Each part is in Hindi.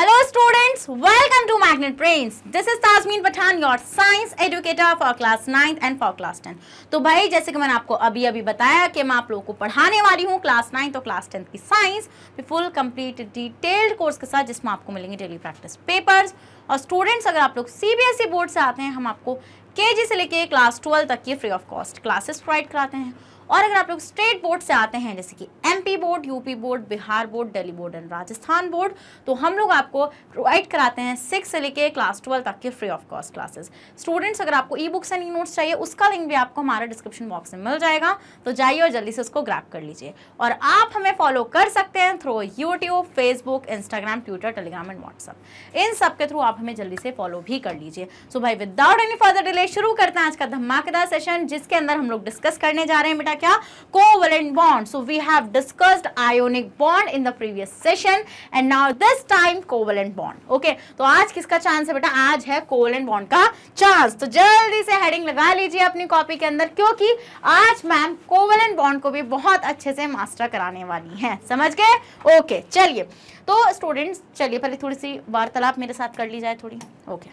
Hello students welcome to Magnet Brains this is Tajmeen Pathan your science educator for class ninth and for class ten तो भाई जैसे कि मैंने आपको अभी अभी बताया कि मैं आप लोगों को पढ़ाने वाली हूँ क्लास नाइन्थ और क्लास टेंथ की science full complete detailed course के साथ जिसमें आपको मिलेंगे डेली प्रैक्टिस पेपर्स और स्टूडेंट्स अगर आप लोग सी बोर्ड e से आते हैं हम आपको के से लेके क्लास ट्वेल्व तक की free of cost classes provide कराते हैं और अगर आप लोग स्टेट बोर्ड से आते हैं जैसे कि MP board UP board Bihar board Delhi board and Rajasthan board तो हम लोग आपको प्रोवाइड कराते हैं सिक्स से लेके क्लास ट्वेल्व तक के free of cost classes students अगर आपको e books and e notes चाहिए उसका लिंक भी आपको हमारे डिस्क्रिप्शन बॉक्स में मिल जाएगा तो जाइए और जल्दी से उसको ग्रैप कर लीजिए और आप हमें फॉलो कर सकते हैं through YouTube Facebook Instagram Twitter Telegram and WhatsApp इन सब के थ्रू आप हमें जल्दी से फॉलो भी कर लीजिए सो भाई विदाउट एनी फर्दर डिले शुरू करते हैं आज का धमाकेदार सेशन जिसके अंदर हम लोग डिस्कस करने जा रहे हैं बेटा क्या covalent bond so we have discussed ionic bond in the previous session and now this time covalent bond okay तो आज किसका चांस है बेटा आज है कोवलेंट बॉन्ड का चांस तो जल्दी से हेडिंग लगा लीजिए अपनी कॉपी के अंदर क्योंकि आज मैम कोवलेंट बॉन्ड को भी बहुत अच्छे से मास्टर कराने वाली है समझ गए ओके चलिए तो स्टूडेंट्स चलिए पहले थोड़ी सी वार्तालाप मेरे साथ कर ली जाए थोड़ी ओके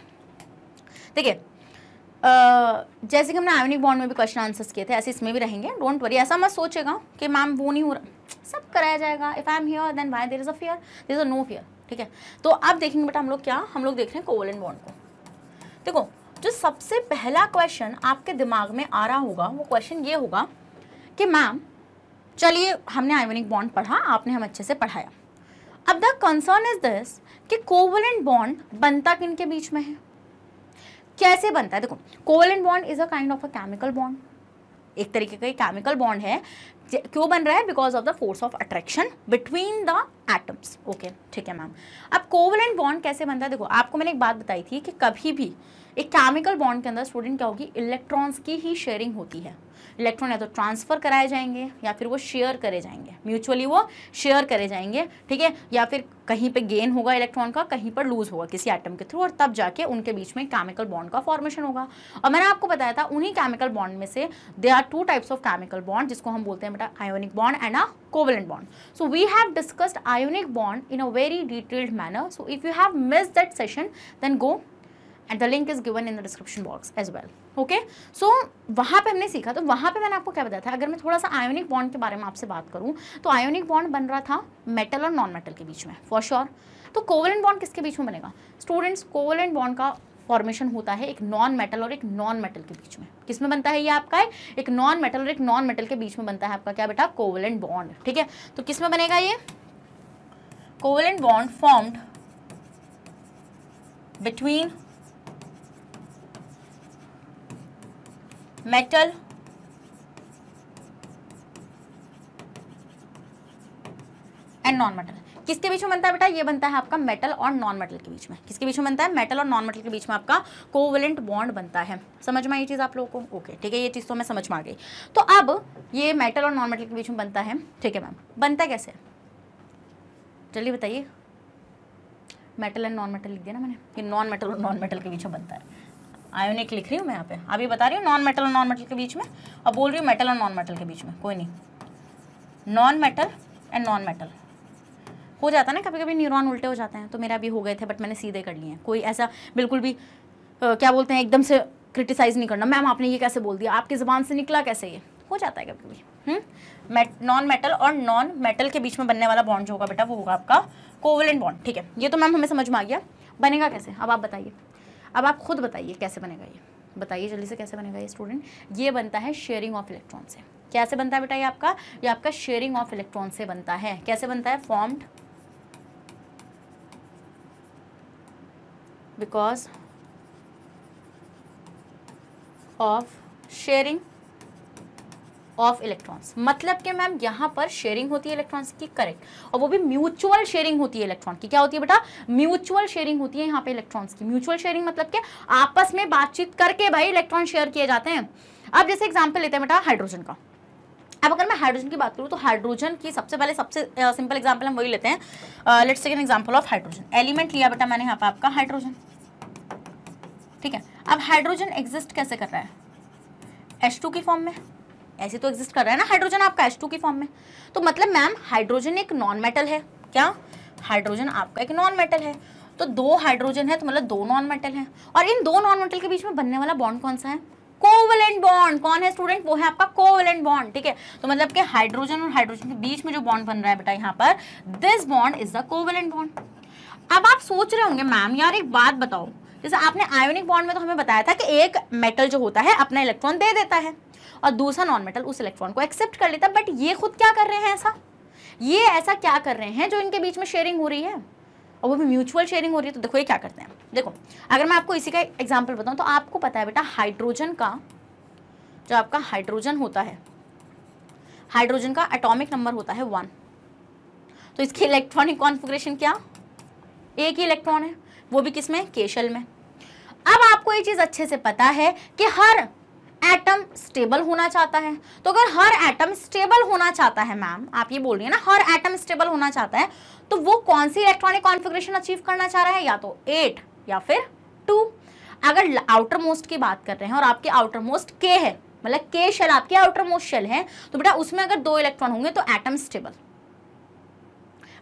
देखिए जैसे कि हमने आयोनिक बॉन्ड में भी क्वेश्चन आंसर्स किए थे ऐसे इसमें भी रहेंगे डोंट वरी ऐसा मत सोचेगा कि मैम वो नहीं हो रहा सब कराया जाएगा if I am here then why there is a fear there is a no fear ठीक है तो अब देखेंगे बेटा हम लोग क्या हम लोग देख रहे हैं कोवलेंट बॉन्ड को देखो जो सबसे पहला क्वेश्चन आपके दिमाग में आ रहा होगा वो क्वेश्चन ये होगा कि मैम चलिए हमने आयोनिक बॉन्ड पढ़ा आपने हम अच्छे से पढ़ाया अब द कंसर्न इज दिस कि कोवलेंट बॉन्ड बनता किन के बीच में है कैसे बनता है देखो covalent bond is a kind of a chemical bond एक तरीके का केमिकल बॉन्ड है क्यों बन रहा है because of the force of attraction between the atoms okay ठीक है मैम अब कोवलेंट बॉन्ड कैसे बनता है देखो आपको मैंने एक बात बताई थी कि कभी भी एक केमिकल बॉन्ड के अंदर स्टूडेंट क्या होगी इलेक्ट्रॉन्स की ही शेयरिंग होती है इलेक्ट्रॉन या तो ट्रांसफ़र कराए जाएंगे या फिर वो शेयर करे जाएंगे म्यूचुअली वो शेयर करे जाएंगे ठीक है या फिर कहीं पे गेन होगा इलेक्ट्रॉन का कहीं पर लूज होगा किसी एटम के थ्रू और तब जाके उनके बीच में केमिकल बॉन्ड का फॉर्मेशन होगा और मैंने आपको बताया था उन्हीं केमिकल बॉन्ड में से they are two types of chemical bond जिसको हम बोलते हैं बेटा ionic bond and a covalent bond so we have discussed ionic bond in a very detailed manner so if you have miss that session then go and the link is given in the description box as well. Okay so वहाँ पे हमने सीखा तो वहाँ पे मैंने आपको क्या बताया था अगर मैं थोड़ा सा आयोनिक बॉन्ड के बारे में आपसे बात करूँ तो आयोनिक बॉन्ड बन रहा था मेटल और नॉन मेटल के बीच में फॉर श्योर sure. तो कोवलेंट बॉन्ड किसके बीच में बनेगा स्टूडेंट्स कोवल बॉन्ड का फॉर्मेशन होता है एक नॉन मेटल और एक नॉन मेटल के बीच में किस में बनता है ये आपका है एक नॉन मेटल और एक नॉन मेटल के बीच में बनता है आपका क्या बेटा कोवलेंट बॉन्ड ठीक है तो किस में बनेगा ये covalent bond formed between metal and non metal किसके बीच में बनता है बेटा ये बनता है आपका मेटल और नॉन मेटल के बीच में किसके बीच में बनता है मेटल और नॉन मेटल के बीच में आपका कोवलेंट बॉन्ड बनता है समझ में ये चीज़ आप लोगों को ओके ठीक है ये चीज़ तो मैं समझ में आ गई तो अब ये मेटल और नॉन मेटल के बीच में बनता है ठीक है मैम बनता कैसे चलिए बताइए मेटल एंड नॉन मेटल लिख दिया ना मैंने ये नॉन मेटल और नॉन मेटल के बीच में बनता है आयोनिक लिख रही हूँ मैं यहाँ पे अभी बता रही हूँ नॉन मेटल और नॉन मेटल के बीच में और बोल रही हूँ मेटल और नॉन मेटल के बीच में कोई नहीं non metal and non metal हो जाता है ना कभी कभी न्यूरॉन उल्टे हो जाते हैं तो मेरा भी हो गए थे बट मैंने सीधे कर लिए हैं कोई ऐसा बिल्कुल भी आ, क्या बोलते हैं एकदम से क्रिटिसाइज़ नहीं करना मैम आपने ये कैसे बोल दिया आपकी ज़बान से निकला कैसे ये हो जाता है कभी कभी नॉन मेटल और नॉन मेटल के बीच में बनने वाला बॉन्ड जो होगा बेटा वो होगा आपका कोवलेंट बॉन्ड ठीक है ये तो मैम हमें समझ में आ गया बनेगा कैसे अब आप बताइए अब आप खुद बताइए कैसे बनेगा ये बताइए जल्दी से कैसे बनेगा ये स्टूडेंट ये बनता है शेयरिंग ऑफ इलेक्ट्रॉन से कैसे बनता है बेटा ये आपका ये आपका शेयरिंग ऑफ इलेक्ट्रॉन से बनता है कैसे बनता है formed because of sharing of electrons मतलब कि मैम यहाँ पर शेयरिंग होती है इलेक्ट्रॉन्स की करेक्ट और वो भी म्यूचुअल शेयरिंग होती है इलेक्ट्रॉन की क्या होती है बेटा म्यूचुअल शेयरिंग होती है यहाँ पे इलेक्ट्रॉन्स की म्यूचुअल शेयरिंग मतलब कि आपस में बातचीत करके भाई इलेक्ट्रॉन शेयर किए जाते हैं अब जैसे एग्जाम्पल लेते हैं बेटा हाइड्रोजन का अब अगर मैं हाइड्रोजन की बात करूँ तो हाइड्रोजन की सबसे पहले सबसे सिंपल एग्जाम्पल हम वही लेते हैं let's take an example of hydrogen element लिया बेटा मैंने यहाँ पर आपका हाइड्रोजन ठीक है अब हाइड्रोजन एग्जिस्ट कैसे कर रहा है H2 की फॉर्म में ऐसे तो एग्जिस्ट कर रहा है ना हाइड्रोजन आपका एच की फॉर्म में तो मतलब मैम हाइड्रोजन एक नॉन मेटल है क्या हाइड्रोजन आपका एक नॉन मेटल है तो दो हाइड्रोजन है तो मतलब दो नॉन मेटल है और इन दो नॉन मेटल के बीच में बनने वाला बॉन्ड कौन सा है कोवेलेंट बॉन्ड कौन है स्टूडेंट वो है आपका कोवेलेंट बॉन्ड ठीक है तो मतलब कि हाइड्रोजन और हाइड्रोजन के बीच में जो बॉन्ड बन रहा है बेटा यहाँ पर this bond is the covalent bond अब आप सोच रहे होंगे मैम यार एक बात बताओ जैसे आपने आयोनिक बॉन्ड में तो हमें बताया था कि एक मेटल जो होता है अपना इलेक्ट्रॉन दे देता है और दूसरा नॉन मेटल उस इलेक्ट्रॉन को एक्सेप्ट कर लेता है बट ये खुद क्या कर रहे हैं ऐसा ये ऐसा क्या कर रहे हैं जो इनके बीच में शेयरिंग हो रही है और वो भी म्यूचुअल शेयरिंग हो रही है तो देखो ये क्या करते हैं देखो अगर मैं आपको इसी का एग्जाम्पल बताऊँ तो आपको पता है बेटा हाइड्रोजन का जो आपका हाइड्रोजन होता है हाइड्रोजन का एटॉमिक नंबर होता है वन तो इसकी इलेक्ट्रॉनिक कॉन्फ़िगरेशन क्या एक ही इलेक्ट्रॉन है वो भी किस में केशल में अब आपको ये चीज़ अच्छे से पता है कि हर एटम स्टेबल होना चाहता है तो अगर हर एटम स्टेबल होना चाहता है मैम आप ये बोल रही है ना हर एटम स्टेबल होना चाहता है तो वो कौन सी इलेक्ट्रॉनिक कॉन्फ़िगरेशन अचीव करना चाह रहा है या तो एट या फिर टू अगर आउटर मोस्ट की बात कर रहे हैं और आपके आउटर मोस्ट के है मतलब के शेल आपके आउटर मोस्ट शेल है तो बेटा उसमें अगर दो इलेक्ट्रॉन होंगे तो एटम स्टेबल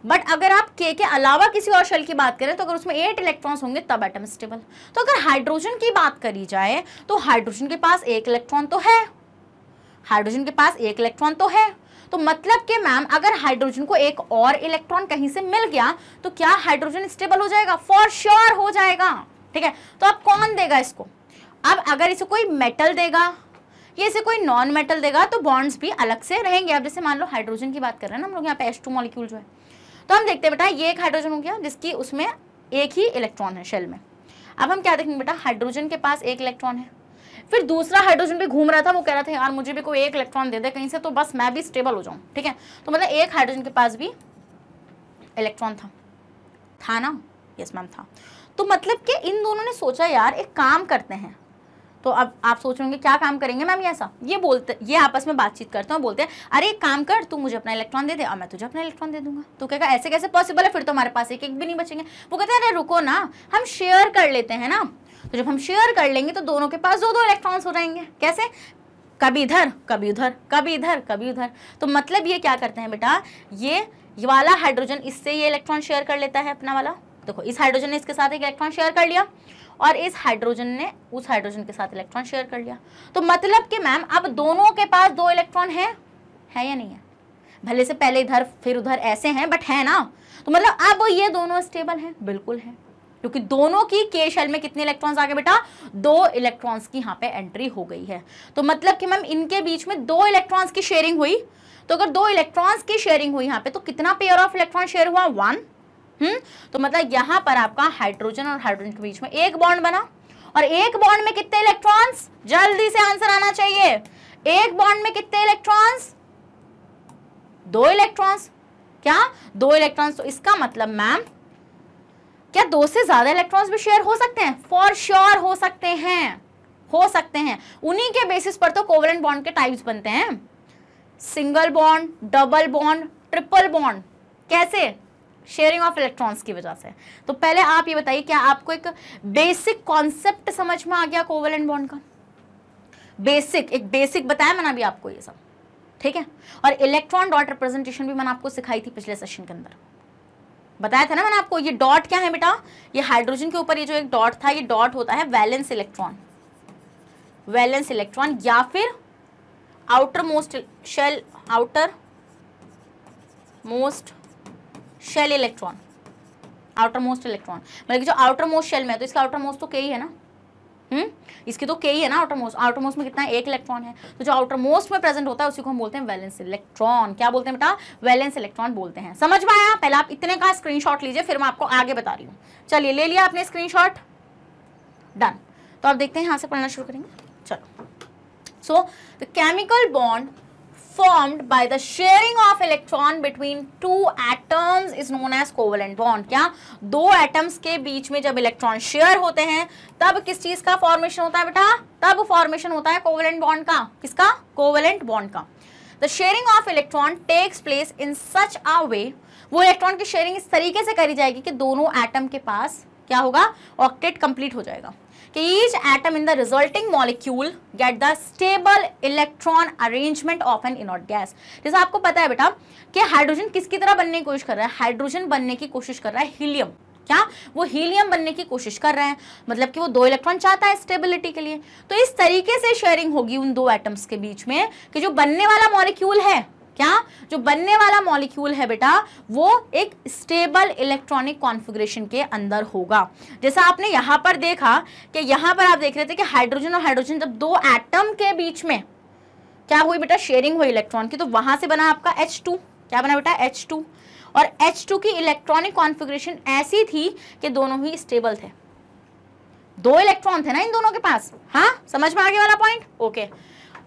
बट अगर आप के के अलावा किसी और शेल की बात करें तो अगर उसमें एट इलेक्ट्रॉन्स होंगे तब एटम स्टेबल तो अगर हाइड्रोजन की बात करी जाए तो हाइड्रोजन के पास एक इलेक्ट्रॉन तो है हाइड्रोजन के पास एक इलेक्ट्रॉन तो है तो मतलब कि मैम अगर हाइड्रोजन को एक और इलेक्ट्रॉन कहीं से मिल गया तो क्या हाइड्रोजन स्टेबल हो जाएगा फॉर श्योर sure हो जाएगा ठीक है तो अब कौन देगा इसको अब अगर इसे कोई मेटल देगा ये इसे कोई नॉन मेटल देगा तो बॉन्ड्स भी अलग से रहेंगे अब जैसे मान लो हाइड्रोजन की बात कर रहे हैं ना हम लोग यहाँ पे एस टू मॉलिक्यूल जो है तो हम देखते हैं बेटा ये एक हाइड्रोजन हो गया जिसकी उसमें एक ही इलेक्ट्रॉन है शेल में अब हम क्या देखेंगे बेटा हाइड्रोजन के पास एक इलेक्ट्रॉन है फिर दूसरा हाइड्रोजन भी घूम रहा था वो कह रहा था यार मुझे भी कोई एक इलेक्ट्रॉन दे दे कहीं से तो बस मैं भी स्टेबल हो जाऊं ठीक है तो मतलब एक हाइड्रोजन के पास भी इलेक्ट्रॉन था था ना यस मैम था तो मतलब कि इन दोनों ने सोचा यार एक काम करते हैं तो अब आप सोच रहे होंगे क्या काम करेंगे मैम ये ऐसा ये बोलते ये आपस में बातचीत करते हैं बोलते हैं अरे एक काम कर तू मुझे अपना इलेक्ट्रॉन दे दे और मैं तुझे अपना इलेक्ट्रॉन दे दूंगा तो कहेगा ऐसे कैसे पॉसिबल है फिर तो हमारे पास एक एक भी नहीं बचेंगे वो कहते हैं अरे रुको ना हम शेयर कर लेते हैं ना तो जब हम शेयर कर लेंगे तो दोनों के पास दो दो इलेक्ट्रॉन्स हो जाएंगे कैसे कभी इधर कभी उधर कभी इधर कभी उधर तो मतलब ये क्या करते हैं बेटा ये ये वाला हाइड्रोजन इससे ये इलेक्ट्रॉन शेयर कर लेता है अपना वाला देखो इस हाइड्रोजन ने इसके साथ एक इलेक्ट्रॉन शेयर कर लिया और इस हाइड्रोजन ने उस हाइड्रोजन के साथ इलेक्ट्रॉन शेयर कर लिया तो मतलब कि मैम अब दोनों के पास दो इलेक्ट्रॉन है, है या नहीं है भले से पहले इधर फिर उधर ऐसे हैं बट है ना तो मतलब अब ये दोनों स्टेबल हैं बिल्कुल है क्योंकि दोनों की के शेल में कितने इलेक्ट्रॉन्स आ गए बेटा दो इलेक्ट्रॉन्स की यहाँ पे एंट्री हो गई है तो मतलब कि मैम इनके बीच में दो इलेक्ट्रॉन्स की शेयरिंग हुई तो अगर दो इलेक्ट्रॉन्स की शेयरिंग हुई यहाँ पे तो कितना पेयर ऑफ इलेक्ट्रॉन शेयर हुआ वन हम्म तो मतलब यहां पर आपका हाइड्रोजन और हाइड्रोजन के बीच में एक बॉन्ड बना और एक बॉन्ड में कितने इलेक्ट्रॉन्स जल्दी से आंसर आना चाहिए एक बॉन्ड में कितने इलेक्ट्रॉन्स दो इलेक्ट्रॉन्स क्या दो इलेक्ट्रॉन्स तो इसका मतलब मैम क्या दो से ज्यादा इलेक्ट्रॉन्स भी शेयर हो सकते हैं फॉर श्योर sure हो सकते हैं हो सकते हैं उन्हीं के बेसिस पर तो कोवलेंट बॉन्ड के टाइप्स बनते हैं single bond double bond triple bond कैसे शेयरिंग ऑफ इलेक्ट्रॉन्स की वजह से तो पहले आप ये बताइए क्या आपको एक बेसिक कॉन्सेप्ट समझ में आ गया कोवेलेंट बॉन्ड का बेसिक एक बेसिक बताया मैंने अभी आपको ये सब ठीक है और इलेक्ट्रॉन डॉट रिप्रेजेंटेशन भी मैंने आपको सिखाई थी पिछले सेशन के अंदर बताया था ना मैंने आपको ये डॉट क्या है बेटा ये हाइड्रोजन के ऊपर ये जो एक डॉट था ये डॉट होता है वैलेंस इलेक्ट्रॉन वैलेंस इलेक्ट्रॉन या फिर outer most shell outer most shell electron outer most electron मतलब कि जो आउटर मोस्ट शेल में है तो इसका आउटर मोस्ट तो के ही है ना हम्म इसकी तो के ही है ना आउटर मोस्ट आउटर मोस्ट में कितना है एक इलेक्ट्रॉन है तो जो आउटर मोस्ट में प्रेजेंट होता है उसी को हम बोलते हैं वैलेंस इलेक्ट्रॉन क्या बोलते हैं बेटा वैलेंस इलेक्ट्रॉन बोलते हैं समझ में आया पहले आप इतने का स्क्रीनशॉट लीजिए फिर मैं आपको आगे बता रही हूँ चलिए ले लिया आपने स्क्रीनशॉट डन तो आप देखते हैं यहाँ से पढ़ना शुरू करेंगे चलो so the chemical bond formed by the sharing of electron between two atoms is known as covalent bond क्या दो atoms के बीच में जब electron share होते हैं तब किस चीज का formation होता है बेटा तब formation होता है covalent bond का किसका covalent bond का the sharing of electron takes place in such a way वो electron की sharing इस तरीके से करी जाएगी कि दोनों atom के पास क्या होगा octet complete हो जाएगा कि each atom in the resulting molecule get the stable electron arrangement of an inert gas जैसे आपको पता है बेटा कि हाइड्रोजन किसकी तरह बनने की कोशिश कर रहा है हाइड्रोजन बनने की कोशिश कर रहा है हीलियम क्या वो हीलियम बनने की कोशिश कर रहे हैं मतलब कि वो दो इलेक्ट्रॉन चाहता है स्टेबिलिटी के लिए तो इस तरीके से शेयरिंग होगी उन दो एटम्स के बीच में कि जो बनने वाला मॉलिक्यूल है क्या जो बनने वाला मॉलिक्यूल है बेटा वो एक स्टेबल इलेक्ट्रॉनिक कॉन्फ़िगरेशन के अंदर होगा जैसा आपने यहां पर देखा कि यहां पर आप देख रहे थे कि हाइड्रोजन और हाइड्रोजन जब दो एटम के बीच में क्या हुई बेटा शेयरिंग हुई इलेक्ट्रॉन की तो वहां से बना आपका एच क्या बना बेटा एच और एच की इलेक्ट्रॉनिक कॉन्फिग्रेशन ऐसी थी कि दोनों ही स्टेबल थे दो इलेक्ट्रॉन थे ना इन दोनों के पास हाँ समझ में आगे वाला point okay okay.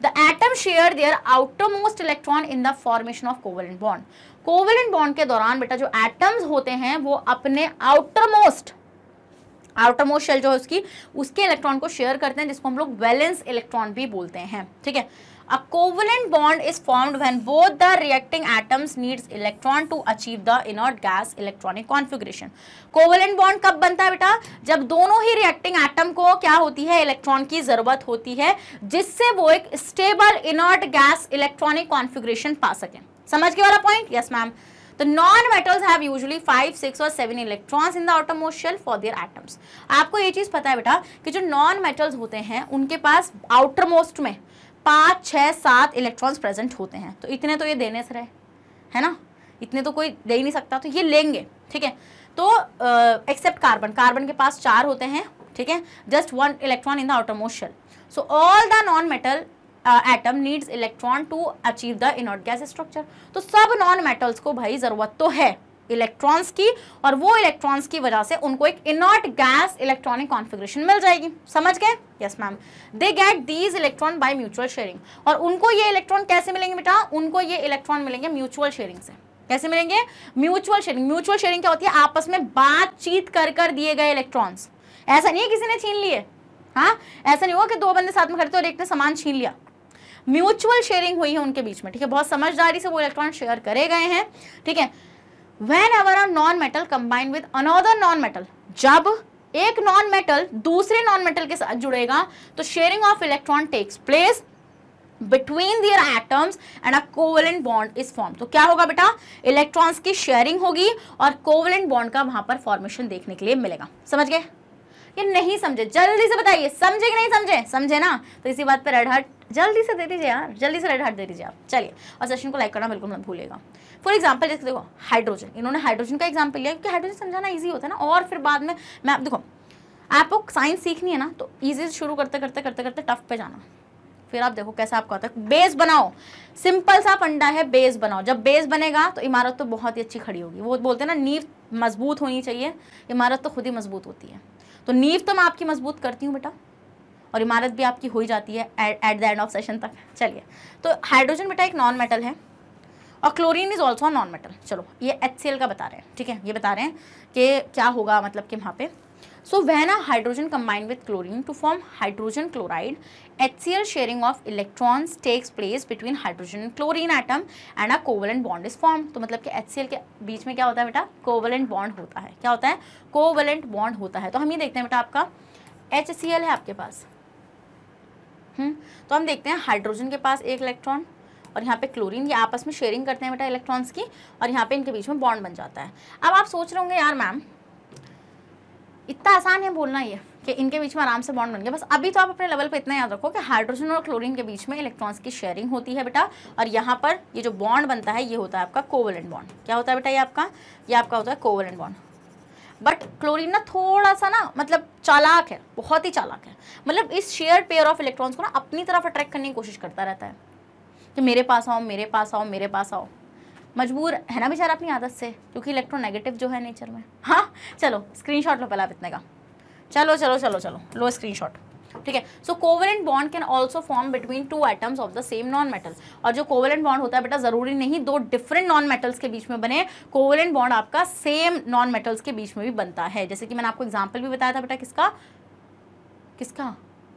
the atom share their outermost electron in the formation of covalent bond covalent bond के दौरान बेटा जो atoms होते हैं वो अपने outermost आउटरमोस्ट शेल जो है उसकी उसके इलेक्ट्रॉन को शेयर करते हैं जिसको हम लोग वैलेंस इलेक्ट्रॉन भी बोलते हैं ठीक है A covalent bond is formed when both the reacting atoms needs electron to achieve the inert gas electronic configuration. Covalent bond कब बनता है बेटा जब दोनों ही reacting atom को क्या होती है इलेक्ट्रॉन की जरूरत होती है जिससे वो एक stable inert gas electronic configuration पा सकें समझ के वाला point yes ma'am The non-metals have usually five, six or seven electrons in the outermost shell for their atoms. आपको ये चीज़ पता है बेटा कि जो non-metals होते हैं उनके पास outermost में पाँच छः सात इलेक्ट्रॉन्स प्रेजेंट होते हैं तो इतने तो ये देने से रहे है ना इतने तो कोई दे ही नहीं सकता तो ये लेंगे ठीक है तो एक्सेप्ट कार्बन कार्बन के पास चार होते हैं ठीक है just one electron in the outermost shell so all the non metal atom needs electron to achieve the inert gas structure तो सब नॉन मेटल्स को भाई ज़रूरत तो है इलेक्ट्रॉन्स की और वो इलेक्ट्रॉन्स की वजह से उनको एक इनॉट गैस इलेक्ट्रॉनिक कॉन्फिग्रेशन मिल जाएगी समझ गए yes ma'am they get these electron by mutual sharing और उनको ये इलेक्ट्रॉन कैसे मिलेंगे बेटा उनको ये इलेक्ट्रॉन मिलेंगे म्यूचुअल शेयरिंग से कैसे मिलेंगे म्यूचुअल शेयरिंग म्यूचुअल शेयरिंग क्या होती है आपस में बातचीत कर कर दिए गए इलेक्ट्रॉन्स ऐसा नहीं है किसी ने छीन लिए हाँ ऐसा नहीं हुआ कि दो बंदे साथ में खड़े थे और एक ने सामान छीन लिया म्यूचुअल शेयरिंग हुई है उनके बीच में ठीक है बहुत समझदारी से वो इलेक्ट्रॉन शेयर करे गए हैं ठीक है whenever a non metal combined with another non metal जब एक नॉन मेटल दूसरे नॉन मेटल के साथ जुड़ेगा तो sharing of electron takes place between their atoms and a covalent bond is form तो क्या होगा बेटा इलेक्ट्रॉन्स की शेयरिंग होगी और कोवलेंट बॉन्ड का वहां पर फॉर्मेशन देखने के लिए मिलेगा समझ गए कि नहीं समझे जल्दी से बताइए समझे कि नहीं समझे समझे ना तो इसी बात पर रेड हार्ट जल्दी से दे दीजिए यार जल्दी से रेड हार्ट दे दीजिए आप चलिए और सेशन को लाइक करना बिल्कुल मत भूलेगा फॉर एग्जाम्पल जैसे देखो हाइड्रोजन इन्होंने हाइड्रोजन का एग्जाम्पल लिया क्योंकि हाइड्रोजन समझाना ईजी होता है ना और फिर बाद में मैं देखो आपको साइंस सीखनी है ना तो ईजी शुरू करते करते करते करते टफ पे जाना फिर आप देखो कैसा आपको होता है बेस बनाओ सिंपल सा पंडा है बेस बनाओ जब बेस बनेगा तो इमारत तो बहुत ही अच्छी खड़ी होगी वो बोलते हैं ना नींव मजबूत होनी चाहिए इमारत तो खुद ही मजबूत होती है तो नींव तो मैं आपकी मजबूत करती हूँ बेटा और इमारत भी आपकी हो ही जाती है at the end of session तक चलिए तो हाइड्रोजन बेटा एक नॉन मेटल है और chlorine is also non metal चलो ये एच का बता रहे हैं ठीक है ये बता रहे हैं कि क्या होगा मतलब कि वहाँ पर so when are hydrogen combined with chlorine to form hydrogen chloride H C L sharing of electrons takes place between hydrogen and chlorine atom and a covalent bond is form तो मतलब कि एच सी एल के बीच में क्या होता है बेटा कोवलेंट बॉन्ड होता है क्या होता है कोवलेंट बॉन्ड होता है तो हम ये देखते हैं बेटा आपका एच सी एल है आपके पास हुँ? हम्म। तो हम देखते हैं हाइड्रोजन के पास एक इलेक्ट्रॉन और यहाँ पे क्लोरीन ये आपस में शेयरिंग करते हैं बेटा इलेक्ट्रॉन्स की और यहाँ पे इनके बीच में बॉन्ड बन जाता है अब आप सोच रहे होंगे यार मैम इतना आसान है बोलना ये कि इनके बीच में आराम से बॉन्ड बन गया बस अभी तो आप अपने लेवल पे इतना याद रखो कि हाइड्रोजन और क्लोरीन के बीच में इलेक्ट्रॉन्स की शेयरिंग होती है बेटा और यहाँ पर ये जो बॉन्ड बनता है ये होता है आपका कोवलेंट बॉन्ड क्या होता है बेटा ये आपका ये आपका होता है कोवलेंट बॉन्ड बट क्लोरीन ना थोड़ा सा ना मतलब चालाक है बहुत ही चालाक है मतलब इस शेयर पेयर ऑफ इलेक्ट्रॉन्स को ना अपनी तरफ अट्रैक्ट करने की कोशिश करता रहता है कि मेरे पास आओ मेरे पास आओ मेरे पास आओ मजबूर है ना बेचारा अपनी आदत से क्योंकि इलेक्ट्रोनेगेटिव जो है नेचर में हाँ चलो स्क्रीनशॉट लो पहले आप इतने का चलो चलो चलो चलो लो स्क्रीनशॉट ठीक है so covalent bond can also form between two atoms of the same non metal और जो कोवेलेंट बॉन्ड होता है बेटा जरूरी नहीं दो डिफरेंट नॉन मेटल्स के बीच में बने कोवेलेंट बॉन्ड आपका सेम नॉन मेटल्स के बीच में भी बनता है जैसे कि मैंने आपको एग्जाम्पल भी बताया था बेटा किसका किसका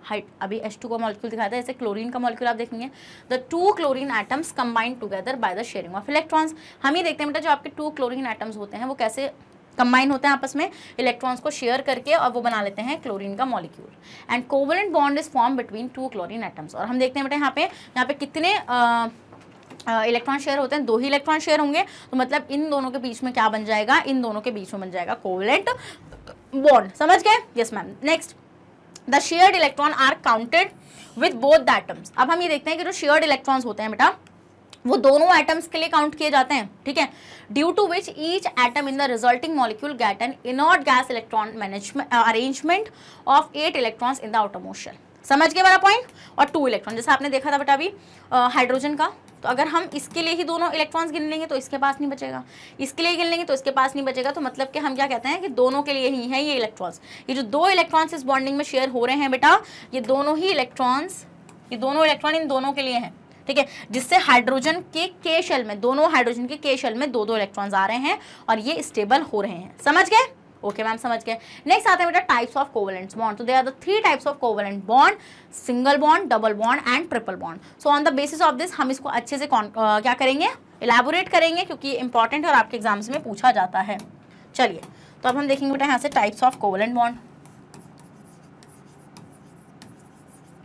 हाइट अभी एच टू का मॉलिक्यूल दिखाया था ऐसे क्लोरीन का मॉलिक्यूल आप देखेंगे the two chlorine atoms combined together by the sharing of electrons हम ही देखते हैं बेटा जो आपके टू क्लोरीन एटम्स होते हैं वो कैसे कंबाइन होते हैं आपस में इलेक्ट्रॉन्स को शेयर करके और वो बना लेते हैं क्लोरीन का molecule and covalent bond is form between two chlorine atoms और हम देखते हैं बेटा यहाँ पे यहाँ पे कितने आ, इलेक्ट्रॉन शेयर होते हैं दो ही इलेक्ट्रॉन शेयर होंगे तो मतलब इन दोनों के बीच में क्या बन जाएगा इन दोनों के बीच में बन जाएगा कोवलेंट बॉन्ड समझ गए yes ma'am next the shared electron are counted with both the atoms अब हम ये देखते हैं कि जो शेयर्ड इलेक्ट्रॉन्स होते हैं बेटा वो दोनों एटम्स के लिए काउंट किए जाते हैं ठीक है due to which each atom in the resulting molecule get an inert gas electron management arrangement of eight electrons in the ऑटोमोशन समझ गए मेरा पॉइंट और टू इलेक्ट्रॉन जैसे आपने देखा था बेटा अभी हाइड्रोजन uh, का तो अगर हम इसके लिए ही दोनों इलेक्ट्रॉन्स गिन लेंगे तो इसके पास नहीं बचेगा इसके लिए गिन लेंगे तो इसके पास नहीं बचेगा तो मतलब कि हम क्या कहते हैं कि दोनों के लिए ही है ये इलेक्ट्रॉन्स ये जो दो इलेक्ट्रॉन्स इस बॉन्डिंग में शेयर हो रहे हैं बेटा ये दोनों ही इलेक्ट्रॉन्स ये दोनों इलेक्ट्रॉन इन दोनों के लिए हैं ठीक है जिससे हाइड्रोजन के के शेल में दोनों हाइड्रोजन के के शेल में दो दो इलेक्ट्रॉन्स आ रहे हैं और ये स्टेबल हो रहे हैं समझ गए ओके मैम समझ गए नेक्स्ट आते हैं बेटा टाइप्स ऑफ कोवलेंट बॉन्ड तो they are the three types of covalent bond single bond double bond and triple bond so on the basis of this हम इसको अच्छे से कौन uh, क्या करेंगे इलेबोरेट करेंगे क्योंकि इंपॉर्टेंट है और आपके एग्जाम्स में पूछा जाता है चलिए तो अब हम देखेंगे बेटा यहाँ से types of covalent bond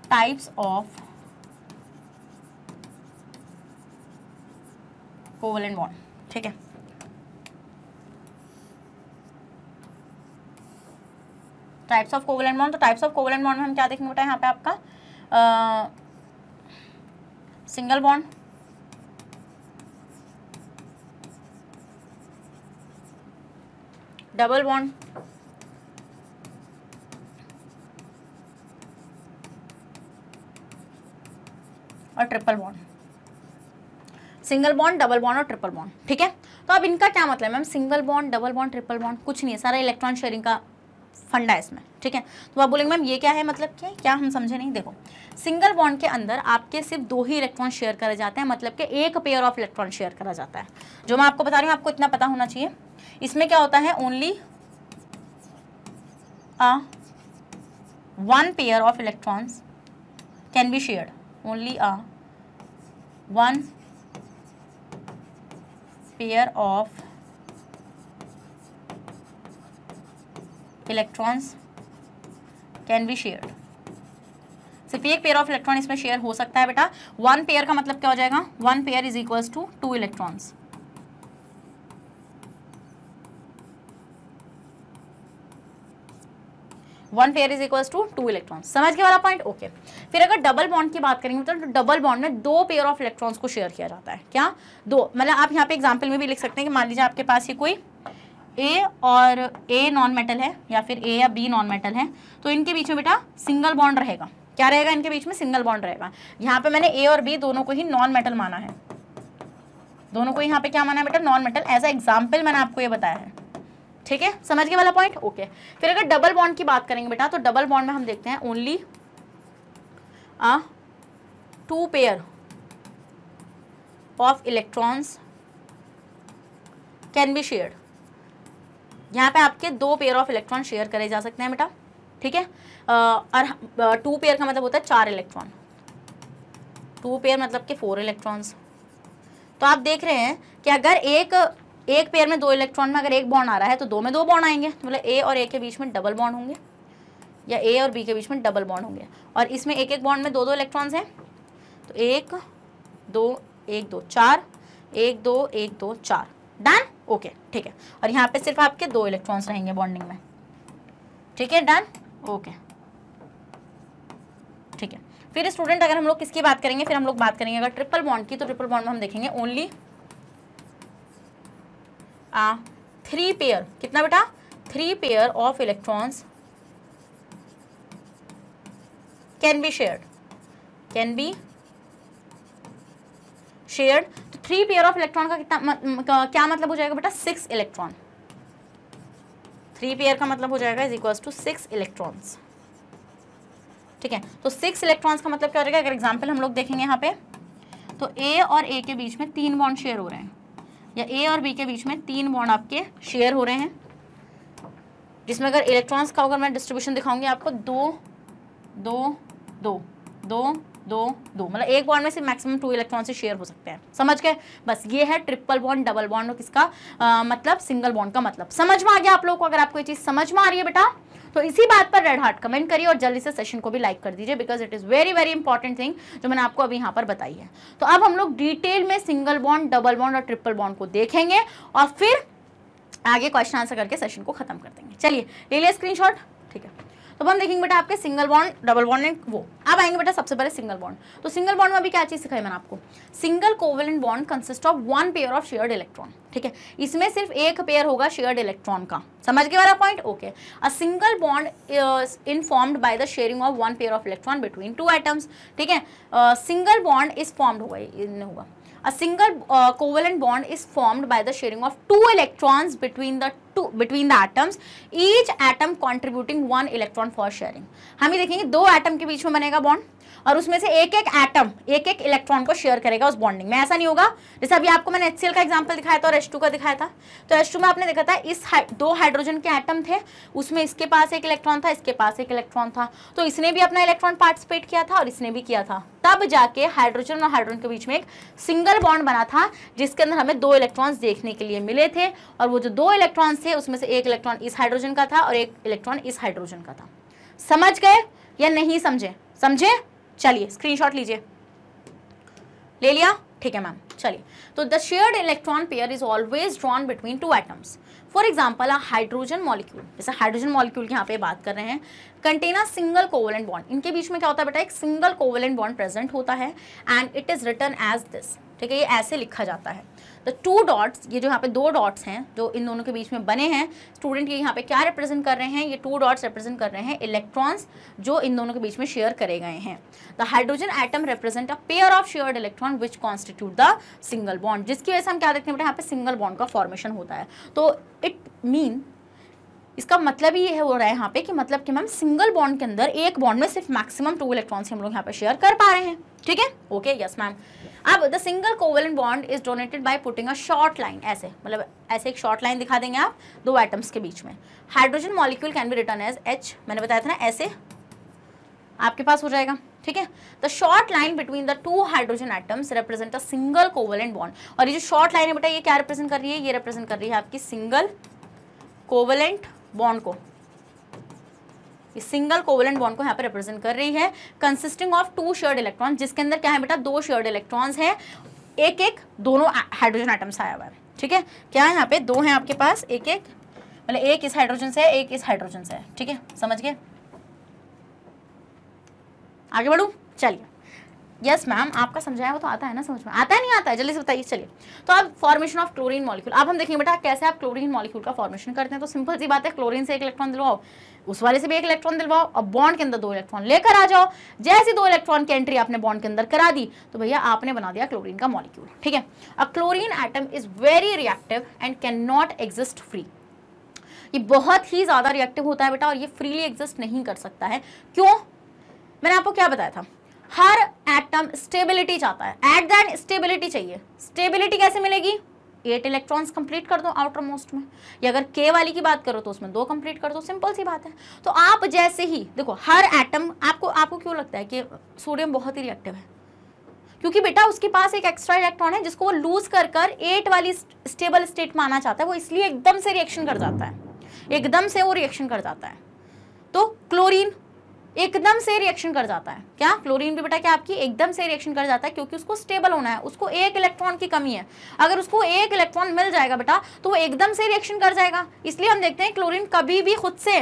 types of covalent bond ठीक है टाइप्स ऑफ कोवलेंट बॉन्ड तो टाइप्स ऑफ कोवलेंट बॉन्ड में हम क्या देखेंगे बेटा यहाँ पे आपका सिंगल बॉन्ड डबल बॉन्ड और triple bond single bond double bond और ट्रिपल बॉन्ड ठीक है तो अब इनका क्या मतलब है ma'am single bond double bond triple bond कुछ नहीं है सारा इलेक्ट्रॉन शेयरिंग का फंडा इसमें ठीक है तो आप बोलेंगे मैम ये क्या है मतलब क्या क्या हम समझे नहीं देखो सिंगल बॉन्ड के अंदर आपके सिर्फ दो ही इलेक्ट्रॉन शेयर करे जाते हैं मतलब कि एक पेयर ऑफ इलेक्ट्रॉन शेयर करा जाता है जो मैं आपको बता रही हूँ आपको इतना पता होना चाहिए इसमें क्या होता है only one pair of electrons can be share only a one pair of electrons can be share सिर्फ एक पेयर ऑफ इलेक्ट्रॉन इसमें शेयर हो सकता है बेटा वन पेयर का मतलब क्या हो जाएगा one pair is equal to two electrons one pair is equal to two electron समझ के वाला पॉइंट ओके फिर अगर डबल बॉन्ड की बात करेंगे तो डबल बॉन्ड में दो पेयर ऑफ इलेक्ट्रॉन्स को शेयर किया जाता है क्या दो मतलब आप यहाँ पे एग्जाम्पल में भी लिख सकते हैं कि मान लीजिए आपके पास ये कोई ए और ए नॉन मेटल है या फिर ए या बी नॉन मेटल है तो इनके बीच में बेटा सिंगल बॉन्ड रहेगा क्या रहेगा इनके बीच में सिंगल बॉन्ड रहेगा यहाँ पे मैंने ए और बी दोनों को ही नॉन मेटल माना है दोनों को यहाँ पे क्या माना है बेटा non metal as a example मैंने आपको ये बताया है ठीक है समझ गए वाला पॉइंट ओके फिर अगर डबल बॉन्ड की बात करेंगे बेटा तो डबल बॉन्ड में हम देखते हैं only two pair of electrons can be shared यहाँ पे आपके दो पेयर ऑफ इलेक्ट्रॉन शेयर करे जा सकते हैं बेटा ठीक है और टू पेयर का मतलब होता है चार इलेक्ट्रॉन टू पेयर मतलब के फोर इलेक्ट्रॉन्स तो आप देख रहे हैं कि अगर एक एक पेयर में दो इलेक्ट्रॉन में अगर एक बॉन्ड आ रहा है तो दो में दो बॉन्ड आएंगे तो मतलब ए और ए के बीच में डबल बॉन्ड होंगे या ए और बी के बीच में डबल बॉन्ड होंगे और इसमें एक एक बॉन्ड में दो दो इलेक्ट्रॉन्स हैं तो एक दो एक दो चार एक दो एक दो चार डन ओके ठीक है और यहाँ पे सिर्फ आपके दो इलेक्ट्रॉन्स रहेंगे बॉन्डिंग में ठीक है डन ओके ठीक है फिर स्टूडेंट अगर हम लोग किसकी बात करेंगे फिर हम लोग बात करेंगे अगर ट्रिपल बॉन्ड की तो ट्रिपल बॉन्ड में हम देखेंगे ओनली थ्री पेयर कितना बेटा three pair of electrons can be shared can be shared तो थ्री पेयर ऑफ इलेक्ट्रॉन का कितना मत, क्या मतलब हो जाएगा बेटा सिक्स इलेक्ट्रॉन थ्री पेयर का मतलब हो जाएगा is equals to six electrons ठीक है तो सिक्स इलेक्ट्रॉन्स का मतलब क्या हो जाएगा अगर एग्जाम्पल हम लोग देखेंगे यहाँ पे तो ए और ए के बीच में तीन बॉन्ड शेयर हो रहे हैं या ए और बी के बीच में तीन बॉन्ड आपके शेयर हो रहे हैं जिसमें अगर इलेक्ट्रॉन्स का अगर मैं डिस्ट्रीब्यूशन दिखाऊंगी आपको दो दो दो दो दो दो मतलब एक बॉन्ड में से मैक्सिमम टू इलेक्ट्रॉन से शेयर हो सकते हैं समझ गए बस ये है ट्रिपल बॉन्ड डबल बॉन्ड और किसका आ, मतलब सिंगल बॉन्ड का मतलब समझ में आ गया आप लोगों को अगर आपको ये चीज़ समझ में आ रही है बेटा तो इसी बात पर रेड हार्ट कमेंट करिए और जल्दी से सेशन को भी लाइक कर दीजिए because it is very very important thing जो मैंने आपको अभी यहाँ पर बताई है तो अब हम लोग डिटेल में सिंगल बॉन्ड डबल बॉन्ड और ट्रिपल बॉन्ड को देखेंगे और फिर आगे क्वेश्चन आंसर करके सेशन को खत्म कर देंगे चलिए ले लिया स्क्रीनशॉट ठीक है तो अब हम देखेंगे बेटा आपके single bond double bond and वो अब आएंगे बेटा सबसे पहले सिंगल बॉन्ड तो सिंगल बॉन्ड में अभी क्या चीज़ सिखाई मैंने आपको single covalent bond consist of one pair of shared electron ठीक है इसमें सिर्फ एक पेयर होगा शेयर्ड इलेक्ट्रॉन का समझ गए वाला point okay a single bond in formed by the sharing of one pair of electron between two atoms ठीक है सिंगल बॉन्ड इज फॉर्म्ड हुआ होगा a single uh, covalent bond is formed by the sharing of two electrons between the two between the atoms each atom contributing one electron for sharing hum ye dekhenge do atom ke beech mein banega bond और उसमें से एक एक एटम एक एक इलेक्ट्रॉन को शेयर करेगा उस बॉन्डिंग में ऐसा नहीं होगा जैसे अभी आपको मैंने एच का एग्जाम्पल दिखाया था और एस का दिखाया था तो एस में आपने देखा था इस दो हाइड्रोजन के एटम थे उसमें इसके पास एक इलेक्ट्रॉन था इसके पास एक इलेक्ट्रॉन था तो इसने भी अपना इलेक्ट्रॉन पार्टिसिपेट किया था और इसने भी किया था तब जाके हाइड्रोजन और हाइड्रोजन के बीच में एक सिंगल बॉन्ड बना था जिसके अंदर हमें दो इलेक्ट्रॉन्स देखने के लिए मिले थे और वो जो दो इलेक्ट्रॉन्स थे उसमें से एक इलेक्ट्रॉन इस हाइड्रोजन का था और एक इलेक्ट्रॉन इस हाइड्रोजन का था समझ गए या नहीं समझे समझे चलिए स्क्रीनशॉट लीजिए ले लिया ठीक है मैम चलिए तो the shared electron pair is always drawn between two atoms for example a hydrogen molecule जैसे हाइड्रोजन मॉलिक्यूल की यहाँ पे बात कर रहे हैं कंटेन सिंगल कोवलेंट बॉन्ड इनके बीच में क्या होता है बेटा एक सिंगल कोवलेंट बॉन्ड प्रेजेंट होता है and it is written as this ठीक है ये ऐसे लिखा जाता है द टू डॉट्स ये जो यहाँ पे दो डॉट्स हैं जो इन दोनों के बीच में बने हैं स्टूडेंट ये यहाँ पे क्या रिप्रेजेंट कर रहे हैं ये टू डॉट्स रिप्रेजेंट कर रहे हैं इलेक्ट्रॉन्स जो इन दोनों के बीच में शेयर करे गए हैं the hydrogen atom represent a pair of share electron which constitute the single bond जिसकी वजह से हम क्या देखते हैं बेटा यहाँ पे सिंगल बॉन्ड का फॉर्मेशन होता है तो इट मीन इसका मतलब ये हो रहा है यहाँ पे कि मतलब कि मैम सिंगल बॉन्ड के अंदर एक बॉन्ड में सिर्फ मैक्सिमम टू इलेक्ट्रॉन्स हम लोग यहाँ पे शेयर कर पा रहे हैं ठीक है ओके यस मैम अब the single covalent bond is donated by putting a short line ऐसे मतलब ऐसे एक शॉर्ट लाइन दिखा देंगे आप दो एटम्स के बीच में hydrogen molecule can be written as H मैंने बताया था ना ऐसे आपके पास हो जाएगा ठीक है the short line between the two hydrogen atoms represent a single covalent bond और ये जो शॉर्ट लाइन है बेटा ये क्या रिप्रेजेंट कर रही है ये रिप्रेजेंट कर रही है आपकी सिंगल कोवेलेंट बॉन्ड को ये सिंगल कोवलेंट बॉन्ड को यहाँ पर रिप्रेजेंट कर रही है consisting of two shared electron जिसके अंदर क्या है बेटा दो शेयर्ड इलेक्ट्रॉन्स है एक एक दोनों हाइड्रोजन आइटम्स आया हुआ है ठीक है क्या है यहाँ पे दो हैं आपके पास एक एक मतलब एक इस हाइड्रोजन से है एक इस हाइड्रोजन से है ठीक है समझ गए आगे बढ़ू चलिए यस मैम आपका समझाया वो तो आता है ना समझ में आता है नहीं आता है जल्दी से बताइए चलिए तो अब फॉर्मेशन ऑफ क्लोरीन मॉलिक्यूल अब हम देखेंगे बेटा कैसे आप क्लोरीन मॉलिक्यूल का फॉर्मेशन करते हैं तो सिंपल सी बात है क्लोरीन से एक इलेक्ट्रॉन दिलवाओ उस वाले से भी एक इलेक्ट्रॉन दिलवाओ और बॉन्ड के अंदर दो इलेक्ट्रॉन लेकर आ जाओ जैसे दो इलेक्ट्रॉन की एंट्री आपने बॉन्ड के अंदर करा दी तो भैया आपने बना दिया क्लोरीन का मॉलिक्यूल ठीक है अब chlorine atom is very reactive and can not exist free ये बहुत ही ज़्यादा रिएक्टिव होता है बेटा और ये फ्रीली एग्जिस्ट नहीं कर सकता है क्यों मैंने आपको क्या बताया था हर एटम स्टेबिलिटी चाहता है एट दैन स्टेबिलिटी चाहिए स्टेबिलिटी कैसे मिलेगी एट इलेक्ट्रॉन्स कंप्लीट कर दो आउटर मोस्ट में या अगर के वाली की बात करो तो उसमें दो कंप्लीट कर दो सिंपल सी बात है तो आप जैसे ही देखो हर एटम आपको आपको क्यों लगता है कि सोडियम बहुत ही रिएक्टिव है क्योंकि बेटा उसके पास एक एक्स्ट्रा इलेक्ट्रॉन है जिसको वो लूज कर कर एट वाली स्टेबल स्टेट माना चाहता है वो इसलिए एकदम से रिएक्शन कर जाता है एकदम से वो रिएक्शन कर जाता है तो क्लोरीन एकदम से रिएक्शन कर जाता है क्या क्लोरीन भी बेटा क्या आपकी एकदम से रिएक्शन कर जाता है क्योंकि उसको स्टेबल होना है उसको एक इलेक्ट्रॉन की कमी है अगर उसको एक इलेक्ट्रॉन मिल जाएगा बेटा तो वो एकदम से रिएक्शन कर जाएगा इसलिए हम देखते हैं क्लोरीन कभी भी खुद से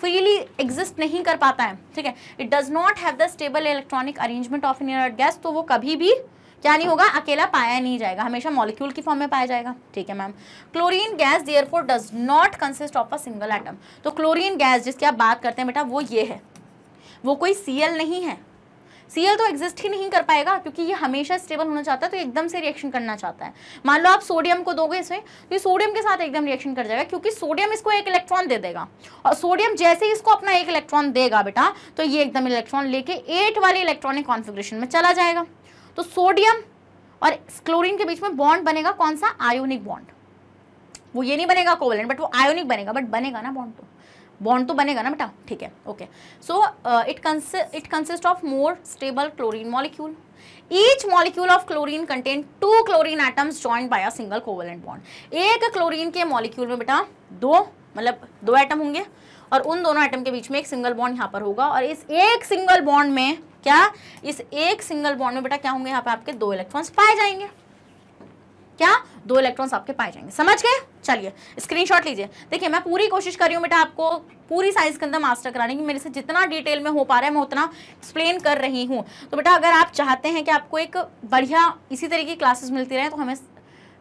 फ्रीली एग्जिस्ट नहीं कर पाता है ठीक है it does not have the stable electronic arrangement of in gas तो वो कभी भी क्या नहीं होगा अकेला पाया नहीं जाएगा हमेशा मॉलिक्यूल की फॉर्म में पाया जाएगा ठीक है ma'am chlorine gas there does not consist of a single atom तो क्लोरीन गैस जिसकी आप बात करते हैं बेटा वो ये है वो कोई सीएल नहीं है सीएल तो एग्जिस्ट ही नहीं कर पाएगा क्योंकि ये हमेशा स्टेबल होना चाहता है तो एकदम से रिएक्शन करना चाहता है मान लो आप सोडियम को दोगे इसमें तो ये सोडियम के साथ एकदम रिएक्शन कर जाएगा क्योंकि सोडियम इसको एक इलेक्ट्रॉन दे देगा और सोडियम जैसे ही इसको अपना एक इलेक्ट्रॉन देगा बेटा तो ये एकदम इलेक्ट्रॉन लेके एट वाले इलेक्ट्रॉनिक कॉन्फिग्रेशन में चला जाएगा तो सोडियम और क्लोरिन के बीच में बॉन्ड बनेगा कौन सा आयोनिक बॉन्ड वो ये नहीं बनेगा कोवलेंट बट वो आयोनिक बनेगा बट बनेगा ना बॉन्ड तो बॉन्ड तो बनेगा ना बेटा ठीक है okay so it it consist of more stable chlorine molecule each molecule of chlorine contain two chlorine atoms joined by a single covalent bond एक क्लोरीन के मॉलिक्यूल में बेटा दो मतलब दो एटम होंगे और उन दोनों एटम के बीच में एक सिंगल बॉन्ड यहाँ पर होगा और इस एक सिंगल बॉन्ड में क्या इस एक सिंगल बॉन्ड में बेटा क्या होंगे यहाँ पे आपके दो इलेक्ट्रॉन्स पाए जाएंगे क्या दो इलेक्ट्रॉन्स आपके पाए जाएंगे समझ गए चलिए स्क्रीनशॉट लीजिए देखिए मैं पूरी कोशिश कर रही हूँ बेटा आपको पूरी साइंस के अंदर मास्टर कराने की मेरे से जितना डिटेल में हो पा रहा है मैं उतना एक्सप्लेन कर रही हूँ तो बेटा अगर आप चाहते हैं कि आपको एक बढ़िया इसी तरीके की क्लासेस मिलती रहे तो हमें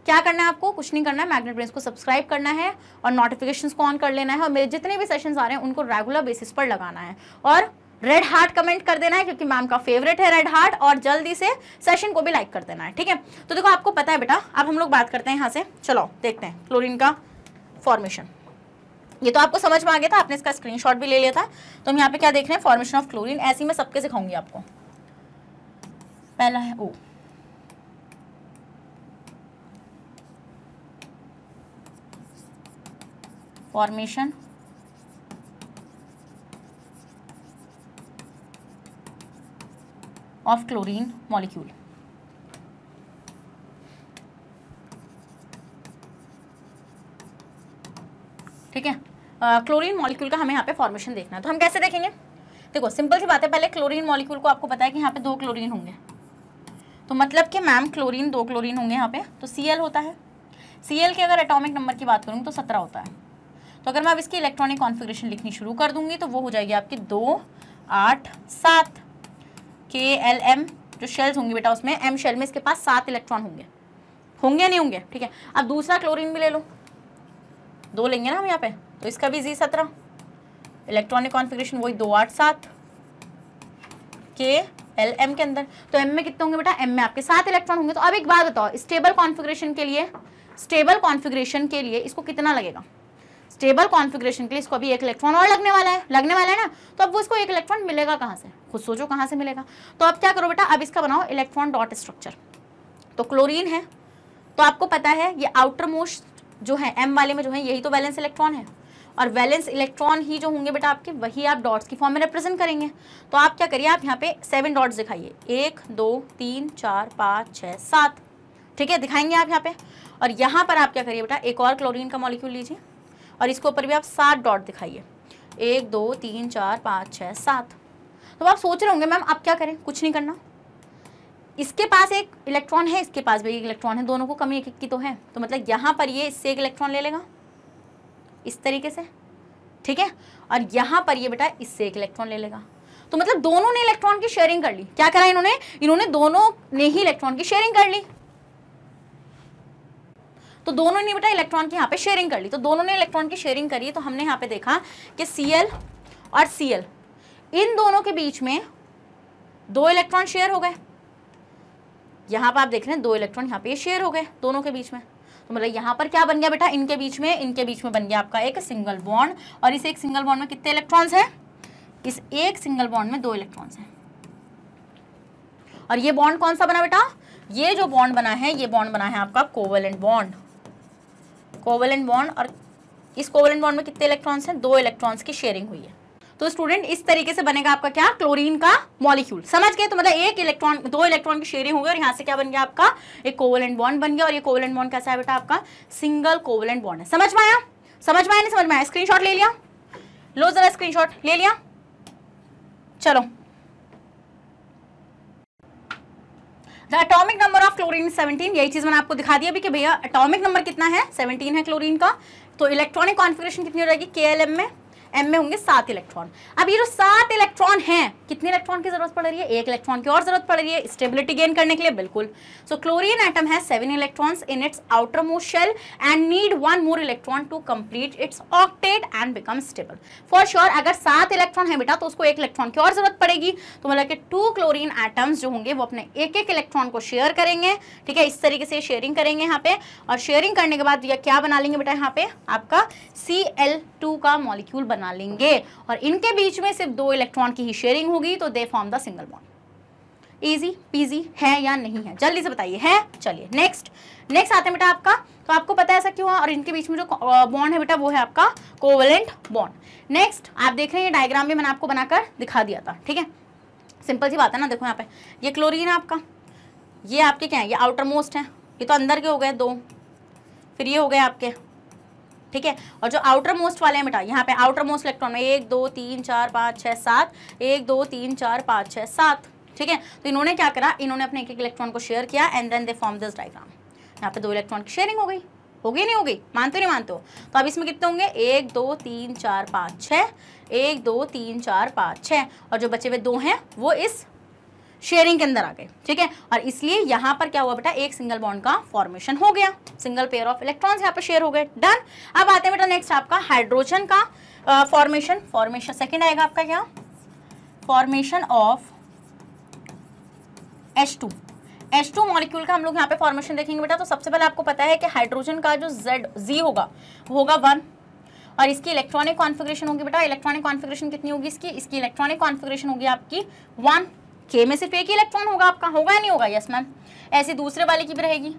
क्या करना है आपको कुछ नहीं करना है मैग्नेट ब्रेन्स को सब्सक्राइब करना है और नोटिफिकेशन को ऑन कर लेना है और मेरे जितने भी सेशंस आ रहे हैं उनको रेगुलर बेसिस पर लगाना है और रेड हार्ट कमेंट कर देना है क्योंकि मैम का फेवरेट है रेड हार्ट और जल्दी से सेशन को भी लाइक कर देना है ठीक है तो देखो आपको पता है बेटा अब हम लोग बात करते हैं यहाँ से चलो देखते हैं क्लोरिन का फॉर्मेशन ये तो आपको समझ में आ गया था आपने इसका स्क्रीनशॉट भी ले लिया था तो हम यहाँ पे क्या देख रहे हैं फॉर्मेशन ऑफ क्लोरीन ऐसी मैं सबके सिखाऊंगी आपको पहला है ओ फॉर्मेशन of chlorine molecule. ठीक है क्लोरीन मॉलिक्यूल का हमें यहाँ पे फॉर्मेशन देखना है तो हम कैसे देखेंगे देखो सिंपल सी बात है पहले क्लोरीन मॉलिक्यूल को आपको पता है कि यहाँ पे दो क्लोरीन होंगे तो मतलब कि मैम क्लोरीन दो क्लोरीन होंगे यहाँ पे तो सी होता है सी के अगर एटॉमिक नंबर की बात करूँ तो सत्रह होता है तो अगर मैं अब इसकी इलेक्ट्रॉनिक कॉन्फिग्रेशन लिखनी शुरू कर दूंगी तो वो हो जाएगी आपकी दो आठ सात के एल एम जो शेल्स होंगी बेटा उसमें एम शेल में इसके पास सात इलेक्ट्रॉन होंगे होंगे नहीं होंगे ठीक है अब दूसरा क्लोरीन भी ले लो दो लेंगे ना हम यहाँ पे तो इसका भी जी सत्रह इलेक्ट्रॉनिक कॉन्फिग्रेशन वही दो आठ सात के एल एम के अंदर तो एम में कितने होंगे बेटा एम में आपके सात इलेक्ट्रॉन होंगे तो अब एक बात बताओ स्टेबल कॉन्फिग्रेशन के लिए स्टेबल कॉन्फिग्रेशन के लिए इसको कितना लगेगा स्टेबल कॉन्फिग्रेशन के लिए इसको अभी एक इलेक्ट्रॉन और लगने वाला है लगने वाला है ना तो अब वो इसको एक इलेक्ट्रॉन मिलेगा कहाँ से खुद सोचो कहाँ से मिलेगा तो अब क्या करो बेटा अब इसका बनाओ इलेक्ट्रॉन डॉट स्ट्रक्चर तो क्लोरीन है तो आपको पता है ये आउटर मोस्ट जो है एम वाले में जो है यही तो वैलेंस इलेक्ट्रॉन है और वैलेंस इलेक्ट्रॉन ही जो होंगे बेटा आपके वही आप डॉट्स की फॉर्म में रिप्रेजेंट करेंगे तो आप क्या करिए आप यहाँ पे सेवन डॉट्स दिखाइए एक दो तीन चार पाँच छः सात ठीक है दिखाएंगे आप यहाँ पे और यहाँ पर आप क्या करिए बेटा एक और क्लोरीन का मॉलिक्यूल लीजिए और इसके ऊपर भी आप सात डॉट दिखाइए एक दो तीन चार पाँच छः सात तो आप सोच रहे होंगे मैम आप क्या करें कुछ नहीं करना इसके पास एक इलेक्ट्रॉन है इसके पास भी एक इलेक्ट्रॉन है दोनों को कमी एक एक की तो है तो मतलब यहाँ पर ये इससे एक इलेक्ट्रॉन ले लेगा इस तरीके से ठीक है और यहाँ पर ये बेटा इससे एक इलेक्ट्रॉन ले लेगा तो मतलब दोनों ने इलेक्ट्रॉन की शेयरिंग कर ली क्या करा इन्होंने इन्होंने दोनों ने ही इलेक्ट्रॉन की शेयरिंग कर ली तो दोनों ने बेटा इलेक्ट्रॉन की यहाँ पे शेयरिंग कर ली तो दोनों ने इलेक्ट्रॉन की शेयरिंग करी तो हमने यहाँ पे देखा कि सी और सी इन दोनों के बीच में दो इलेक्ट्रॉन शेयर हो गए यहां पर आप देख रहे हैं दो इलेक्ट्रॉन यहां पे शेयर हो गए दोनों के बीच में तो मतलब यहां पर क्या बन गया बेटा इनके बीच में इनके बीच में बन गया आपका एक सिंगल बॉन्ड और इस एक सिंगल बॉन्ड में कितने इलेक्ट्रॉन्स हैं इस एक सिंगल बॉन्ड में दो इलेक्ट्रॉन्स हैं और ये बॉन्ड कौन सा बना बेटा ये जो बॉन्ड बना है ये बॉन्ड बना है आपका कोवल बॉन्ड कोवल बॉन्ड और इस कोवल बॉन्ड में कितने इलेक्ट्रॉन्स हैं दो इलेक्ट्रॉन्स की शेयरिंग हुई है तो स्टूडेंट इस तरीके से बनेगा आपका क्या क्लोरीन का मॉलिक्यूल समझ गए तो मतलब एक इलेक्ट्रॉन दो इलेक्ट्रॉन की शेयरिंग हो गई और यहाँ से क्या बन गया आपका एक कोवलेंट बॉन्ड बन गया और ये कोवलेंट बॉन्ड कैसा है बेटा आपका सिंगल कोवलेंट बॉन्ड है समझ में आया समझ में आया नहीं समझ में आया ले लिया लो जरा स्क्रीनशॉट ले लिया चलो एटॉमिक नंबर ऑफ क्लोरीन 17 यही चीज मैंने आपको दिखा दी अभी कि भैया एटॉमिक नंबर कितना है 17 है क्लोरीन का तो इलेक्ट्रॉनिक कॉन्फ़िगरेशन कितनी हो जाएगी के में एम में होंगे सात इलेक्ट्रॉन अब ये जो सात इलेक्ट्रॉन हैं कितने इलेक्ट्रॉन की जरूरत पड़ रही है एक इलेक्ट्रॉन की और जरूरत पड़ रही है स्टेबिलिटी गेन करने के लिए बिल्कुल so chlorine atom has seven electron in its outer most shell and need one more electron to complete its octet and become stable for sure अगर सात इलेक्ट्रॉन है बेटा तो उसको एक इलेक्ट्रॉन की और जरूरत पड़ेगी तो मतलब कि टू क्लोरीन आइटम्स जो होंगे वो अपने एक एक इलेक्ट्रॉन को शेयर करेंगे ठीक है इस तरीके से शेयरिंग करेंगे यहाँ पे और शेयरिंग करने के बाद क्या बना लेंगे बेटा यहाँ पे आपका सी का मॉलिक्यूल बना बना लेंगे और इनके बीच में सिर्फ दो इलेक्ट्रॉन की ही शेयरिंग होगी तो they form the single bond easy peasy है या नहीं है जल्दी से बताइए है चलिए नेक्स्ट नेक्स्ट आते हैं बेटा आपका तो आपको पता है ऐसा क्यों है और इनके बीच में जो बॉन्ड है बेटा वो है आपका कोवलेंट बॉन्ड नेक्स्ट आप देख रहे हैं डायग्राम भी मैंने आपको बनाकर दिखा दिया था ठीक है सिंपल सी बात है ना देखो यहाँ पे ये क्लोरीन है आपका ये आपके क्या है ये आउटर मोस्ट है ये तो अंदर के हो गए दो फिर ये हो गए आपके ठीक है और जो आउटर मोस्ट वाले हैं बेटा यहाँ पे आउटर मोस्ट इलेक्ट्रॉन में एक दो तीन चार पाँच छः सात एक दो तीन चार पाँच छः सात ठीक है तो इन्होंने क्या करा इन्होंने अपने एक एक इलेक्ट्रॉन को शेयर किया and then they form this diagram यहाँ पे दो इलेक्ट्रॉन की शेयरिंग हो गई हो गई नहीं हो गई मानते नहीं मानते हो तो अब इसमें कितने होंगे एक दो तीन चार पाँच छः एक दो तीन चार पाँच छः और जो बचे हुए दो हैं वो इस शेयरिंग के अंदर आ गए ठीक है और इसलिए यहां पर क्या हुआ बेटा एक सिंगल बॉन्ड का फॉर्मेशन हो गया सिंगल पेयर ऑफ इलेक्ट्रॉन्स यहाँ पर शेयर हो गए डन अब आते हैं बेटा नेक्स्ट आपका हाइड्रोजन का फॉर्मेशन फॉर्मेशन सेकेंड आएगा आपका क्या formation of H H2 molecule का हम लोग यहाँ पे फॉर्मेशन देखेंगे बेटा तो सबसे पहले आपको पता है कि हाइड्रोजन का जो Z Z होगा वो होगा वन और इसकी इलेक्ट्रॉनिक कॉन्फ़िगरेशन होगी बेटा इलेक्ट्रॉनिक कॉन्फ़िगरेशन कितनी होगी इसकी इसकी इलेक्ट्रॉनिक कॉन्फ़िगरेशन होगी आपकी वन के में सिर्फ एक ही इलेक्ट्रॉन होगा आपका होगा या नहीं होगा यस मैम ऐसे दूसरे वाले की भी रहेगी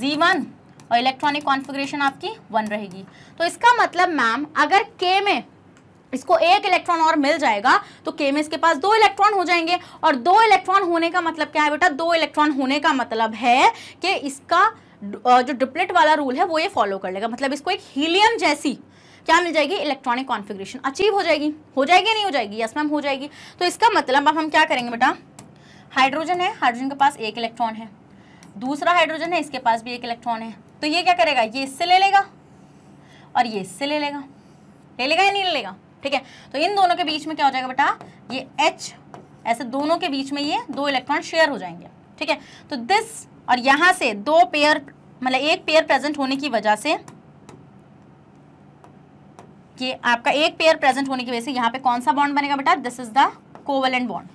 जी वन और इलेक्ट्रॉनिक कॉन्फिग्रेशन आपकी वन रहेगी तो इसका मतलब मैम अगर के में इसको एक इलेक्ट्रॉन और मिल जाएगा तो के में इसके पास दो इलेक्ट्रॉन हो जाएंगे और दो इलेक्ट्रॉन होने का मतलब क्या है बेटा दो इलेक्ट्रॉन होने का मतलब है कि इसका जो डुप्लेट वाला रूल है वो ये फॉलो कर लेगा मतलब इसको एक हीलियम जैसी क्या मिल जाएगी इलेक्ट्रॉनिक कॉन्फिग्रेशन अचीव हो जाएगी हो जाएगी नहीं हो जाएगी यस मैम हो जाएगी तो इसका मतलब अब हम क्या करेंगे बेटा हाइड्रोजन है हाइड्रोजन के पास एक इलेक्ट्रॉन है दूसरा हाइड्रोजन है इसके पास भी एक इलेक्ट्रॉन है तो ये क्या करेगा ये इससे ले लेगा और ये इससे ले लेगा ले लेगा या नहीं ले लेगा ठीक है तो इन दोनों के बीच में क्या हो जाएगा बेटा ये एच ऐसे दोनों के बीच में ये दो इलेक्ट्रॉन शेयर हो जाएंगे ठीक है तो दिस और यहां से दो पेयर मतलब एक पेयर प्रेजेंट होने की वजह से ये आपका एक पेयर प्रेजेंट होने की वजह से यहां पे कौन सा बॉन्ड बनेगा बेटा this is the covalent bond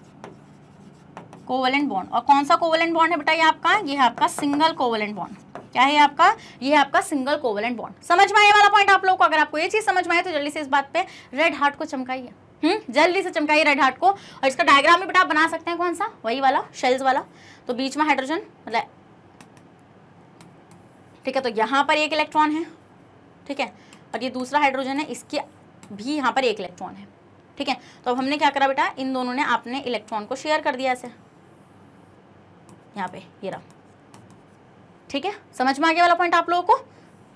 covalent bond और कौन सा कोवलेंट बॉन्ड है बेटा ये आपका ये है आपका सिंगल कोवलेंट बॉन्ड क्या है आपका ये है आपका सिंगल कोवलेंट बॉन्ड समझ में आए वाला पॉइंट आप लोग को अगर आपको ये चीज समझ में आए तो जल्दी से इस बात पे रेड हार्ट को चमकाइए हम्म जल्दी से चमकाइए रेड हार्ट को और इसका डायग्राम भी बेटा आप बना सकते हैं कौन सा वही वाला शेल्स वाला तो बीच में हाइड्रोजन मतलब ठीक है तो यहाँ पर एक इलेक्ट्रॉन है ठीक है और ये दूसरा हाइड्रोजन है इसके भी यहाँ पर एक इलेक्ट्रॉन है ठीक है तो अब हमने क्या करा बेटा इन दोनों ने आपने इलेक्ट्रॉन को शेयर कर दिया ऐसे यहाँ पे ये रहा ठीक है समझ में आ गया वाला पॉइंट आप लोगों को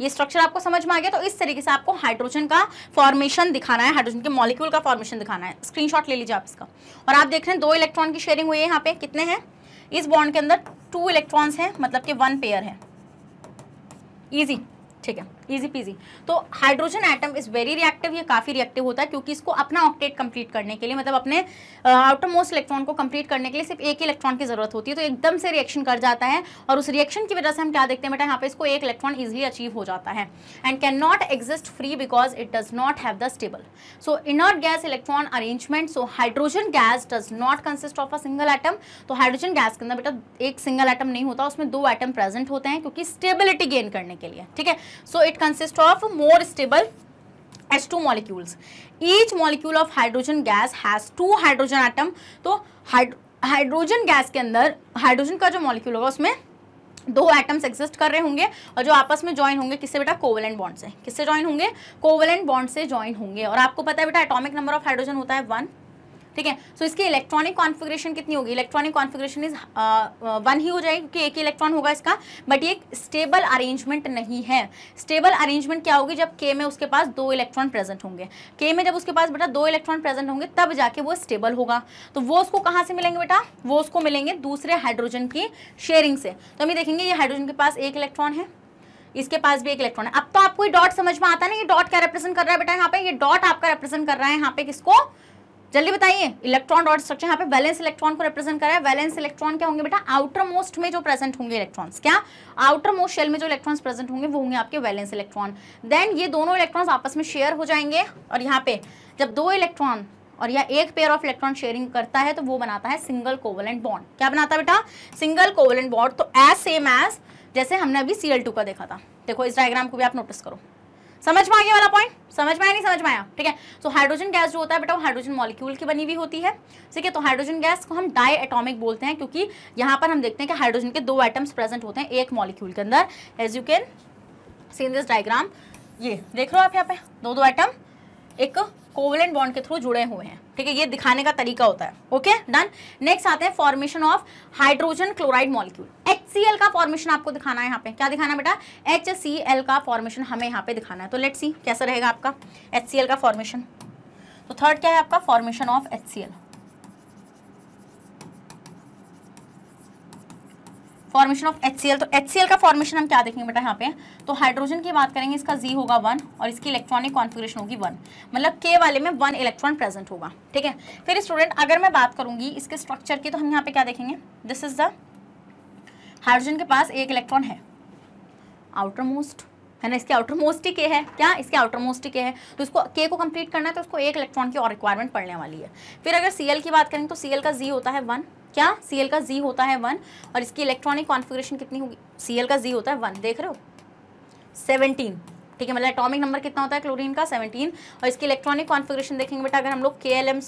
ये स्ट्रक्चर आपको समझ में आ गया तो इस तरीके से आपको हाइड्रोजन का फॉर्मेशन दिखाना है हाइड्रोजन के मॉलिक्यूल का फॉर्मेशन दिखाना है स्क्रीनशॉट ले लीजिए आप इसका और आप देख रहे हैं दो इलेक्ट्रॉन की शेयरिंग हुई है यहाँ पे कितने हैं इस बॉन्ड के अंदर टू इलेक्ट्रॉन्स हैं मतलब कि वन पेयर है ईजी ठीक है इजी पीजी तो hydrogen atom is very reactive ये काफ़ी रिएक्टिव होता है क्योंकि इसको अपना ऑक्टेट कंप्लीट करने के लिए मतलब अपने आउटर मोस्ट इलेक्ट्रॉन को कंप्लीट करने के लिए सिर्फ एक ही इलेक्ट्रॉन की ज़रूरत होती है तो एकदम से रिएक्शन कर जाता है और उस रिएक्शन की वजह से हम क्या देखते हैं बेटा यहाँ पे इसको एक इलेक्ट्रॉन ईजिली अचीव हो जाता है and can not exist free because it does not have the stable so inert gas electron arrangement so hydrogen gas does not consist of a single atom तो हाइड्रोजन गैस के अंदर बेटा एक सिंगल एटम नहीं होता उसमें दो एटम प्रेजेंट होते हैं क्योंकि स्टेबिलिटी गेन करने के लिए ठीक है so it that consist of more stable H2 molecules. Each molecule of hydrogen gas has two hydrogen atom. तो हाइड्रोजन गैस के अंदर हाइड्रोजन का जो मॉलिक्यूल होगा उसमें दो एटम्स एग्जिस्ट कर रहे होंगे और जो आपस में ज्वाइन होंगे किससे बेटा कोवलेंट बॉन्ड से किससे ज्वाइन होंगे कोवलेंट बॉन्ड से ज्वाइन होंगे और आपको पता है बेटा एटॉमिक नंबर ऑफ हाइड्रोजन होता है वन ठीक है सो इसकी इलेक्ट्रॉनिक कॉन्फिग्रेशन कितनी होगी इलेक्ट्रॉनिक कॉन्फिग्रेशन इज वन ही हो जाएगी क्योंकि एक ही इलेक्ट्रॉन होगा इसका बट ये स्टेबल अरेंजमेंट नहीं है स्टेबल अरेंजमेंट क्या होगी जब के में उसके पास दो इलेक्ट्रॉन प्रेजेंट होंगे के में जब उसके पास बेटा दो इलेक्ट्रॉन प्रेजेंट होंगे तब जाके वो स्टेबल होगा तो वो उसको कहाँ से मिलेंगे बेटा वो उसको मिलेंगे दूसरे हाइड्रोजन की शेयरिंग से तो हम ये देखेंगे ये हाइड्रोजन के पास एक इलेक्ट्रॉन है इसके पास भी एक इलेक्ट्रॉन है अब तो आपको ये डॉट समझ में आता है ना ये डॉट क्या रिप्रेजेंट कर रहा है बेटा यहाँ पे ये डॉट आपका रिप्रेजेंट कर रहा है यहाँ पे किसको जल्दी बताइए इलेक्ट्रॉन डॉट स्ट्रक्चर यहाँ पे वैलेंस इलेक्ट्रॉन को रिप्रेजेंट करा है वैलेंस इलेक्ट्रॉन क्या होंगे बेटा आउटर मोस्ट में जो प्रेजेंट होंगे इलेक्ट्रॉन्स क्या आउटर मोस्ट शेल में जो इलेक्ट्रॉन्स प्रेजेंट होंगे वो होंगे आपके वैलेंस इलेक्ट्रॉन देन ये दोनों इलेक्ट्रॉन्स आपस में शेयर हो जाएंगे और यहाँ पे जब दो इलेक्ट्रॉन और या एक पेयर ऑफ इलेक्ट्रॉन शेयरिंग करता है तो वो बनाता है सिंगल कोवलेंट बॉन्ड क्या बनाता है बेटा सिंगल कोवलेंट बॉन्ड तो एज सेम एज जैसे हमने अभी सी का देखा था देखो इस डायग्राम को भी आप नोटिस करो समझ में आ गया वाला पॉइंट समझ में आया नहीं समझ में आया ठीक है सो हाइड्रोजन गैस जो होता है बेटा वो हाइड्रोजन मॉलिक्यूल की बनी हुई होती है ठीक है तो हाइड्रोजन गैस को हम डाई एटॉमिक बोलते हैं क्योंकि यहाँ पर हम देखते हैं कि हाइड्रोजन के दो आइटम्स प्रेजेंट होते हैं एक मॉलिक्यूल के अंदर as you can see this diagram ये देख लो आप यहाँ पे दो दो एटम एक कोवलेंट बॉन्ड के थ्रू जुड़े हुए हैं ठीक है ये दिखाने का तरीका होता है ओके डन नेक्स्ट आते हैं formation of hydrogen chloride molecule H का फॉर्मेशन आपको दिखाना है यहाँ पे क्या दिखाना बेटा एच का फॉर्मेशन हमें यहाँ पे दिखाना है तो लेट सी कैसा रहेगा आपका एच का फॉर्मेशन तो थर्ड क्या है आपका formation of H formation of H तो एच का फॉर्मेशन हम क्या देखेंगे बेटा यहाँ पे तो हाइड्रोजन की बात करेंगे इसका जी होगा वन और इसकी इलेक्ट्रॉनिक कॉन्फिग्रेशन होगी वन मतलब के वाले में वन इलेक्ट्रॉन प्रेजेंट होगा ठीक है फिर स्टूडेंट अगर मैं बात करूंगी इसके स्ट्रक्चर की तो हम यहाँ पे क्या देखेंगे दिस इज द हाइड्रोजन के पास एक इलेक्ट्रॉन है आउटर मोस्ट है ना इसके आउटर मोस्ट ही के है क्या इसके आउटर मोस्ट ही के है तो इसको के को कंप्लीट करना है तो उसको एक इलेक्ट्रॉन की और रिक्वायरमेंट पड़ने वाली है फिर अगर सी की बात करें तो सीएल का जी होता है वन क्या सी का जी होता है वन और इसकी इलेक्ट्रॉनिक कॉन्फिग्रेशन कितनी होगी सी का जी होता है वन देख रहे हो सेवनटीन ठीक है मतलब एटॉमिक नंबर कितना होता है क्लोरीन का 17 और इसकी इलेक्ट्रॉनिक कॉन्फिग्रेशन देखेंगे बेटा अगर हम लोग के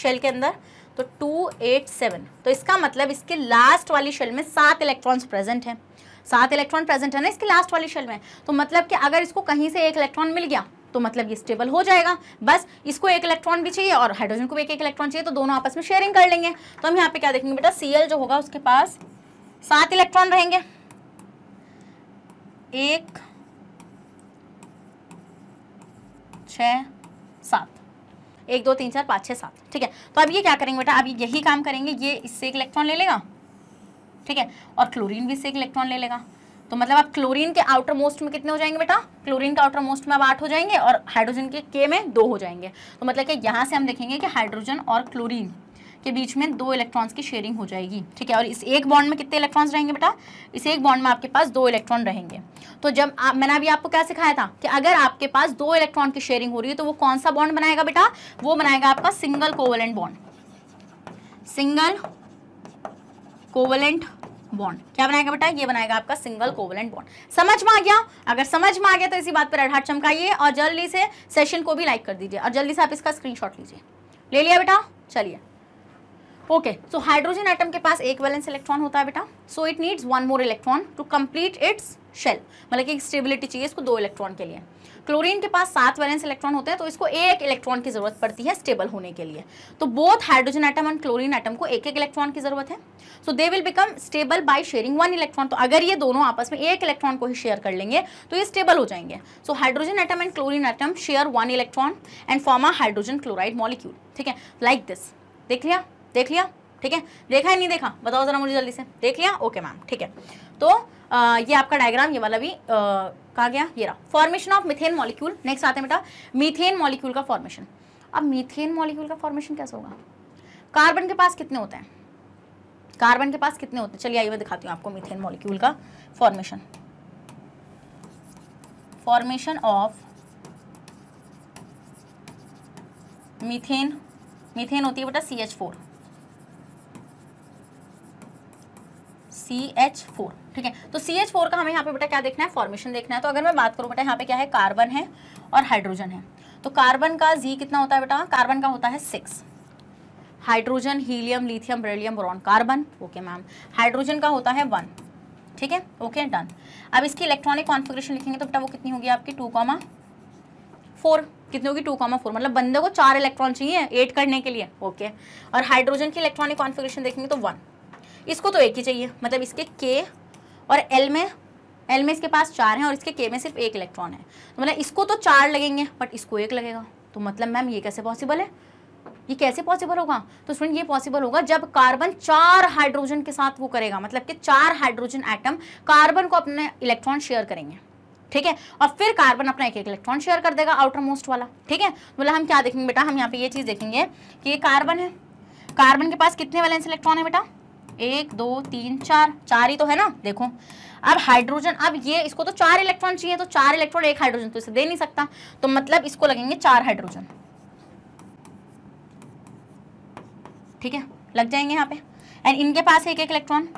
शेल के अंदर तो 287 तो इसका मतलब इसके लास्ट वाली शेल में सात इलेक्ट्रॉन्स प्रेजेंट हैं सात इलेक्ट्रॉन प्रेजेंट है ना इसके लास्ट वाली शेल में तो मतलब कि अगर इसको कहीं से एक इलेक्ट्रॉन मिल गया तो मतलब ये स्टेबल हो जाएगा बस इसको एक इलेक्ट्रॉन भी चाहिए और हाइड्रोजन को भी एक एक इलेक्ट्रॉन चाहिए तो दोनों आपस में शेयरिंग कर लेंगे तो हम यहाँ पे क्या देखेंगे बेटा सीएल जो होगा उसके पास सात इलेक्ट्रॉन रहेंगे एक छ सात एक दो तीन चार पाँच छः सात ठीक है तो अब ये क्या करेंगे बेटा अब यही काम करेंगे ये इससे एक इलेक्ट्रॉन ले लेगा ठीक है और क्लोरीन भी इससे एक इलेक्ट्रॉन ले लेगा ले तो मतलब आप क्लोरीन के आउटर मोस्ट में कितने हो जाएंगे बेटा क्लोरीन के आउटर मोस्ट में आप आठ हो जाएंगे और हाइड्रोजन के के में दो हो जाएंगे तो मतलब कि यहाँ से हम देखेंगे कि हाइड्रोजन और क्लोरीन के बीच में दो इलेक्ट्रॉन्स की शेयरिंग हो जाएगी ठीक है और इस एक बॉन्ड में कितने इलेक्ट्रॉन्स रहेंगे बेटा इस एक बॉन्ड में आपके पास दो इलेक्ट्रॉन रहेंगे तो जब आप मैंने अभी आपको क्या सिखाया था कि अगर आपके पास दो इलेक्ट्रॉन की शेयरिंग हो रही है तो वो कौन सा बॉन्ड बनाएगा बेटा वो बनाएगा आपका single covalent bond single covalent bond क्या बनाएगा बेटा ये बनाएगा आपका सिंगल कोवलेंट बॉन्ड समझ में आ गया अगर समझ में आ गया तो इसी बात पर रेड चमकाइए और जल्दी से सेशन को भी लाइक कर दीजिए और जल्दी से आप इसका स्क्रीन लीजिए ले लिया बेटा चलिए ओके सो हाइड्रोजन आइटम के पास एक वैलेंस इलेक्ट्रॉन होता है बेटा so it needs one more electron to complete its shell मतलब कि स्टेबिलिटी चाहिए इसको दो इलेक्ट्रॉन के लिए क्लोरीन के पास सात वैलेंस इलेक्ट्रॉन होते हैं तो इसको एक इलेक्ट्रॉन की जरूरत पड़ती है स्टेबल होने के लिए तो both hydrogen atom and chlorine atom को एक एक इलेक्ट्रॉन की जरूरत है so they will become stable by sharing one electron तो अगर ये दोनों आपस में एक इलेक्ट्रॉन को ही शेयर कर लेंगे तो ये स्टेबल हो जाएंगे so hydrogen atom and chlorine atom share one electron and form a hydrogen chloride molecule ठीक है लाइक दिस देख लिया देख लिया ठीक है देखा है नहीं देखा बताओ जरा मुझे जल्दी से देख लिया ओके मैम ठीक है तो आ, ये आपका डायग्राम ये वाला भी कहा गया ये रहा formation of methane molecule next आते हैं बेटा मीथेन मॉलिक्यूल का फॉर्मेशन अब मीथेन मॉलिक्यूल का फॉर्मेशन कैसे होगा कार्बन के पास कितने होते हैं कार्बन के पास कितने होते हैं चलिए आइए मैं दिखाती हूँ आपको मीथेन मॉलिक्यूल का formation formation of methane methane होती है बेटा C H four C H four ठीक है तो सी एच फोर का हमें यहाँ पे बेटा क्या देखना है फॉर्मेशन देखना है तो अगर मैं बात करूँ बेटा यहाँ पे क्या है कार्बन है और हाइड्रोजन है तो कार्बन का जी कितना होता है बेटा कार्बन का होता है six hydrogen helium lithium beryllium boron carbon okay ma'am hydrogen का होता है वन ठीक है ओके डन अब इसकी इलेक्ट्रॉनिक कॉन्फिग्रेशन लिखेंगे तो बेटा वो कितनी होगी आपकी टू कॉमा फोर कितनी होगी टू कॉमा फोर मतलब बंदे को चार इलेक्ट्रॉन चाहिए एट करने के लिए ओके और हाइड्रोजन की इलेक्ट्रॉनिक कॉन्फिग्रेशन देखेंगे तो वन इसको तो एक ही चाहिए मतलब इसके के और एल में एल में इसके पास चार हैं और इसके के में सिर्फ एक इलेक्ट्रॉन है तो मतलब इसको तो चार लगेंगे बट इसको एक लगेगा तो मतलब मैम ये कैसे पॉसिबल है ये कैसे पॉसिबल होगा तो स्टूडेंट ये पॉसिबल होगा जब कार्बन चार हाइड्रोजन के साथ वो करेगा मतलब कि चार हाइड्रोजन एटम कार्बन को अपने इलेक्ट्रॉन शेयर करेंगे ठीक है और फिर कार्बन अपना एक एक इलेक्ट्रॉन शेयर कर देगा आउटर मोस्ट वाला ठीक है तो बोला मतलब हम क्या देखेंगे बेटा हम यहाँ पे ये चीज़ देखेंगे कि ये कार्बन है कार्बन के पास कितने वैलेंस इलेक्ट्रॉन है बेटा एक दो तीन चार चार ही तो है ना देखो अब हाइड्रोजन अब ये इसको तो चार इलेक्ट्रॉन चाहिए तो चार इलेक्ट्रॉन एक हाइड्रोजन तो इसे दे नहीं सकता तो मतलब इसको लगेंगे चार हाइड्रोजन ठीक है लग जाएंगे यहाँ पे एंड इनके पास एक एक इलेक्ट्रॉन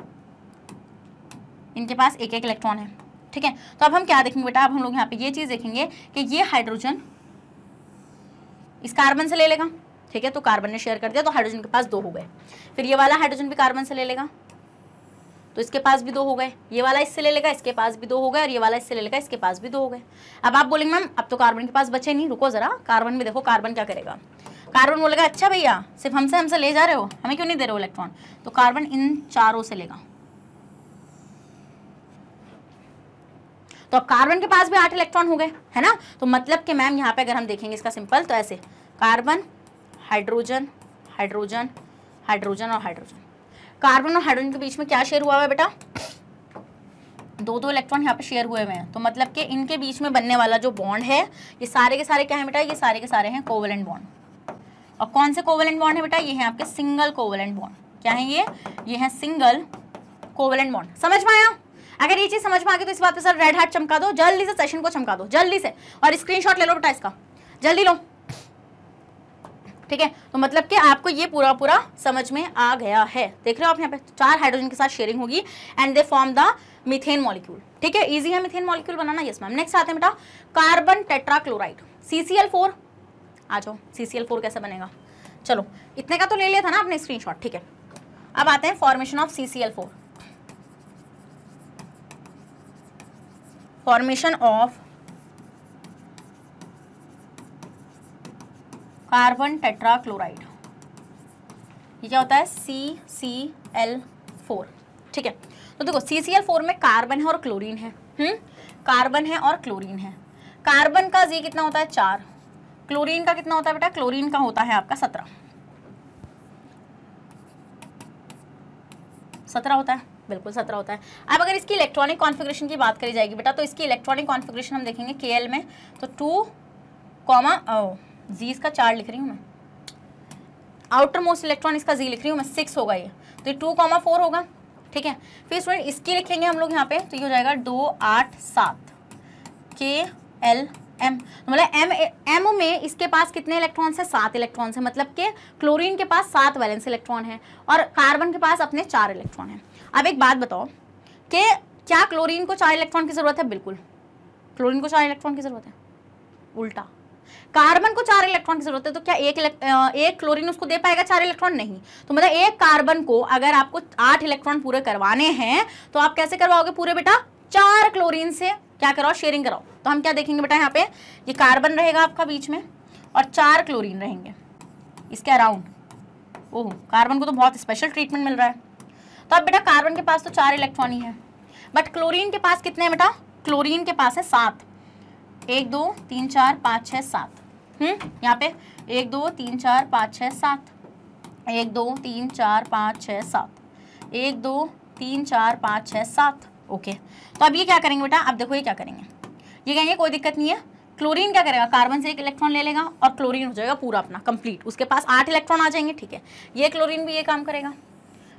इनके पास एक एक इलेक्ट्रॉन है ठीक है तो अब हम क्या देखेंगे बेटा अब हम लोग यहाँ पे ये चीज़ देखेंगे कि ये हाइड्रोजन इस कार्बन से ले लेगा ठीक है तो कार्बन ने शेयर कर दिया तो हाइड्रोजन के पास दो हो गए फिर ये वाला हाइड्रोजन भी कार्बन से ले लेगा तो इसके पास भी दो हो गए ये वाला इससे ले लेगा इसके पास भी दो हो गए और ये वाला इससे ले लेगा इसके पास भी दो हो गए अब आप बोलेंगे मैम अब तो कार्बन के पास बचे नहीं रुको ज़रा कार्बन में देखो कार्बन क्या करेगा कार्बन बोलेगा अच्छा भैया सिर्फ हमसे हमसे ले जा रहे हो हमें क्यों नहीं दे रहे हो इलेक्ट्रॉन तो कार्बन इन चारों से लेगा तो अब कार्बन के पास भी आठ इलेक्ट्रॉन हो गए है ना तो मतलब कि मैम यहाँ पे अगर हम देखेंगे इसका सिंपल तो ऐसे कार्बन हाइड्रोजन हाइड्रोजन हाइड्रोजन और हाइड्रोजन कार्बन और हाइड्रोजन के बीच में क्या शेयर हुआ है बेटा दो दो इलेक्ट्रॉन यहाँ पे शेयर हुए हुए हैं तो मतलब कि इनके बीच में बनने वाला जो बॉन्ड है ये सारे के सारे क्या है बेटा ये सारे के सारे हैं कोवलेंट बॉन्ड और कौन से कोवलेंट बॉन्ड है बेटा ये है आपके सिंगल कोवलेंट बॉन्ड क्या है ये ये है सिंगल कोवलेंट बॉन्ड समझ में आया अगर ये चीज समझ में आ गई तो इस बात पे सर रेड हार्ट चमका दो जल्दी से सेशन को चमका दो जल्दी से और स्क्रीनशॉट ले लो बेटा इसका जल्दी लो ठीक है तो मतलब कि आपको ये पूरा पूरा समझ में आ गया है देख रहे हो आप यहाँ पे चार हाइड्रोजन के साथ शेयरिंग होगी and they form the methane molecule ठीक है इजी है मिथेन मॉलिक्यूल बनाना यस मैम नेक्स्ट आते हैं बेटा carbon tetrachloride C C L four आ जाओ सी सी एल फोर कैसे बनेगा चलो इतने का तो ले लिया था ना आपने शॉट ठीक है अब आते हैं formation of C C L four formation of carbon tetrachloride ये क्या होता है सी सी एल फोर ठीक है तो देखो सी सी एल फोर में कार्बन है और क्लोरीन है हम्म कार्बन है और क्लोरीन है कार्बन का जी कितना होता है चार क्लोरीन का कितना होता है बेटा क्लोरीन का होता है आपका सत्रह सत्रह होता है बिल्कुल सत्रह होता है अब अगर इसकी इलेक्ट्रॉनिक कॉन्फ़िगरेशन की बात करी जाएगी बेटा तो इसकी इलेक्ट्रॉनिक कॉन्फ़िगरेशन हम देखेंगे के में तो टू कॉमा जी इसका चार लिख रही हूँ मैं आउटर मोस्ट इलेक्ट्रॉन इसका जी लिख रही हूँ मैं सिक्स होगा ये तो ये टू कॉमा फोर होगा ठीक है फिर स्टूडेंट इसकी लिखेंगे हम लोग यहाँ पे तो ये हो जाएगा दो आठ सात के एल एम मतलब एम एम में इसके पास कितने इलेक्ट्रॉन्स हैं सात इलेक्ट्रॉन्स हैं मतलब के क्लोरीन के पास सात वैलेंस इलेक्ट्रॉन है और कार्बन के पास अपने चार इलेक्ट्रॉन हैं अब एक बात बताओ कि क्या क्लोरीन को चार इलेक्ट्रॉन की ज़रूरत है बिल्कुल क्लोरीन को चार इलेक्ट्रॉन की ज़रूरत है उल्टा कार्बन को चार इलेक्ट्रॉन की जरूरत है तो क्या एक एक क्लोरीन उसको दे पाएगा चार इलेक्ट्रॉन नहीं तो मतलब एक कार्बन को अगर आपको आठ इलेक्ट्रॉन पूरे करवाने हैं तो आप कैसे करवाओगे पूरे बेटा चार क्लोरीन से क्या कराओ शेयरिंग कराओ तो हम क्या देखेंगे बेटा यहाँ पे ये कार्बन रहेगा आपका बीच में और चार क्लोरीन रहेंगे इसके अराउंड ओह कार्बन को तो बहुत स्पेशल ट्रीटमेंट मिल रहा है तो अब बेटा कार्बन के पास तो चार इलेक्ट्रॉन ही है बट क्लोरीन के पास कितने हैं बेटा क्लोरीन के पास है सात एक दो तीन चार पाँच छः सात हम्म यहाँ पे एक दो तीन चार पाँच छः सात एक दो तीन चार पाँच छः सात एक दो तीन चार पाँच छः सात ओके तो अब ये क्या करेंगे बेटा अब देखो ये क्या करेंगे ये कहेंगे कोई दिक्कत नहीं है क्लोरीन क्या करेगा कार्बन से एक इलेक्ट्रॉन ले लेगा और क्लोरीन हो जाएगा पूरा अपना कंप्लीट उसके पास आठ इलेक्ट्रॉन आ जाएंगे ठीक है ये क्लोरीन भी ये काम करेगा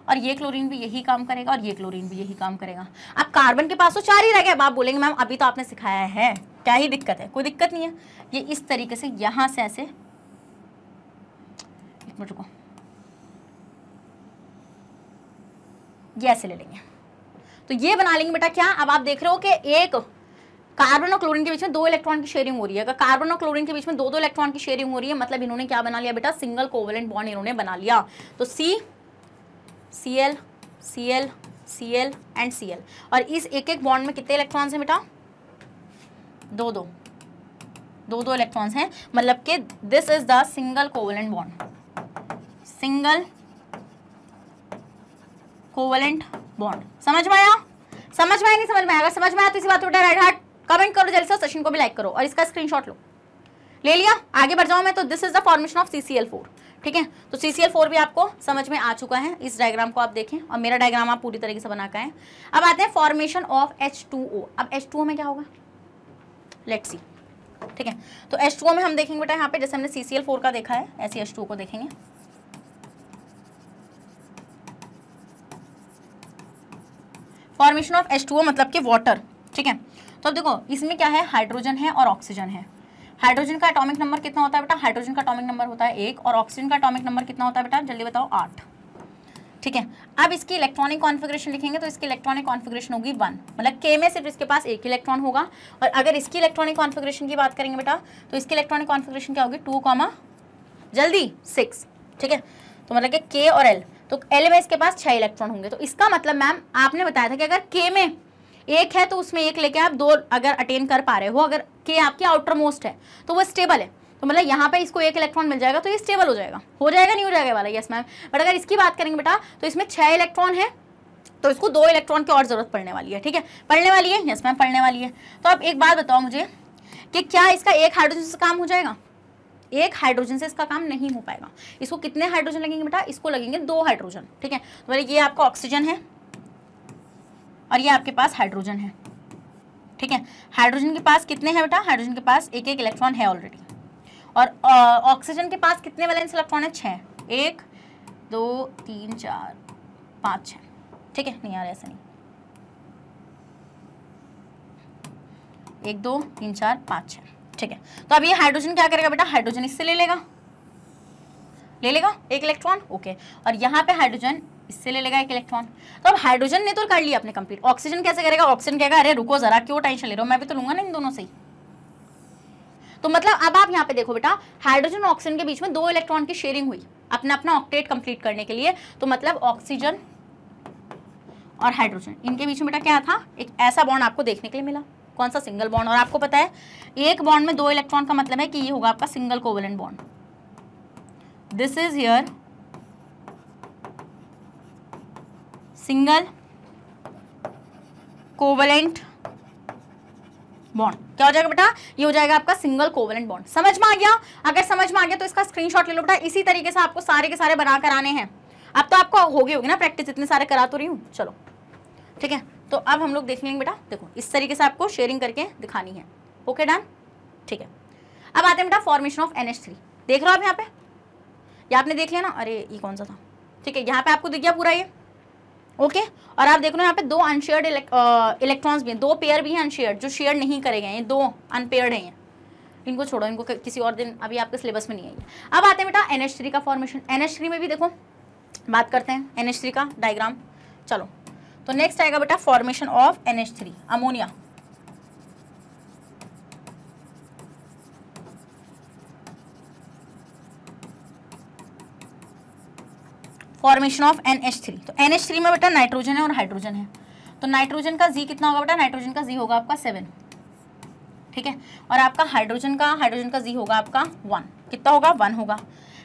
और ये क्लोरीन भी यही काम करेगा और ये क्लोरीन भी यही काम करेगा अब कार्बन के पास तो चार ही रह गया अब आप बोलेंगे मैम अभी तो आपने सिखाया है क्या ही दिक्कत है कोई दिक्कत नहीं है ये इस तरीके से यहाँ से ऐसे एक मिनट रुको ये ऐसे ले लेंगे तो ये बना लेंगे बेटा क्या अब आप देख रहे हो कि एक कार्बन और क्लोरीन के बीच में दो इलेक्ट्रॉन की शेयरिंग हो रही है अगर कार्बन और क्लोरीन के बीच में दो दो इलेक्ट्रॉन की शेयरिंग हो रही है मतलब इन्होंने क्या बना लिया बेटा सिंगल कोवेलेंट बॉन्ड इन्होंने बना लिया तो C C L C L C L and C L और इस एक एक बॉन्ड में कितने इलेक्ट्रॉन्स हैं बेटा दो दो दो दो इलेक्ट्रॉन्स हैं मतलब कि this is the single covalent bond single covalent bond समझ में आया समझ में आया नहीं समझ में आया अगर समझ में आया तो इसी बात उठा राइट हार्ट कमेंट करो जल्दी से सेशन को भी लाइक करो और इसका स्क्रीनशॉट लो ले लिया आगे बढ़ जाऊं मैं तो this is the formation of C C L four ठीक है तो सी भी आपको समझ में आ चुका है इस डायग्राम को आप देखें और मेरा डायग्राम आप पूरी तरीके से बना का है अब आते हैं फॉर्मेशन ऑफ एच अब एच में क्या होगा लेट सी ठीक है तो एच में हम देखेंगे बेटा यहाँ पे जैसे हमने सी फोर का देखा है ऐसे एच को देखेंगे फॉर्मेशन ऑफ एच मतलब कि वाटर ठीक है तो अब देखो इसमें क्या है हाइड्रोजन है और ऑक्सीजन है हाइड्रोजन का एटॉमिक नंबर कितना होता है बेटा हाइड्रोजन का अटोमिक नंबर होता है एक और ऑक्सीजन का अटोमिक नंबर कितना होता है बेटा जल्दी बताओ आठ ठीक है अब इसकी इलेक्ट्रॉनिक कॉन्फ़िगरेशन लिखेंगे तो इसकी इलेक्ट्रॉनिक कॉन्फ़िगरेशन होगी वन मतलब के में सिर्फ इसके पास एक इलेक्ट्रॉन होगा और अगर इसकी इलेक्ट्रॉनिक कॉन्फ़िगरेशन की बात करेंगे बेटा तो इसकी इलेक्ट्रॉनिक कॉन्फ़िगरेशन क्या होगी टू कॉमा जल्दी सिक्स ठीक है तो मतलब के और एल तो एल में इसके पास छः इलेक्ट्रॉन होंगे तो इसका मतलब मैम आपने बताया था कि अगर के में एक है तो उसमें एक लेके आप दो अगर अटेन कर पा रहे हो अगर के आपके आउटर मोस्ट है तो वो स्टेबल है तो मतलब यहाँ पे इसको एक इलेक्ट्रॉन मिल जाएगा तो ये स्टेबल हो जाएगा हो जाएगा नहीं हो जाएगा वाला यस मैम बट अगर इसकी बात करेंगे बेटा तो इसमें छः इलेक्ट्रॉन है तो इसको दो इलेक्ट्रॉन की और ज़रूरत पड़ने वाली है ठीक है पढ़ने वाली है यस मैम पढ़ने वाली है तो आप एक बात बताओ मुझे कि क्या इसका एक हाइड्रोजन से काम हो जाएगा एक हाइड्रोजन से इसका काम नहीं हो पाएगा इसको कितने हाइड्रोजन लगेंगे बेटा इसको लगेंगे दो हाइड्रोजन ठीक है तो ये आपका ऑक्सीजन है और ये आपके पास हाइड्रोजन है ठीक है हाइड्रोजन के पास कितने हैं बेटा हाइड्रोजन के पास एक एक इलेक्ट्रॉन है ऑलरेडी और ऑक्सीजन के पास कितने वैलेंस इलेक्ट्रॉन है छः एक दो तीन चार पाँच छः ठीक है नहीं यार ऐसे नहीं एक दो तीन चार पाँच छः ठीक है तो अब ये हाइड्रोजन क्या करेगा बेटा हाइड्रोजन इससे ले लेगा ले लेगा एक इलेक्ट्रॉन ओके और यहाँ पे हाइड्रोजन इससे ले लेगा एक इलेक्ट्रॉन तो अब हाइड्रोजन ने तो कर लिया अपने कंप्लीट ऑक्सीजन कैसे करेगा ऑक्सीजन कहेगा अरे रुको जरा क्यों टेंशन ले रहा मैं भी तो लूंगा ना इन दोनों से ही तो मतलब अब आप यहाँ पे देखो बेटा हाइड्रोजन ऑक्सीजन के बीच में दो इलेक्ट्रॉन की शेयरिंग हुई अपना अपना ऑक्टेट कंप्लीट करने के लिए तो मतलब ऑक्सीजन और हाइड्रोजन इनके बीच में बेटा क्या था एक ऐसा बॉन्ड आपको देखने के लिए मिला कौन सा सिंगल बॉन्ड और आपको पता है एक बॉन्ड में दो इलेक्ट्रॉन का मतलब है कि ये होगा आपका single covalent bond this is here single covalent bond क्या हो जाएगा बेटा ये हो जाएगा आपका सिंगल कोवलेंट बॉन्ड समझ में आ गया अगर समझ में आ गया तो इसका स्क्रीनशॉट ले लो बेटा इसी तरीके से आपको सारे के सारे बना कर आने हैं अब तो आपको हो गई होगी ना प्रैक्टिस इतने सारे करा तो रही हूँ चलो ठीक है तो अब हम लोग देख लेंगे बेटा देखो इस तरीके से आपको शेयरिंग करके दिखानी है ओके डन ठीक है अब आते हैं बेटा फॉर्मेशन ऑफ एन देख रहे हो आप यहाँ पे ये आपने देख लिया ना अरे ये कौन सा था ठीक है यहाँ पे आपको दिख गया पूरा ये ओके okay? और आप देख लो यहाँ पे दो अनशेयर्ड इलेक्ट्रॉन्स भी हैं दो पेयर भी हैं अनशेयर्ड जो शेयर नहीं करे गए हैं दो अनपेयर्ड हैं इनको छोड़ो इनको किसी और दिन अभी आपके सिलेबस में नहीं आई अब आते हैं बेटा एन का फॉर्मेशन एनएच में भी देखो बात करते हैं एनएच का डायग्राम चलो तो नेक्स्ट आएगा बेटा formation of N ammonia formation of N H three तो एन एच थ्री में बेटा नाइट्रोजन है और हाइड्रोजन है तो नाइट्रोजन का जी कितना होगा बेटा नाइट्रोजन का जी होगा आपका सेवन ठीक है और आपका हाइड्रोजन का हाइड्रोजन का जी होगा आपका वन कितना होगा वन होगा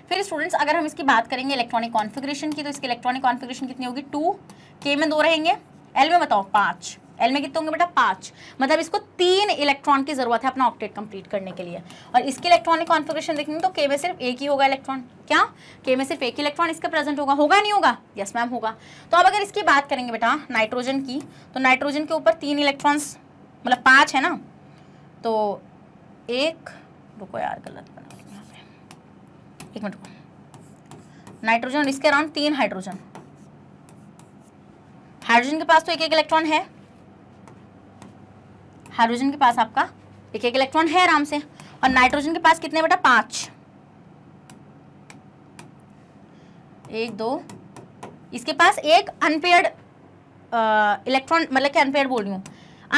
फिर स्टूडेंट्स अगर हम इसकी बात करेंगे इलेक्ट्रॉनिक कॉन्फिग्रेशन की तो इसकी इलेक्ट्रॉनिक कॉन्फिग्रेशन कितनी होगी टू के में दो रहेंगे एल में बताओ पाँच एल में कितने होंगे बेटा पांच मतलब इसको तीन इलेक्ट्रॉन की जरूरत है अपना ऑक्टेट कंप्लीट करने के लिए और इसके इलेक्ट्रॉनिक कॉन्फिग्रेशन देखेंगे तो के में सिर्फ एक ही होगा इलेक्ट्रॉन क्या के में सिर्फ एक ही इलेक्ट्रॉन इसका प्रेजेंट होगा होगा नहीं होगा यस मैम होगा तो अब अगर इसकी बात करेंगे बेटा नाइट्रोजन की तो नाइट्रोजन के ऊपर तीन इलेक्ट्रॉन्स मतलब पाँच है ना तो एक रुको यार गलत बना यहाँ पे एक मिनट रुको नाइट्रोजन इसके अराउंड तीन हाइड्रोजन हाइड्रोजन के पास तो एक एक इलेक्ट्रॉन है हाइड्रोजन के पास आपका एक एक इलेक्ट्रॉन है आराम से और नाइट्रोजन के पास कितने बेटा पांच एक दो इसके पास एक अनपेयर्ड इलेक्ट्रॉन मतलब कि अनपेयर्ड बोल रही हूँ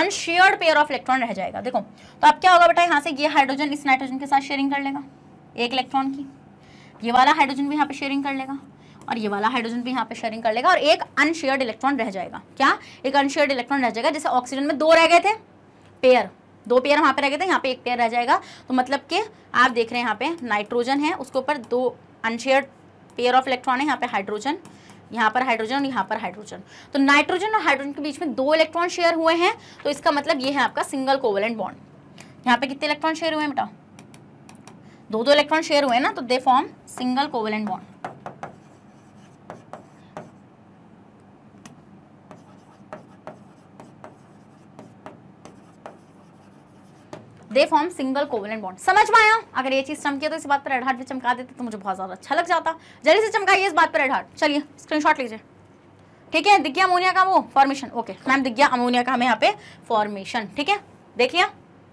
अनशेयर्ड पेयर ऑफ इलेक्ट्रॉन रह जाएगा देखो तो अब क्या होगा बेटा यहाँ से ये हाइड्रोजन इस नाइट्रोजन के साथ शेयरिंग कर लेगा एक इलेक्ट्रॉन की ये वाला हाइड्रोजन भी यहाँ पे शेयरिंग कर लेगा और ये वाला हाइड्रोजन भी यहाँ पे शेयरिंग कर लेगा और एक अनशेयर्ड इलेक्ट्रॉन रह जाएगा क्या एक अनशेयर्ड इलेक्ट्रॉन रह जाएगा जैसे ऑक्सीजन में दो रह गए थे पेयर दो पेयर वहाँ पे रह गए थे यहाँ पे एक पेयर रह जाएगा तो मतलब कि आप देख रहे हैं यहाँ पे नाइट्रोजन है उसके ऊपर दो अनशेयर पेयर ऑफ इलेक्ट्रॉन है यहाँ पे हाइड्रोजन यहाँ पर हाइड्रोजन और यहाँ पर हाइड्रोजन तो नाइट्रोजन और हाइड्रोजन के बीच में दो इलेक्ट्रॉन शेयर हुए हैं तो इसका मतलब ये है आपका सिंगल कोवलेंट बॉन्ड यहाँ पे कितने इलेक्ट्रॉन शेयर हुए हैं बेटा दो दो इलेक्ट्रॉन शेयर हुए ना तो they form single covalent bond they form single covalent bond समझ में आया अगर ये चीज चमकी तो इस बात पर रेड हार्ट भी चमका देते तो मुझे बहुत ज्यादा अच्छा लग जाता जल्दी से चमकाइए इस बात पर रेड हार्ट चलिए स्क्रीनशॉट लीजिए ठीक है दिग्ञा अमोनिया का वो फॉर्मेशन ओके मैम दिग्ञा अमोनिया का हमें यहाँ पे फॉर्मेशन ठीक है देखिए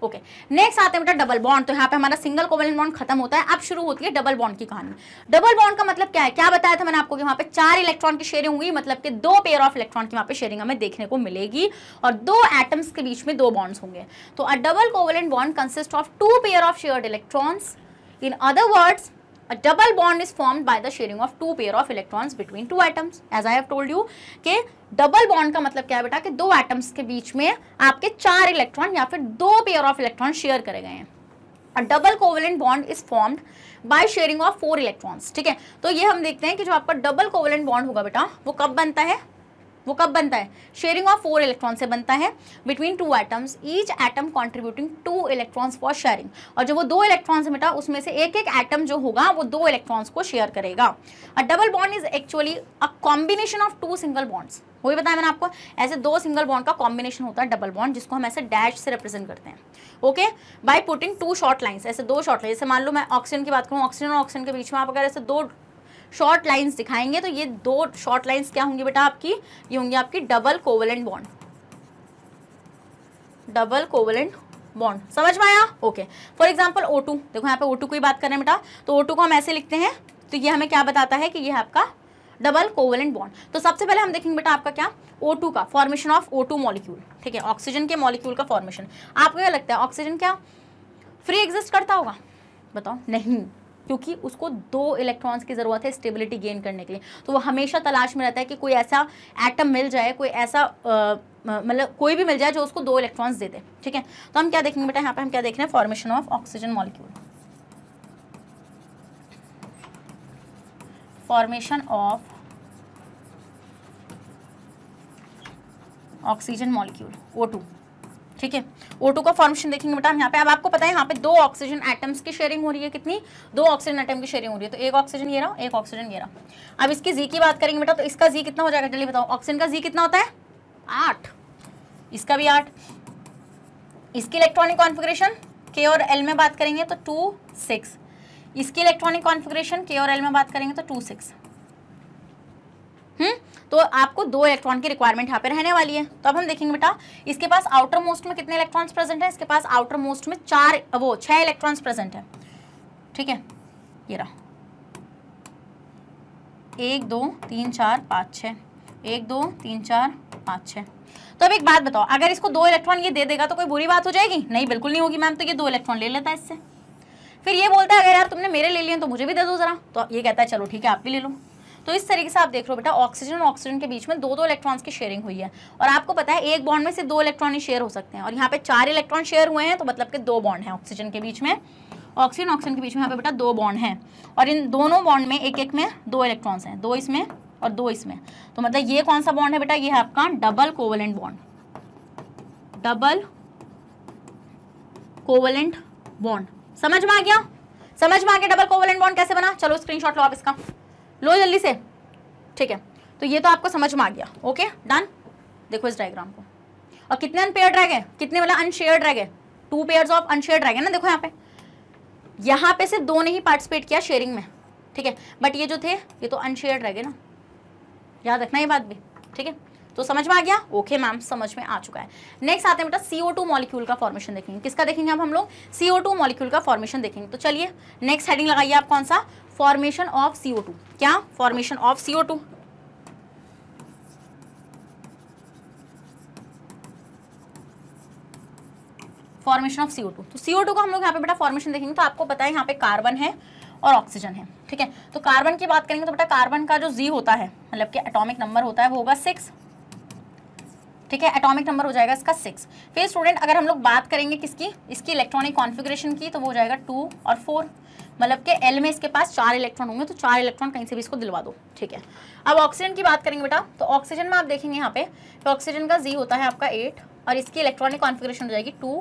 ओके नेक्स्ट आते हैं बेटा डबल बॉन्ड तो यहाँ पे हमारा सिंगल कोवेलेंट बॉन्ड खत्म होता है अब शुरू होती है डबल बॉन्ड की कहानी डबल बॉन्ड का मतलब क्या है क्या बताया था मैंने आपको कि वहाँ पे चार इलेक्ट्रॉन की शेयरिंग हुई मतलब कि दो पेयर ऑफ इलेक्ट्रॉन की वहाँ पे शेयरिंग हमें देखने को मिलेगी और दो एटम्स के बीच में दो बॉन्ड्स होंगे तो a double covalent bond consist of two pair of share electrons in other words A double bond is formed by the sharing of two pair of electrons between two atoms. As I have told you ke double bond ka matlab kya hai beta ke do atoms ke beech mein aapke char electron ya fir do pair of electron share kare gaye hain A double covalent bond is formed by sharing of four electrons. theek hai to ye hum dekhte hain ki jo aapka double covalent bond hoga beta wo kab banta hai वो कब बनता है शेयरिंग ऑफ फोर इलेक्ट्रॉन से बनता है between two atoms each atom contributing two electrons for sharing और जो वो दो इलेक्ट्रॉन से मिटा उसमें से एक एक एटम जो होगा वो दो इलेक्ट्रॉन्स को शेयर करेगा a double bond is actually a combination of two single bonds वही बताया मैंने आपको ऐसे दो सिंगल बॉन्ड का कॉम्बिनेशन होता है डबल बॉन्ड जिसको हम ऐसे डैश से रिप्रेजेंट करते हैं okay by putting two short lines ऐसे दो शॉर्ट लाइन जैसे मान लो मैं ऑक्सीजन की बात करूँ ऑक्सीजन और ऑक्सीजन के बीच में आप अगर ऐसे दो शॉर्ट लाइंस दिखाएंगे तो ये दो शॉर्ट लाइंस क्या होंगी बेटा आपकी ये होंगी आपकी double covalent bond double covalent bond समझ में आया ओके फॉर एग्जाम्पल ओ देखो यहाँ पे ओ की बात कर रहे हैं बेटा तो ओ को हम ऐसे लिखते हैं तो ये हमें क्या बताता है कि ये आपका डबल कोवलेंट बॉन्ड तो सबसे पहले हम देखेंगे बेटा आपका क्या O2 का फॉर्मेशन ऑफ O2 मॉलिक्यूल ठीक है ऑक्सीजन के मॉलिक्यूल का फॉर्मेशन आपको क्या लगता है ऑक्सीजन क्या फ्री एग्जिस्ट करता होगा बताओ नहीं क्योंकि उसको दो इलेक्ट्रॉन्स की ज़रूरत है स्टेबिलिटी गेन करने के लिए तो वो हमेशा तलाश में रहता है कि कोई ऐसा एटम मिल जाए कोई ऐसा मतलब कोई भी मिल जाए जो उसको दो इलेक्ट्रॉन्स दे दे ठीक है तो हम क्या देखेंगे बेटा यहाँ पर हम क्या देख रहे हैं formation of oxygen molecule formation of oxygen molecule O two ठीक है ओ का फॉर्मेशन देखेंगे बेटा हम यहाँ पे अब आपको पता है यहाँ पे दो ऑक्सीजन एटम्स की शेयरिंग हो रही है कितनी दो ऑक्सीजन एटम की शेयरिंग हो रही है तो एक ऑक्सीजन ये रहा एक ऑक्सीजन ये रहा अब इसकी जी की बात करेंगे बेटा तो इसका जी कितना हो जाएगा चलिए बताओ ऑक्सीजन का जी कितना होता है आठ इसका भी आठ इसकी इलेक्ट्रॉनिक कॉन्फिग्रेशन के और एल में बात करेंगे तो टू सिक्स इसकी इलेक्ट्रॉनिक कॉन्फिग्रेशन के और एल में बात करेंगे तो टू सिक्स हम्म तो आपको दो इलेक्ट्रॉन की रिक्वायरमेंट यहाँ पे रहने वाली है तो अब हम देखेंगे बेटा इसके पास आउटर मोस्ट में कितने इलेक्ट्रॉन्स प्रेजेंट है इसके पास आउटर मोस्ट में चार वो छह इलेक्ट्रॉन्स प्रेजेंट है ठीक है ये रहा एक दो तीन चार पाँच छ एक दो तीन चार पाँच छः तो अब एक बात बताओ अगर इसको दो इलेक्ट्रॉन ये दे देगा तो कोई बुरी बात हो जाएगी नहीं बिल्कुल नहीं होगी मैम तो ये दो इलेक्ट्रॉन ले लेता है इससे फिर ये बोलता है अगर यार तुमने मेरे ले लिए तो मुझे भी दे दो ज़रा तो ये कहता है चलो ठीक है आप भी ले लो तो इस तरीके से आप देख रहे हो बेटा ऑक्सीजन और ऑक्सीजन के बीच में दो दो इलेक्ट्रॉन्स की शेयरिंग हुई है और आपको पता है एक बॉन्ड में से दो इलेक्ट्रॉन ही शेयर हो सकते हैं और यहाँ पे चार इलेक्ट्रॉन शेयर हुए हैं तो मतलब के दो बॉन्ड है ऑक्सीजन के बीच में ऑक्सीजन ऑक्सीजन के बीच में यहाँ पे बेटा दो बॉन्ड है और इन दोनों बॉन्ड में एक एक में दो इलेक्ट्रॉन्स हैं दो इसमें और दो इसमें तो मतलब ये कौन सा बॉन्ड है बेटा ये है आपका double covalent bond double covalent bond समझ में आ गया समझ में आ गया डबल कोवलेंट बॉन्ड कैसे बना चलो स्क्रीनशॉट लो आप इसका लो जल्दी से ठीक है तो ये तो आपको समझ में आ गया ओके डन देखो इस डायग्राम को और कितने अनपेयर रह गए कितने वाला अनशेयर्ड रह गए टू पेयर्स ऑफ अनशेयर्ड रह गए ना देखो यहाँ पे यहाँ पे सिर्फ दो ने ही पार्टिसिपेट किया शेयरिंग में ठीक है बट ये जो थे ये तो अनशेयर्ड रह गए ना याद रखना ये बात भी ठीक है तो समझ में आ गया ओके मैम समझ में आ चुका है नेक्स्ट आते हैं बेटा सीओ टू मॉलिक्यूल का फॉर्मेशन देखेंगे किसका देखेंगे अब हम लोग सीओ टू मॉलिक्यूल का फॉर्मेशन देखेंगे तो चलिए नेक्स्ट हेडिंग लगाइए आप कौन सा फॉर्मेशन ऑफ सीओ टू क्या formation of CO two formation of CO two तो सीओ टू का हम लोग यहाँ पे बेटा फॉर्मेशन देखेंगे तो आपको पता है यहाँ पे कार्बन है और ऑक्सीजन है ठीक है तो कार्बन की बात करेंगे तो बेटा कार्बन का जो जी होता है मतलब कि एटॉमिक नंबर होता है वो होगा सिक्स ठीक है एटॉमिक नंबर हो जाएगा इसका सिक्स फिर स्टूडेंट अगर हम लोग बात करेंगे किसकी इसकी इलेक्ट्रॉनिक कॉन्फिग्रेशन की तो वो हो जाएगा टू और फोर मतलब कि एल में इसके पास चार इलेक्ट्रॉन होंगे तो चार इलेक्ट्रॉन कहीं से भी इसको दिलवा दो ठीक है अब ऑक्सीजन की बात करेंगे बेटा तो ऑक्सीजन में आप देखेंगे यहाँ पे तो ऑक्सीजन का जी होता है आपका एट और इसकी इलेक्ट्रॉनिक कॉन्फिग्रेशन हो जाएगी टू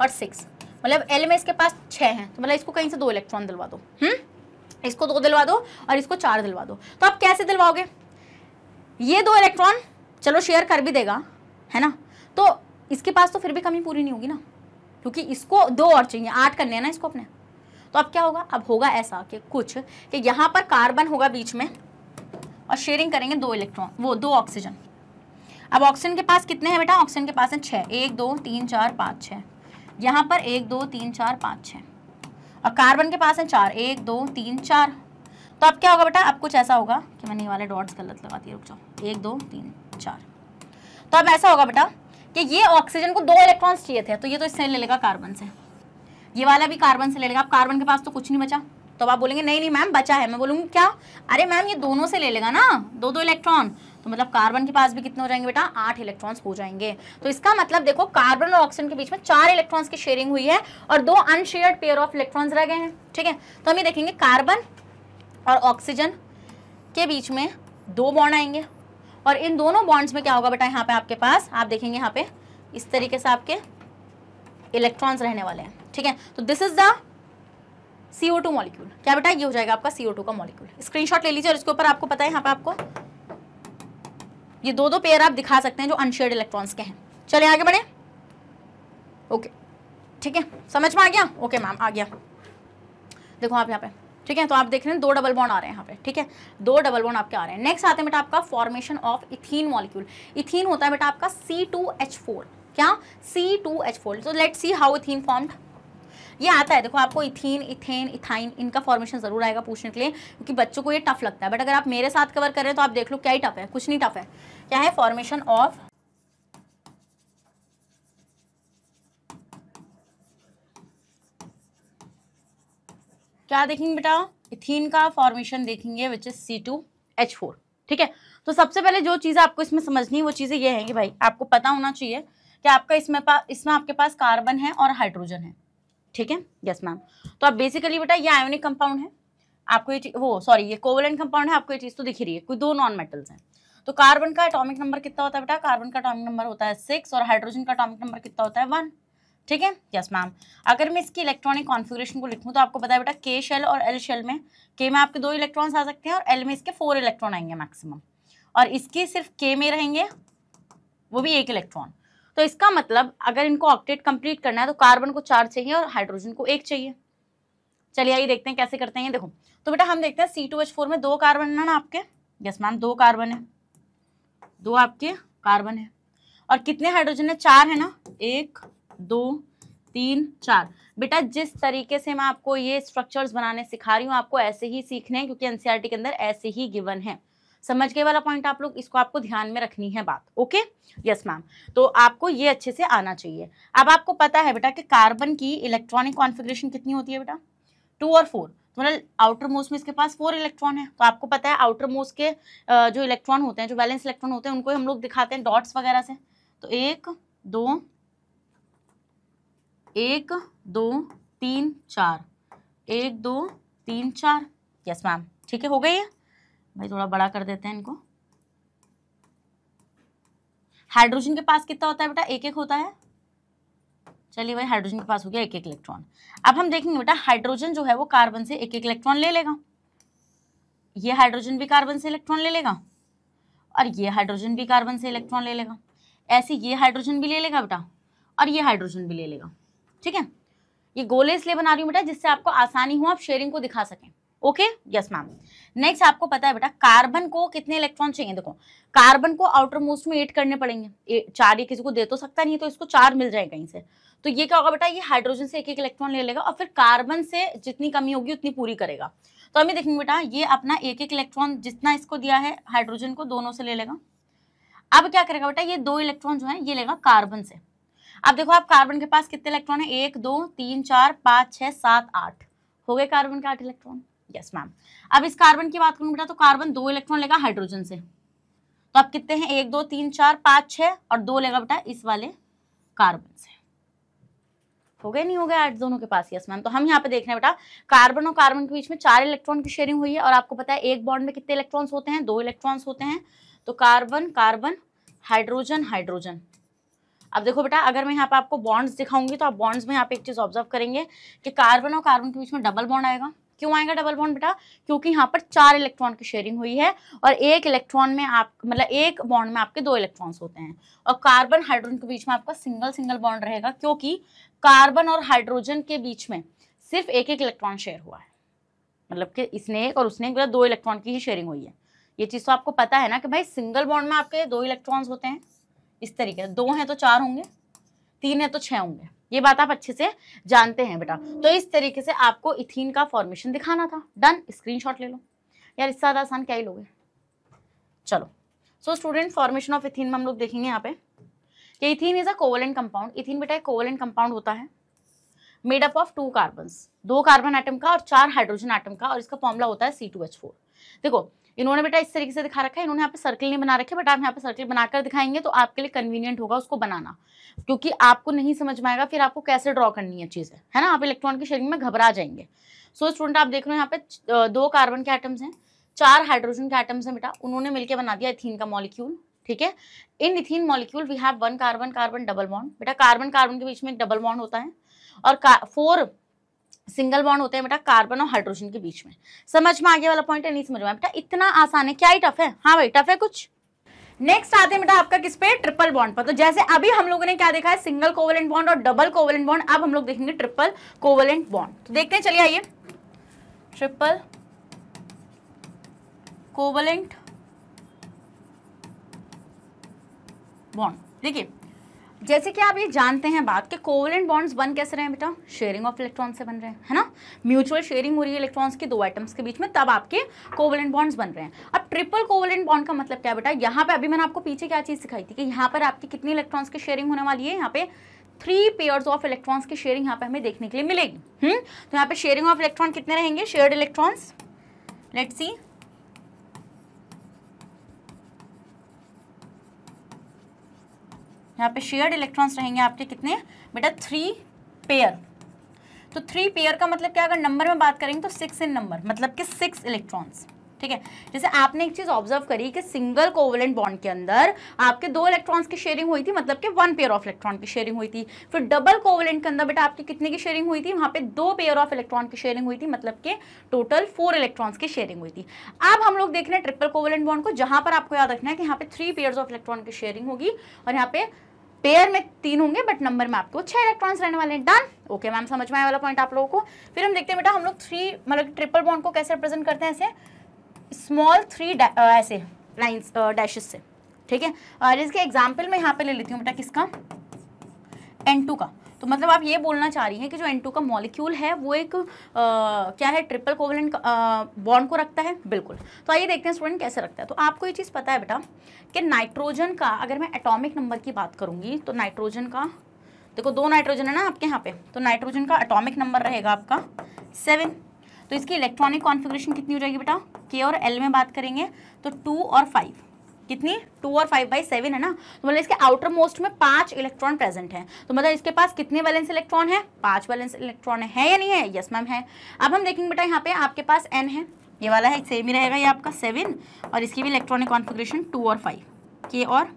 और सिक्स मतलब एल में इसके पास छः हैं तो मतलब इसको कहीं से दो इलेक्ट्रॉन दिलवा दो हुँ? हम्म? इसको दो दिलवा दो और इसको चार दिलवा दो तो आप कैसे दिलवाओगे ये दो इलेक्ट्रॉन चलो शेयर कर भी देगा है ना तो इसके पास तो फिर भी कमी पूरी नहीं होगी ना क्योंकि इसको दो और चाहिए आठ करने हैं ना इसको अपने तो अब क्या होगा अब होगा ऐसा कि कुछ कि यहाँ पर कार्बन होगा बीच में और शेयरिंग करेंगे दो इलेक्ट्रॉन वो दो ऑक्सीजन अब ऑक्सीजन के पास कितने हैं बेटा ऑक्सीजन के पास हैं छः एक दो तीन चार पाँच छः यहाँ पर एक दो तीन चार पाँच छः और कार्बन के पास हैं चार एक दो तीन चार तो अब क्या होगा बेटा अब कुछ ऐसा होगा कि मैंने ये वाले डॉट्स गलत लगा दिए रुक जाओ एक दो तीन चार तो अब ऐसा होगा बेटा कि ये ऑक्सीजन को दो इलेक्ट्रॉन्स चाहिए थे तो ये तो इससे ले लेगा कार्बन से ये वाला भी कार्बन से ले लेगा अब कार्बन के पास तो कुछ नहीं बचा तो आप बोलेंगे नहीं नहीं मैम बचा है मैं बोलूँगी क्या अरे मैम ये दोनों से ले लेगा ना दो दो इलेक्ट्रॉन तो मतलब कार्बन के पास भी कितने हो जाएंगे बेटा आठ इलेक्ट्रॉन्स हो जाएंगे तो इसका मतलब देखो कार्बन और ऑक्सीजन के बीच में चार इलेक्ट्रॉन्स की शेयरिंग हुई है और दो अनशेयर्ड पेयर ऑफ इलेक्ट्रॉन्स रह गए हैं ठीक है तो हम ये देखेंगे कार्बन और ऑक्सीजन के बीच में दो बॉन्ड आएंगे और इन दोनों बॉन्ड्स में क्या होगा बेटा यहाँ पे आपके पास आप देखेंगे यहाँ पे इस तरीके से आपके इलेक्ट्रॉन्स रहने वाले हैं ठीक है तो this is the CO2 O two molecule क्या बेटा ये हो जाएगा आपका CO2 टू का मॉलिक्यूल स्क्रीनशॉट ले लीजिए और इसके ऊपर आपको पता है यहाँ पे आपको ये दो दो पेयर आप दिखा सकते हैं जो अनशेड इलेक्ट्रॉन्स के हैं चले आगे बढ़े ओके ठीक है समझ में आ गया ओके मैम आ गया देखो आप यहाँ पे ठीक है तो आप देख रहे हैं दो डबल बॉन्ड आ रहे हैं यहाँ पे ठीक है दो डबल बॉन्ड आपके आ रहे हैं नेक्स्ट आते हैं बेटा आपका formation of ethene molecule ethene होता है बेटा आपका सी टू एच फोर क्या C two H four so let see how ethene formed ये आता है देखो आपको इथीन इथेन इथाइन इनका फॉर्मेशन जरूर आएगा पूछने के लिए क्योंकि बच्चों को ये टफ लगता है बट अगर आप मेरे साथ कवर कर रहे हैं तो आप देख लो क्या ही टफ है कुछ नहीं टफ है क्या है फॉर्मेशन ऑफ क्या देखेंगे बेटा इथीन का फॉर्मेशन देखेंगे which is C two H four ठीक है तो सबसे पहले जो चीज़ आपको इसमें समझनी है वो चीज़ें ये हैं कि भाई आपको पता होना चाहिए कि आपका इसमें पा, इसमें आपके पास कार्बन है और हाइड्रोजन है ठीक है यस मैम तो अब बेसिकली बेटा ये आयोनिक कंपाउंड है आपको ये वो सॉरी ये कोवलेंट कंपाउंड है आपको ये चीज़ तो दिख रही है कोई दो नॉन मेटल्स हैं तो कार्बन का एटॉमिक नंबर कितना होता है बेटा कार्बन का एटॉमिक नंबर होता है सिक्स और हाइड्रोजन का एटॉमिक नंबर कितना होता है वन ठीक है यस मैम अगर मैं इसकी इलेक्ट्रॉनिक कॉन्फ़िगरेशन को लिखूँ तो आपको बताया बेटा के शेल और एल शेल में के में आपके दो इलेक्ट्रॉन्स आ सकते हैं और एल में इसके फोर इलेक्ट्रॉन आएंगे मैक्सिमम और इसके सिर्फ के में रहेंगे वो भी एक इलेक्ट्रॉन तो इसका मतलब अगर इनको ऑक्टेट कंप्लीट करना है तो कार्बन को चार चाहिए और हाइड्रोजन को एक चाहिए चलिए आइए देखते हैं कैसे करते हैं देखो तो बेटा हम देखते हैं सी टू एच फोर में दो कार्बन है ना आपके यस मैम दो कार्बन है दो आपके कार्बन है और कितने हाइड्रोजन है चार है ना एक दो तीन चार बेटा जिस तरीके से मैं आपको ये स्ट्रक्चर्स बनाने सिखा रही हूँ आपको ऐसे ही सीखने हैं क्योंकि एनसीईआरटी e के अंदर ऐसे ही गिवन है समझ गए वाला पॉइंट आप लोग इसको आपको ध्यान में रखनी है बात ओके यस मैम तो आपको ये अच्छे से आना चाहिए अब आपको पता है बेटा कि कार्बन की इलेक्ट्रॉनिक कॉन्फिग्रेशन कितनी होती है बेटा टू और फोर तो मतलब आउटर मोस्ट में इसके पास फोर इलेक्ट्रॉन है तो आपको पता है आउटर मोस्ट के जो इलेक्ट्रॉन होते हैं जो बैलेंस इलेक्ट्रॉन होते हैं उनको हम लोग दिखाते हैं डॉट्स वगैरह से तो एक दो एक दो तीन चार एक दो तीन चार यस मैम ठीक है हो गई है भाई थोड़ा बड़ा कर देते हैं इनको हाइड्रोजन के पास कितना होता है बेटा एक एक होता है चलिए भाई हाइड्रोजन के पास हो गया एक एक इलेक्ट्रॉन अब हम देखेंगे बेटा हाइड्रोजन जो है वो कार्बन से एक एक इलेक्ट्रॉन ले लेगा ये हाइड्रोजन भी कार्बन से इलेक्ट्रॉन ले लेगा और ये हाइड्रोजन भी कार्बन से इलेक्ट्रॉन ले लेगा ऐसे ये हाइड्रोजन भी ले लेगा बेटा और ये हाइड्रोजन भी ले लेगा ठीक है ये गोले इसलिए बना रही हूँ बेटा जिससे आपको आसानी हो आप शेयरिंग को दिखा सकें ओके यस मैम नेक्स्ट आपको पता है बेटा कार्बन को कितने इलेक्ट्रॉन चाहिए देखो कार्बन को आउटर मोस्ट में एट करने पड़ेंगे ए, चार ये किसी को दे तो सकता नहीं है तो इसको चार मिल जाए कहीं से तो ये क्या होगा बेटा ये हाइड्रोजन से एक एक इलेक्ट्रॉन ले लेगा और फिर कार्बन से जितनी कमी होगी उतनी पूरी करेगा तो हमें देखेंगे बेटा ये अपना एक एक इलेक्ट्रॉन जितना इसको दिया है हाइड्रोजन को दोनों से ले लेगा अब क्या करेगा बेटा ये दो इलेक्ट्रॉन जो है ये लेगा कार्बन से अब देखो आप कार्बन के पास कितने इलेक्ट्रॉन है एक दो तीन चार पांच छह सात आठ हो गए कार्बन के आठ इलेक्ट्रॉन यस मैम अब इस कार्बन की बात करूं बेटा तो कार्बन दो इलेक्ट्रॉन लेगा हाइड्रोजन से तो आप कितने हैं एक दो तीन चार पाँच छह और दो लेगा बेटा इस वाले कार्बन से हो गए नहीं हो गए आठ दोनों के पास यस मैम तो हम यहाँ पे देख रहे हैं बेटा कार्बन और कार्बन के बीच में चार इलेक्ट्रॉन की शेयरिंग हुई है और आपको पता है एक बॉन्ड में कितने इलेक्ट्रॉन्स होते हैं दो इलेक्ट्रॉन्स होते हैं तो कार्बन कार्बन हाइड्रोजन हाइड्रोजन अब देखो बेटा अगर मैं यहाँ पे आपको बॉन्ड्स दिखाऊंगी तो आप बॉन्ड्स में यहाँ पे एक चीज़ ऑब्जर्व करेंगे कि कार्बन और कार्बन के बीच में डबल बॉन्ड आएगा क्यों आएगा डबल बॉन्ड बेटा क्योंकि यहाँ पर चार इलेक्ट्रॉन की शेयरिंग हुई है और एक इलेक्ट्रॉन में आप मतलब एक बॉन्ड में आपके दो इलेक्ट्रॉन्स होते हैं और कार्बन हाइड्रोजन के बीच में आपका सिंगल सिंगल बॉन्ड रहेगा क्योंकि कार्बन और हाइड्रोजन के बीच में सिर्फ एक एक इलेक्ट्रॉन शेयर हुआ है मतलब कि इसने एक और उसने एक दो इलेक्ट्रॉन की ही शेयरिंग हुई है ये चीज़ तो आपको पता है ना कि भाई सिंगल बॉन्ड में आपके दो इलेक्ट्रॉन्स होते हैं इस तरीके दो हैं तो चार होंगे तीन है तो छह होंगे ये बात आप अच्छे से जानते हैं बेटा तो इस तरीके से आपको इथिन का फॉर्मेशन दिखाना था डन स्क्रीनशॉट ले लो यार इससे ज़्यादा आसान क्या ही लोगे चलो so student formation of ethene में हम लोग देखेंगे यहाँ पे कि ethene is a covalent compound ethene बेटा एक कोवलेंट कंपाउंड होता है made up of two carbon दो कार्बन आइटम का और चार हाइड्रोजन आइटम का और इसका फॉर्मुला होता है सी टू एच फोर देखो इन्होंने बेटा इस तरीके से दिखा रखा है इन्होंने यहाँ पे सर्कल नहीं बना रखे बट आप यहाँ पे सर्कल बनाकर दिखाएंगे तो आपके लिए कन्वीनियंट होगा उसको बनाना क्योंकि आपको नहीं समझ में आएगा फिर आपको कैसे ड्रॉ करनी है चीज़ें है ना आप इलेक्ट्रॉन की शेयरिंग में घबरा जाएंगे सो so, स्टूडेंट आप देख रहे हो यहाँ पे दो कार्बन के आइटम्स हैं चार हाइड्रोजन के आइटम्स हैं बेटा उन्होंने मिलकर बना दिया इथीन का मॉलिक्यूल ठीक है in ethene molecule we have one carbon carbon double bond बेटा कार्बन कार्बन के बीच में एक डबल बॉन्ड होता है और फोर सिंगल बॉन्ड होते हैं बेटा कार्बन और हाइड्रोजन के बीच में समझ में आगे वाला पॉइंट है नहीं समझ में बेटा इतना आसान है क्या ही टफ है हाँ भाई टफ है कुछ नेक्स्ट आते हैं बेटा आपका किस पे ट्रिपल बॉन्ड पर तो जैसे अभी हम लोगों ने क्या देखा है सिंगल कोवलेंट बॉन्ड और डबल कोवलेंट बॉन्ड अब हम लोग देखेंगे ट्रिपल कोवलेंट बॉन्ड तो देखते हैं चलिए आइए ट्रिपल कोवलेंट बॉन्ड देखिए जैसे कि आप ये जानते हैं बात के कोवलेंट बॉन्ड्स बन कैसे रहे हैं बेटा शेयरिंग ऑफ इलेक्ट्रॉन से बन रहे हैं है ना म्यूचुअल शेयरिंग हो रही है इलेक्ट्रॉन्स की दो आइटम्स के बीच में तब आपके कोवलेंट बॉन्ड्स बन रहे हैं अब ट्रिपल कोवलेंट बॉन्ड का मतलब क्या बेटा यहाँ पे अभी मैंने आपको पीछे क्या चीज़ सिखाई थी कि यहाँ पर आपकी कितनी इलेक्ट्रॉन्स की शेयरिंग होने वाली है यहाँ पे थ्री पेयर्स ऑफ इलेक्ट्रॉन्स की शेयरिंग यहाँ पे हमें देखने के लिए मिलेगी हम्म तो यहाँ पे शेयरिंग ऑफ इलेक्ट्रॉन कितने रहेंगे शेयर्ड इलेक्ट्रॉन्स लेट सी यहाँ पे शेयर्ड इलेक्ट्रॉन्स रहेंगे आपके कितने बेटा थ्री पेयर तो थ्री पेयर का मतलब क्या अगर नंबर में बात करेंगे तो सिक्स इन नंबर मतलब कि सिक्स इलेक्ट्रॉन्स ठीक है जैसे आपने एक चीज ऑब्जर्व करी कि सिंगल कोवलेंट बॉन्ड के अंदर आपके दो इलेक्ट्रॉन्स की शेयरिंग हुई थी मतलब कि वन पेयर ऑफ इलेक्ट्रॉन की शेयरिंग हुई थी फिर डबल कोवलेंट के अंदर बेटा आपकी कितने की शेयरिंग हुई थी वहां पे दो पेयर ऑफ इलेक्ट्रॉन की शेयरिंग हुई थी मतलब के टोटल फोर इलेक्ट्रॉन्स की शेयरिंग हुई थी अब हम लोग देख रहे हैं ट्रिपल कोवलेंट बॉन्ड को जहां पर आपको याद रखना है कि यहाँ पे थ्री पेयर ऑफ इलेक्ट्रॉन की शेयरिंग होगी और यहाँ पे पेयर में तीन होंगे बट नंबर में आपको छह इलेक्ट्रॉन्स रहने वाले हैं डन ओके मैम समझ में आया वाला पॉइंट आप लोगों को फिर हम देखते हैं बेटा हम लोग थ्री मतलब ट्रिपल बॉन्ड को कैसे रिप्रेजेंट करते हैं ऐसे स्मॉल थ्री ऐसे लाइन्स डैशेस से ठीक है और इसके एग्जाम्पल मैं यहाँ पे ले लेती हूँ बेटा किसका एन टू का तो मतलब आप ये बोलना चाह रही हैं कि जो एन का मॉलिक्यूल है वो एक आ, क्या है ट्रिपल कोवलेंट बॉन्ड को रखता है बिल्कुल तो आइए देखते हैं स्टूडेंट कैसे रखता है तो आपको ये चीज़ पता है बेटा कि नाइट्रोजन का अगर मैं एटॉमिक नंबर की बात करूँगी तो नाइट्रोजन का देखो दो नाइट्रोजन है ना आपके यहाँ पे तो नाइट्रोजन का एटॉमिक नंबर रहेगा आपका सेवन तो इसकी इलेक्ट्रॉनिक कॉन्फिग्रेशन कितनी हो जाएगी बेटा के और एल में बात करेंगे तो टू और फाइव कितनी टू और फाइव बाई सेवन है ना तो मतलब इसके आउटर मोस्ट में पांच इलेक्ट्रॉन प्रेजेंट हैं तो मतलब इसके पास कितने वैलेंस इलेक्ट्रॉन है पांच वैलेंस इलेक्ट्रॉन है, है या नहीं है यस मैम है अब हम देखेंगे बेटा यहाँ पे आपके पास एन है ये वाला है सेम ही रहेगा ये आपका सेवन और इसकी भी इलेक्ट्रॉनिक कॉन्फिग्रेशन टू और फाइव के और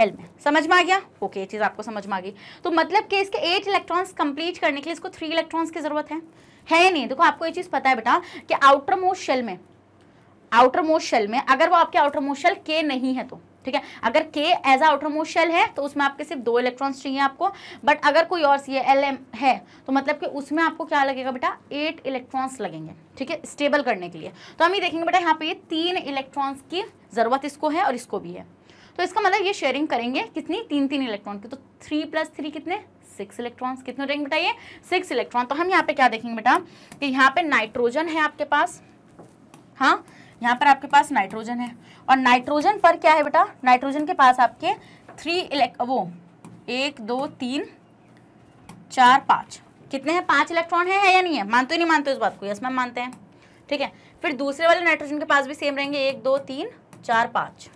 एल में समझ में आ गया ओके ये चीज़ आपको समझ में आ गई तो मतलब कि इसके एट इलेक्ट्रॉन्स कंप्लीट करने के लिए इसको थ्री इलेक्ट्रॉन्स की ज़रूरत है है नहीं देखो आपको ये चीज़ पता है बेटा कि आउटर मोस्ट शेल में आउटर मोशल में अगर वो आपके आउटर मोशल के नहीं है तो ठीक है अगर के एज आउटर मोशल है तो उसमें आपके सिर्फ दो इलेक्ट्रॉन्स चाहिए आपको बट अगर कोई और सी एल एम है तो मतलब कि उसमें आपको क्या लगेगा बेटा एट इलेक्ट्रॉन्स लगेंगे ठीक है स्टेबल करने के लिए तो हम ये देखेंगे बेटा यहाँ पे ये तीन इलेक्ट्रॉन्स की ज़रूरत इसको है और इसको भी है तो इसका मतलब ये शेयरिंग करेंगे कितनी तीन तीन इलेक्ट्रॉन की तो थ्री प्लस थ्री कितने सिक्स इलेक्ट्रॉन्स कितने रहेंगे बेटा ये सिक्स इलेक्ट्रॉन तो हम यहाँ पे क्या देखेंगे बेटा कि यहाँ पे नाइट्रोजन है आपके पास हाँ यहाँ पर आपके पास नाइट्रोजन है और नाइट्रोजन पर क्या है बेटा नाइट्रोजन के पास आपके थ्री इलेक्ट वो एक दो तीन चार पाँच कितने हैं पांच इलेक्ट्रॉन है, है या नहीं है मानते नहीं मानते इस बात को यस मैम मानते हैं ठीक है फिर दूसरे वाले नाइट्रोजन के पास भी सेम रहेंगे एक दो तीन चार पाँच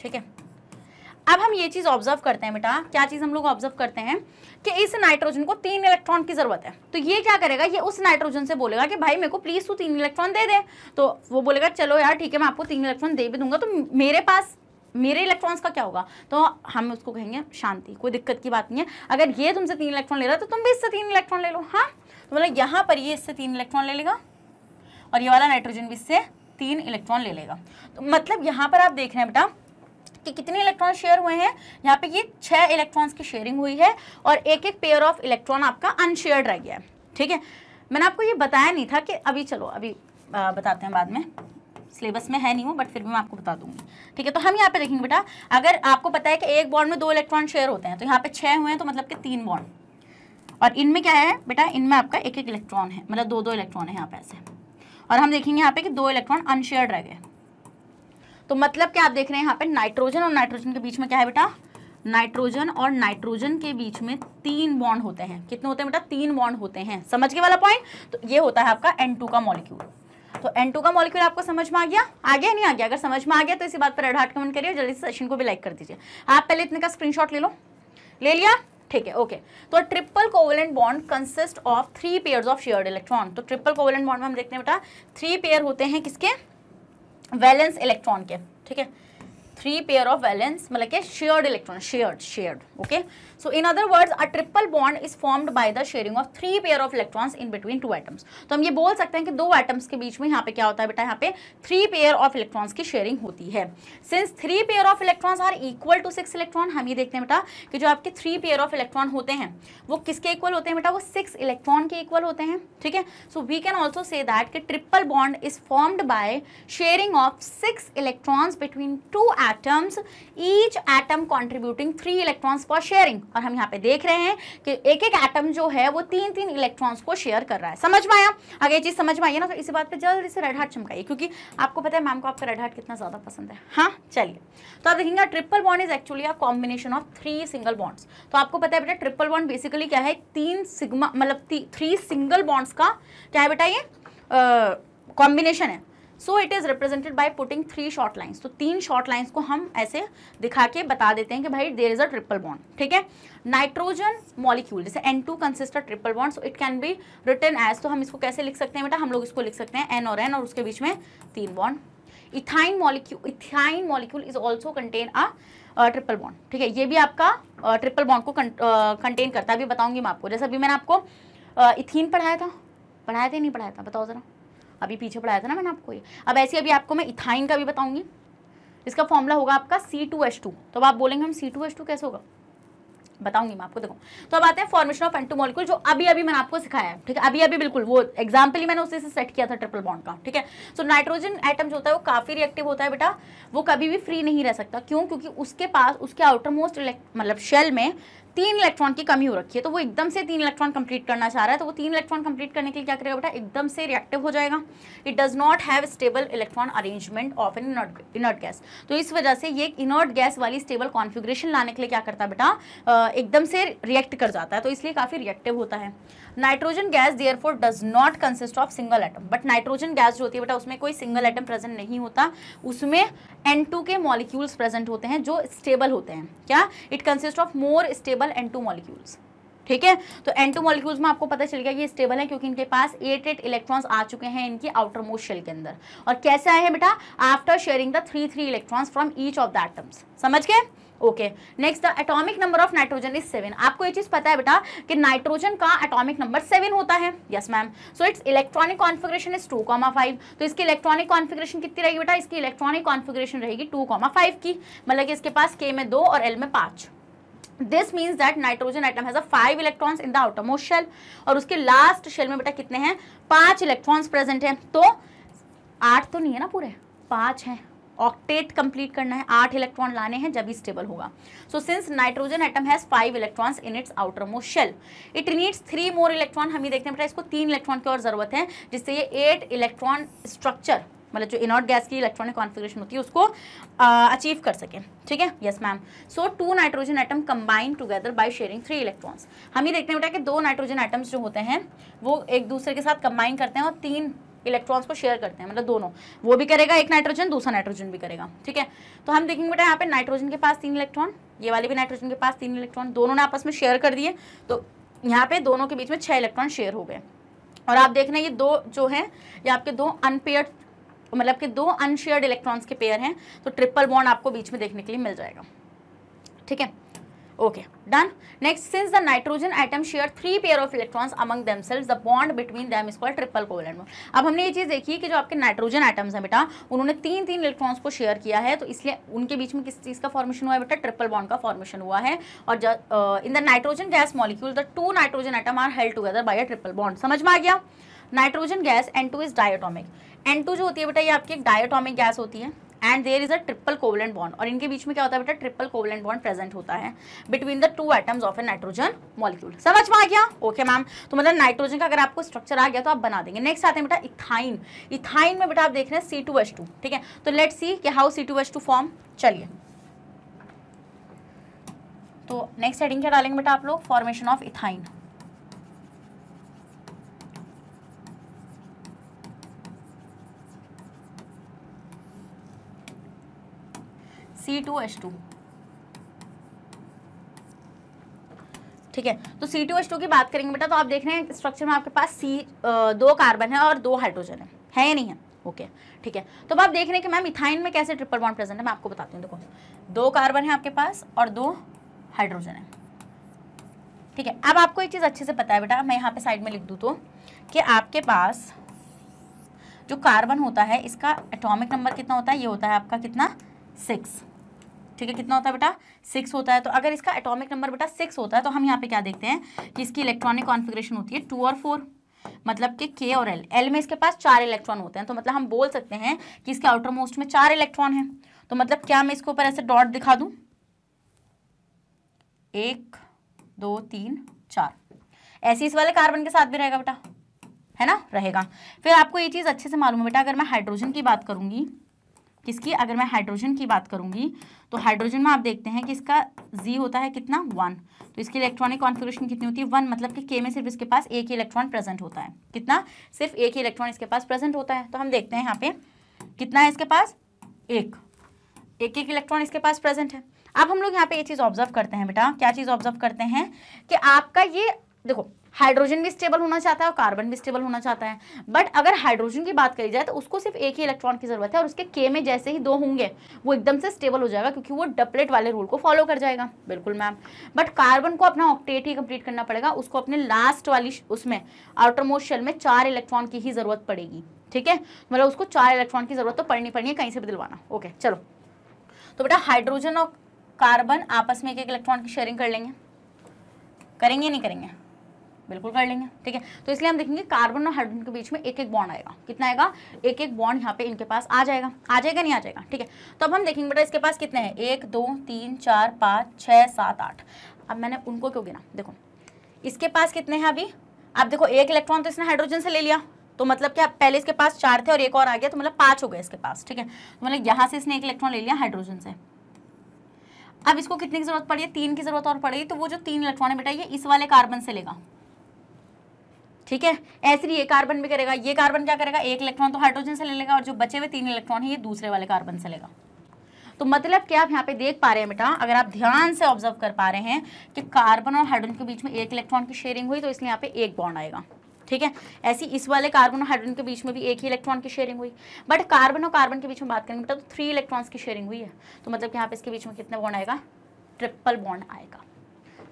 ठीक है अब हम ये चीज़ ऑब्जर्व करते हैं बेटा क्या चीज़ हम लोग ऑब्जर्व करते हैं कि इस नाइट्रोजन को तीन इलेक्ट्रॉन की ज़रूरत है तो ये क्या करेगा ये उस नाइट्रोजन से बोलेगा कि भाई मेरे को प्लीज़ तू तीन इलेक्ट्रॉन दे दे तो वो बोलेगा चलो यार ठीक है मैं आपको तीन इलेक्ट्रॉन दे भी दूंगा तो मेरे पास मेरे इलेक्ट्रॉन्स का क्या होगा तो हम उसको कहेंगे शांति कोई दिक्कत की बात नहीं है अगर ये तुमसे तीन इलेक्ट्रॉन ले रहा है तो तुम भी इससे तीन इलेक्ट्रॉन ले लो हाँ तो मतलब यहाँ पर ये इससे तीन इलेक्ट्रॉन ले लेगा और ये वाला नाइट्रोजन भी इससे तीन इलेक्ट्रॉन ले लेगा तो मतलब यहाँ पर आप देख रहे हैं बेटा कि कितने इलेक्ट्रॉन शेयर हुए हैं यहाँ पे ये छह इलेक्ट्रॉन्स की शेयरिंग हुई है और एक एक पेयर ऑफ इलेक्ट्रॉन आपका अनशेयर्ड रह गया है ठीक है मैंने आपको ये बताया नहीं था कि अभी चलो अभी आ, बताते हैं बाद में सिलेबस में है नहीं वो बट फिर भी मैं आपको बता दूंगी ठीक है तो हम यहाँ पे देखेंगे बेटा अगर आपको पता है कि एक बॉन्ड में दो इलेक्ट्रॉन शेयर होते हैं तो यहाँ पे छः हुए हैं तो मतलब कि तीन बॉन्ड और इनमें क्या है बेटा इनमें आपका एक एक इलेक्ट्रॉन है मतलब दो दो इलेक्ट्रॉन है यहाँ पे ऐसे और हम देखेंगे यहाँ पे कि दो इलेक्ट्रॉन अनशेयर्ड रह गए तो मतलब क्या आप देख रहे हैं यहाँ पे नाइट्रोजन और नाइट्रोजन के बीच में क्या है बेटा नाइट्रोजन और नाइट्रोजन के बीच में तीन बॉन्ड होते हैं कितने होते हैं बेटा तीन बॉन्ड होते हैं समझ के वाला पॉइंट तो ये होता है आपका एन का मॉलिक्यूल तो N2 का मॉलिक्यूल आपको समझ में आ गया आ गया नहीं आ गया अगर समझ में आ गया तो इसी बात पर अडाट कमेंट करिए जल्दी से सेशन को भी लाइक कर दीजिए आप पहले इतने का स्क्रीन ले लो ले लिया ठीक है ओके तो triple covalent bond consist of three pair of share electron तो ट्रिपल कोवलेंट बॉन्ड में हम देखते हैं बेटा थ्री पेयर होते हैं किसके वैलेंस इलेक्ट्रॉन के ठीक है थ्री पेयर ऑफ वैलेंस मतलब के shared electron shared shared okay so in other words a triple bond is formed by the sharing of three pair of electrons in between two atoms तो हम ये बोल सकते हैं कि दो एटम्स के बीच में यहाँ पे क्या होता है बेटा यहाँ पे थ्री पेयर ऑफ इलेक्ट्रॉन्स की शेयरिंग होती है since three pair of electrons are equal to six electron हम ये देखते हैं बेटा कि जो आपके थ्री पेयर ऑफ इलेक्ट्रॉन होते हैं वो किसके इक्वल होते हैं बेटा वो सिक्स इलेक्ट्रॉन के इक्वल होते हैं ठीक है so we can also say that कि triple bond is formed by sharing of six electrons between two atoms each atom contributing three electrons for sharing और हम यहाँ पे देख रहे हैं कि एक एक एटम जो है वो तीन तीन इलेक्ट्रॉन्स को शेयर कर रहा है समझ में आया अगर हाँ, ये चीज़ समझ में आई ना तो इसी बात पे जल्दी से रेड हार्ट चमकाइए क्योंकि आपको पता है मैम को आपका रेड हार्ट कितना ज़्यादा पसंद है हाँ चलिए तो आप देखेंगे triple bond is actually a combination of three single bonds तो आपको पता है बेटा ट्रिपल बॉन्ड बेसिकली क्या है तीन सिग्मा मतलब थ्री सिंगल बॉन्ड्स का क्या है बेटा ये कॉम्बिनेशन है so it is represented by putting three short lines तो तीन शॉर्ट लाइन्स को हम ऐसे दिखा के बता देते हैं कि भाई there is a triple bond ठीक है नाइट्रोजन मॉलिक्यूल जैसे N two consist triple bond so it can be written as तो हम इसको कैसे लिख सकते हैं बेटा हम लोग इसको लिख सकते हैं एन और एन और उसके बीच में तीन bond ethyne molecule ethyne molecule is also contain a triple bond ठीक है ये भी आपका ट्रिपल uh, बॉन्ड को कंटेन uh, करता है अभी बताऊंगी मैं आपको जैसे अभी मैंने आपको इथिन uh, पढ़ाया था पढ़ाया था नहीं पढ़ाया था बताओ ज़रा अभी पीछे पढ़ाया था ना मैंने आपको ये अब ऐसे अभी आपको मैं इथाइन का भी बताऊंगी इसका फॉर्मूला होगा आपका सी टू एच टू तो अब आप बोलेंगे हम सी टू एच टू कैसे होगा बताऊंगी मैं आपको देखो तो अब आते हैं फॉर्मेशन ऑफ एंटू मॉलिक्यूल जो अभी अभी मैंने आपको सिखाया है ठीक है अभी अभी बिल्कुल वो एग्जाम्पल ही मैंने उसे से सेट किया था ट्रिपल बॉन्ड का ठीक है सो नाइट्रोजन एटम जो होता है वो काफ़ी रिएक्टिव होता है बेटा वो कभी भी फ्री नहीं रह सकता क्यों क्योंकि उसके पास उसके आउटर मोस्ट मतलब शेल में तीन इलेक्ट्रॉन की कमी हो रखी है तो वो एकदम से तीन इलेक्ट्रॉन कंप्लीट करना चाह रहा है तो वो तीन इलेक्ट्रॉन कंप्लीट करने के लिए क्या करेगा बेटा एकदम से रिएक्टिव हो जाएगा it does not have stable electron arrangement of an inert gas तो इस वजह से ये इनर्ट गैस वाली स्टेबल कॉन्फिग्रेशन लाने के लिए क्या करता है बेटा एकदम से रिएक्ट कर जाता है तो इसलिए काफ़ी रिएक्टिव होता है nitrogen gas therefore does not consist of single atom but nitrogen gas जो होती है बेटा उसमें कोई सिंगल एटम प्रेजेंट नहीं होता उसमें एन के मॉलिक्यूल्स प्रेजेंट होते हैं जो स्टेबल होते हैं क्या it consist of more stable stable N two molecules ठीक है तो एन टू मॉलिक्यूल्स में आपको पता चल गया कि ये स्टेबल है क्योंकि इनके पास एट एट इलेक्ट्रॉन्स आ चुके हैं इनकी आउटर मोस्ट शेल के अंदर और कैसे आए हैं बेटा after sharing the three three electrons from each of the atoms समझ के okay next the atomic number of nitrogen is seven आपको ये चीज पता है बेटा कि नाइट्रोजन का एटॉमिक नंबर सेवन होता है yes ma'am so its electronic configuration is two comma five तो इसकी इलेक्ट्रॉनिक कॉन्फ़िगरेशन कितनी रहेगी बेटा इसकी इलेक्ट्रॉनिक कॉन्फ़िगरेशन रहेगी टू कॉमा फाइव की मतलब कि इसके पास के में दो और एल में पांच this means that nitrogen atom has a five electrons in the outermost shell और उसके लास्ट शेल में बेटा कितने हैं पांच इलेक्ट्रॉन्स प्रेजेंट हैं तो आठ तो नहीं है ना पूरे पांच हैं ऑक्टेट कंप्लीट करना है आठ इलेक्ट्रॉन लाने हैं जब ही स्टेबल होगा so since nitrogen atom has five electrons in its outer most shell it needs three more electron हम ये देखते हैं बेटा इसको तीन इलेक्ट्रॉन की और जरूरत है जिससे ये एट इलेक्ट्रॉन स्ट्रक्चर मतलब जो इनॉट गैस की इलेक्ट्रॉनिक कॉन्फिग्रेशन होती है उसको अचीव कर सकें ठीक है yes ma'am so two nitrogen atom combine together by sharing three electrons हम ये देखते हैं बेटा कि दो नाइट्रोजन आइटम्स जो होते हैं वो एक दूसरे के साथ कंबाइन करते हैं और तीन इलेक्ट्रॉन्स को शेयर करते हैं मतलब दोनों वो भी करेगा एक नाइट्रोजन दूसरा नाइट्रोजन भी करेगा ठीक है तो हम देखेंगे बेटा यहाँ पे नाइट्रोजन के पास तीन इलेक्ट्रॉन ये वाले भी नाइट्रोजन के पास तीन इलेक्ट्रॉन दोनों ने आपस में शेयर कर दिए तो यहाँ पे दोनों के बीच में छः इलेक्ट्रॉन शेयर हो गए और आप देख रहे हैं ये दो जो है ये आपके दो अनपेयर मतलब कि दो अनशेयर्ड इलेक्ट्रॉन्स के पेयर हैं तो ट्रिपल बॉन्ड आपको बीच में देखने के लिए मिल जाएगा ठीक है okay done next since the nitrogen atom share three pair of electrons among themselves, the bond between them is call triple covalent bond अब हमने ये चीज़ देखी है कि जो आपके नाइट्रोजन आइटम्स हैं बेटा उन्होंने तीन तीन इलेक्ट्रॉन्स को शेयर किया है तो इसलिए उनके बीच में किस चीज़ का फॉर्मेशन हुआ है बेटा ट्रिपल बॉन्ड का फॉर्मेशन हुआ है और in the nitrogen gas molecule the two nitrogen atom are held together by a triple bond समझ में आ गया nitrogen gas N two is diatomic N two जो होती है बेटा ये आपकी एक डायटोमिक गैस होती है and there is a triple covalent bond और इनके बीच में क्या होता है बेटा ट्रिपल कोवलेंट बॉन्ड प्रेजेंट होता है between the two atoms of a nitrogen molecule समझ में आ गया ओके okay, मैम तो मतलब नाइट्रोजन का अगर आपको स्ट्रक्चर आ गया तो आप बना देंगे नेक्स्ट आते हैं बेटा इथाइन इथाइन में बेटा आप देख रहे हैं सी टू एच टू ठीक है तो लेट सी कि how C two H two form चलिए तो नेक्स्ट हेडिंग क्या डालेंगे बेटा आप लोग formation of ethyne C two H two ठीक है तो सी टू एच टू की बात करेंगे बेटा तो आप देख रहे हैं स्ट्रक्चर में आपके पास सी दो कार्बन है और दो हाइड्रोजन है है या नहीं है ओके ठीक है तो अब आप देख रहे हैं कि मैम इथाइन में कैसे ट्रिपल बॉन्ड प्रेजेंट है मैं आपको बताती हूँ देखो दो कार्बन है आपके पास और दो हाइड्रोजन है ठीक है अब आपको एक चीज़ अच्छे से पता है बेटा मैं यहाँ पे साइड में लिख दूँ तो कि आपके पास जो कार्बन होता है इसका एटॉमिक नंबर कितना होता है ये होता है आपका कितना सिक्स ठीक है कितना होता है बेटा सिक्स होता है तो अगर इसका एटॉमिक नंबर बेटा सिक्स होता है तो हम यहाँ पे क्या देखते हैं कि इसकी इलेक्ट्रॉनिक कॉन्फिग्रेशन होती है टू और फोर मतलब कि के और एल एल में इसके पास चार इलेक्ट्रॉन होते हैं तो मतलब हम बोल सकते हैं कि इसके आउटर मोस्ट में चार इलेक्ट्रॉन है तो मतलब क्या मैं इसके ऊपर ऐसे डॉट दिखा दू एक दो तीन चार ऐसे इस वाले कार्बन के साथ भी रहेगा बेटा है ना रहेगा फिर आपको ये चीज़ अच्छे से मालूम है बेटा अगर मैं हाइड्रोजन की बात करूंगी किसकी अगर मैं हाइड्रोजन की बात करूंगी तो हाइड्रोजन में आप देखते हैं कि इसका जी होता है कितना वन तो इसकी इलेक्ट्रॉनिक कॉन्फ़िगरेशन कितनी होती है वन मतलब कि के में सिर्फ इसके पास एक ही इलेक्ट्रॉन प्रेजेंट होता है कितना सिर्फ एक ही इलेक्ट्रॉन इसके पास प्रेजेंट होता है तो हम देखते हैं यहाँ पे कितना है इसके पास एक एक एक इलेक्ट्रॉन इसके पास प्रेजेंट है अब हम लोग यहाँ पे ये चीज़ ऑब्जर्व करते हैं बेटा क्या चीज़ ऑब्जर्व करते हैं कि आपका ये देखो हाइड्रोजन भी स्टेबल होना चाहता है और कार्बन भी स्टेबल होना चाहता है बट अगर हाइड्रोजन की बात करी जाए तो उसको सिर्फ एक ही इलेक्ट्रॉन की जरूरत है और उसके के में जैसे ही दो होंगे वो एकदम से स्टेबल हो जाएगा क्योंकि वो डपलेट वाले रूल को फॉलो कर जाएगा बिल्कुल मैम बट कार्बन को अपना ऑक्टेट ही कंप्लीट करना पड़ेगा उसको अपने लास्ट वाली उसमें आउटरमोशल में चार इलेक्ट्रॉन की ही जरूरत पड़ेगी ठीक है मतलब उसको चार इलेक्ट्रॉन की जरूरत तो पड़नी पड़नी है कहीं से भी दिलवाना ओके चलो तो बेटा हाइड्रोजन और कार्बन आपस में एक एक इलेक्ट्रॉन की शेयरिंग कर लेंगे करेंगे नहीं करेंगे बिल्कुल कर लेंगे ठीक है तो इसलिए हम देखेंगे कार्बन और हाइड्रोजन के बीच में एक एक बॉन्ड आएगा कितना आएगा एक एक बॉन्ड यहाँ पे इनके पास आ जाएगा आ जाएगा नहीं आ जाएगा ठीक है तो अब हम देखेंगे बेटा इसके पास कितने हैं एक दो तीन चार पाँच छः सात आठ अब मैंने उनको क्यों गिना देखो इसके पास कितने हैं अभी अब देखो एक इलेक्ट्रॉन तो इसने हाइड्रोजन से ले लिया तो मतलब क्या पहले इसके पास चार थे और एक और आ गया तो मतलब पाँच हो गए इसके पास ठीक है तो मतलब यहाँ से इसने एक इलेक्ट्रॉन ले लिया हाइड्रोजन से अब इसको कितने की जरूरत पड़ी है तीन की जरूरत और पड़ेगी तो वो जो तीन इलेक्ट्रॉन है बेटा ये इस वाले कार्बन से लेगा ठीक है ऐसे ये कार्बन भी करेगा ये कार्बन क्या करेगा एक इलेक्ट्रॉन तो हाइड्रोजन से ले लेगा और जो बचे हुए तीन इलेक्ट्रॉन है ये दूसरे वाले कार्बन से लेगा तो मतलब क्या आप यहाँ पे देख पा रहे हैं बेटा अगर आप ध्यान से ऑब्जर्व कर पा रहे हैं कि कार्बन और हाइड्रोजन के बीच में एक इलेक्ट्रॉन की शेयरिंग हुई तो इसलिए यहाँ पे एक बॉन्ड आएगा ठीक है ऐसी इस वाले कार्बन और हाइड्रोजन के बीच में भी एक ही इलेक्ट्रॉन की शेयरिंग हुई बट कार्बन और कार्बन के बीच में बात करेंगे बेटा तो थ्री इलेक्ट्रॉन्स की शेयरिंग हुई है तो मतलब यहाँ पे इसके बीच में कितना बॉन्ड आएगा ट्रिपल बॉन्ड आएगा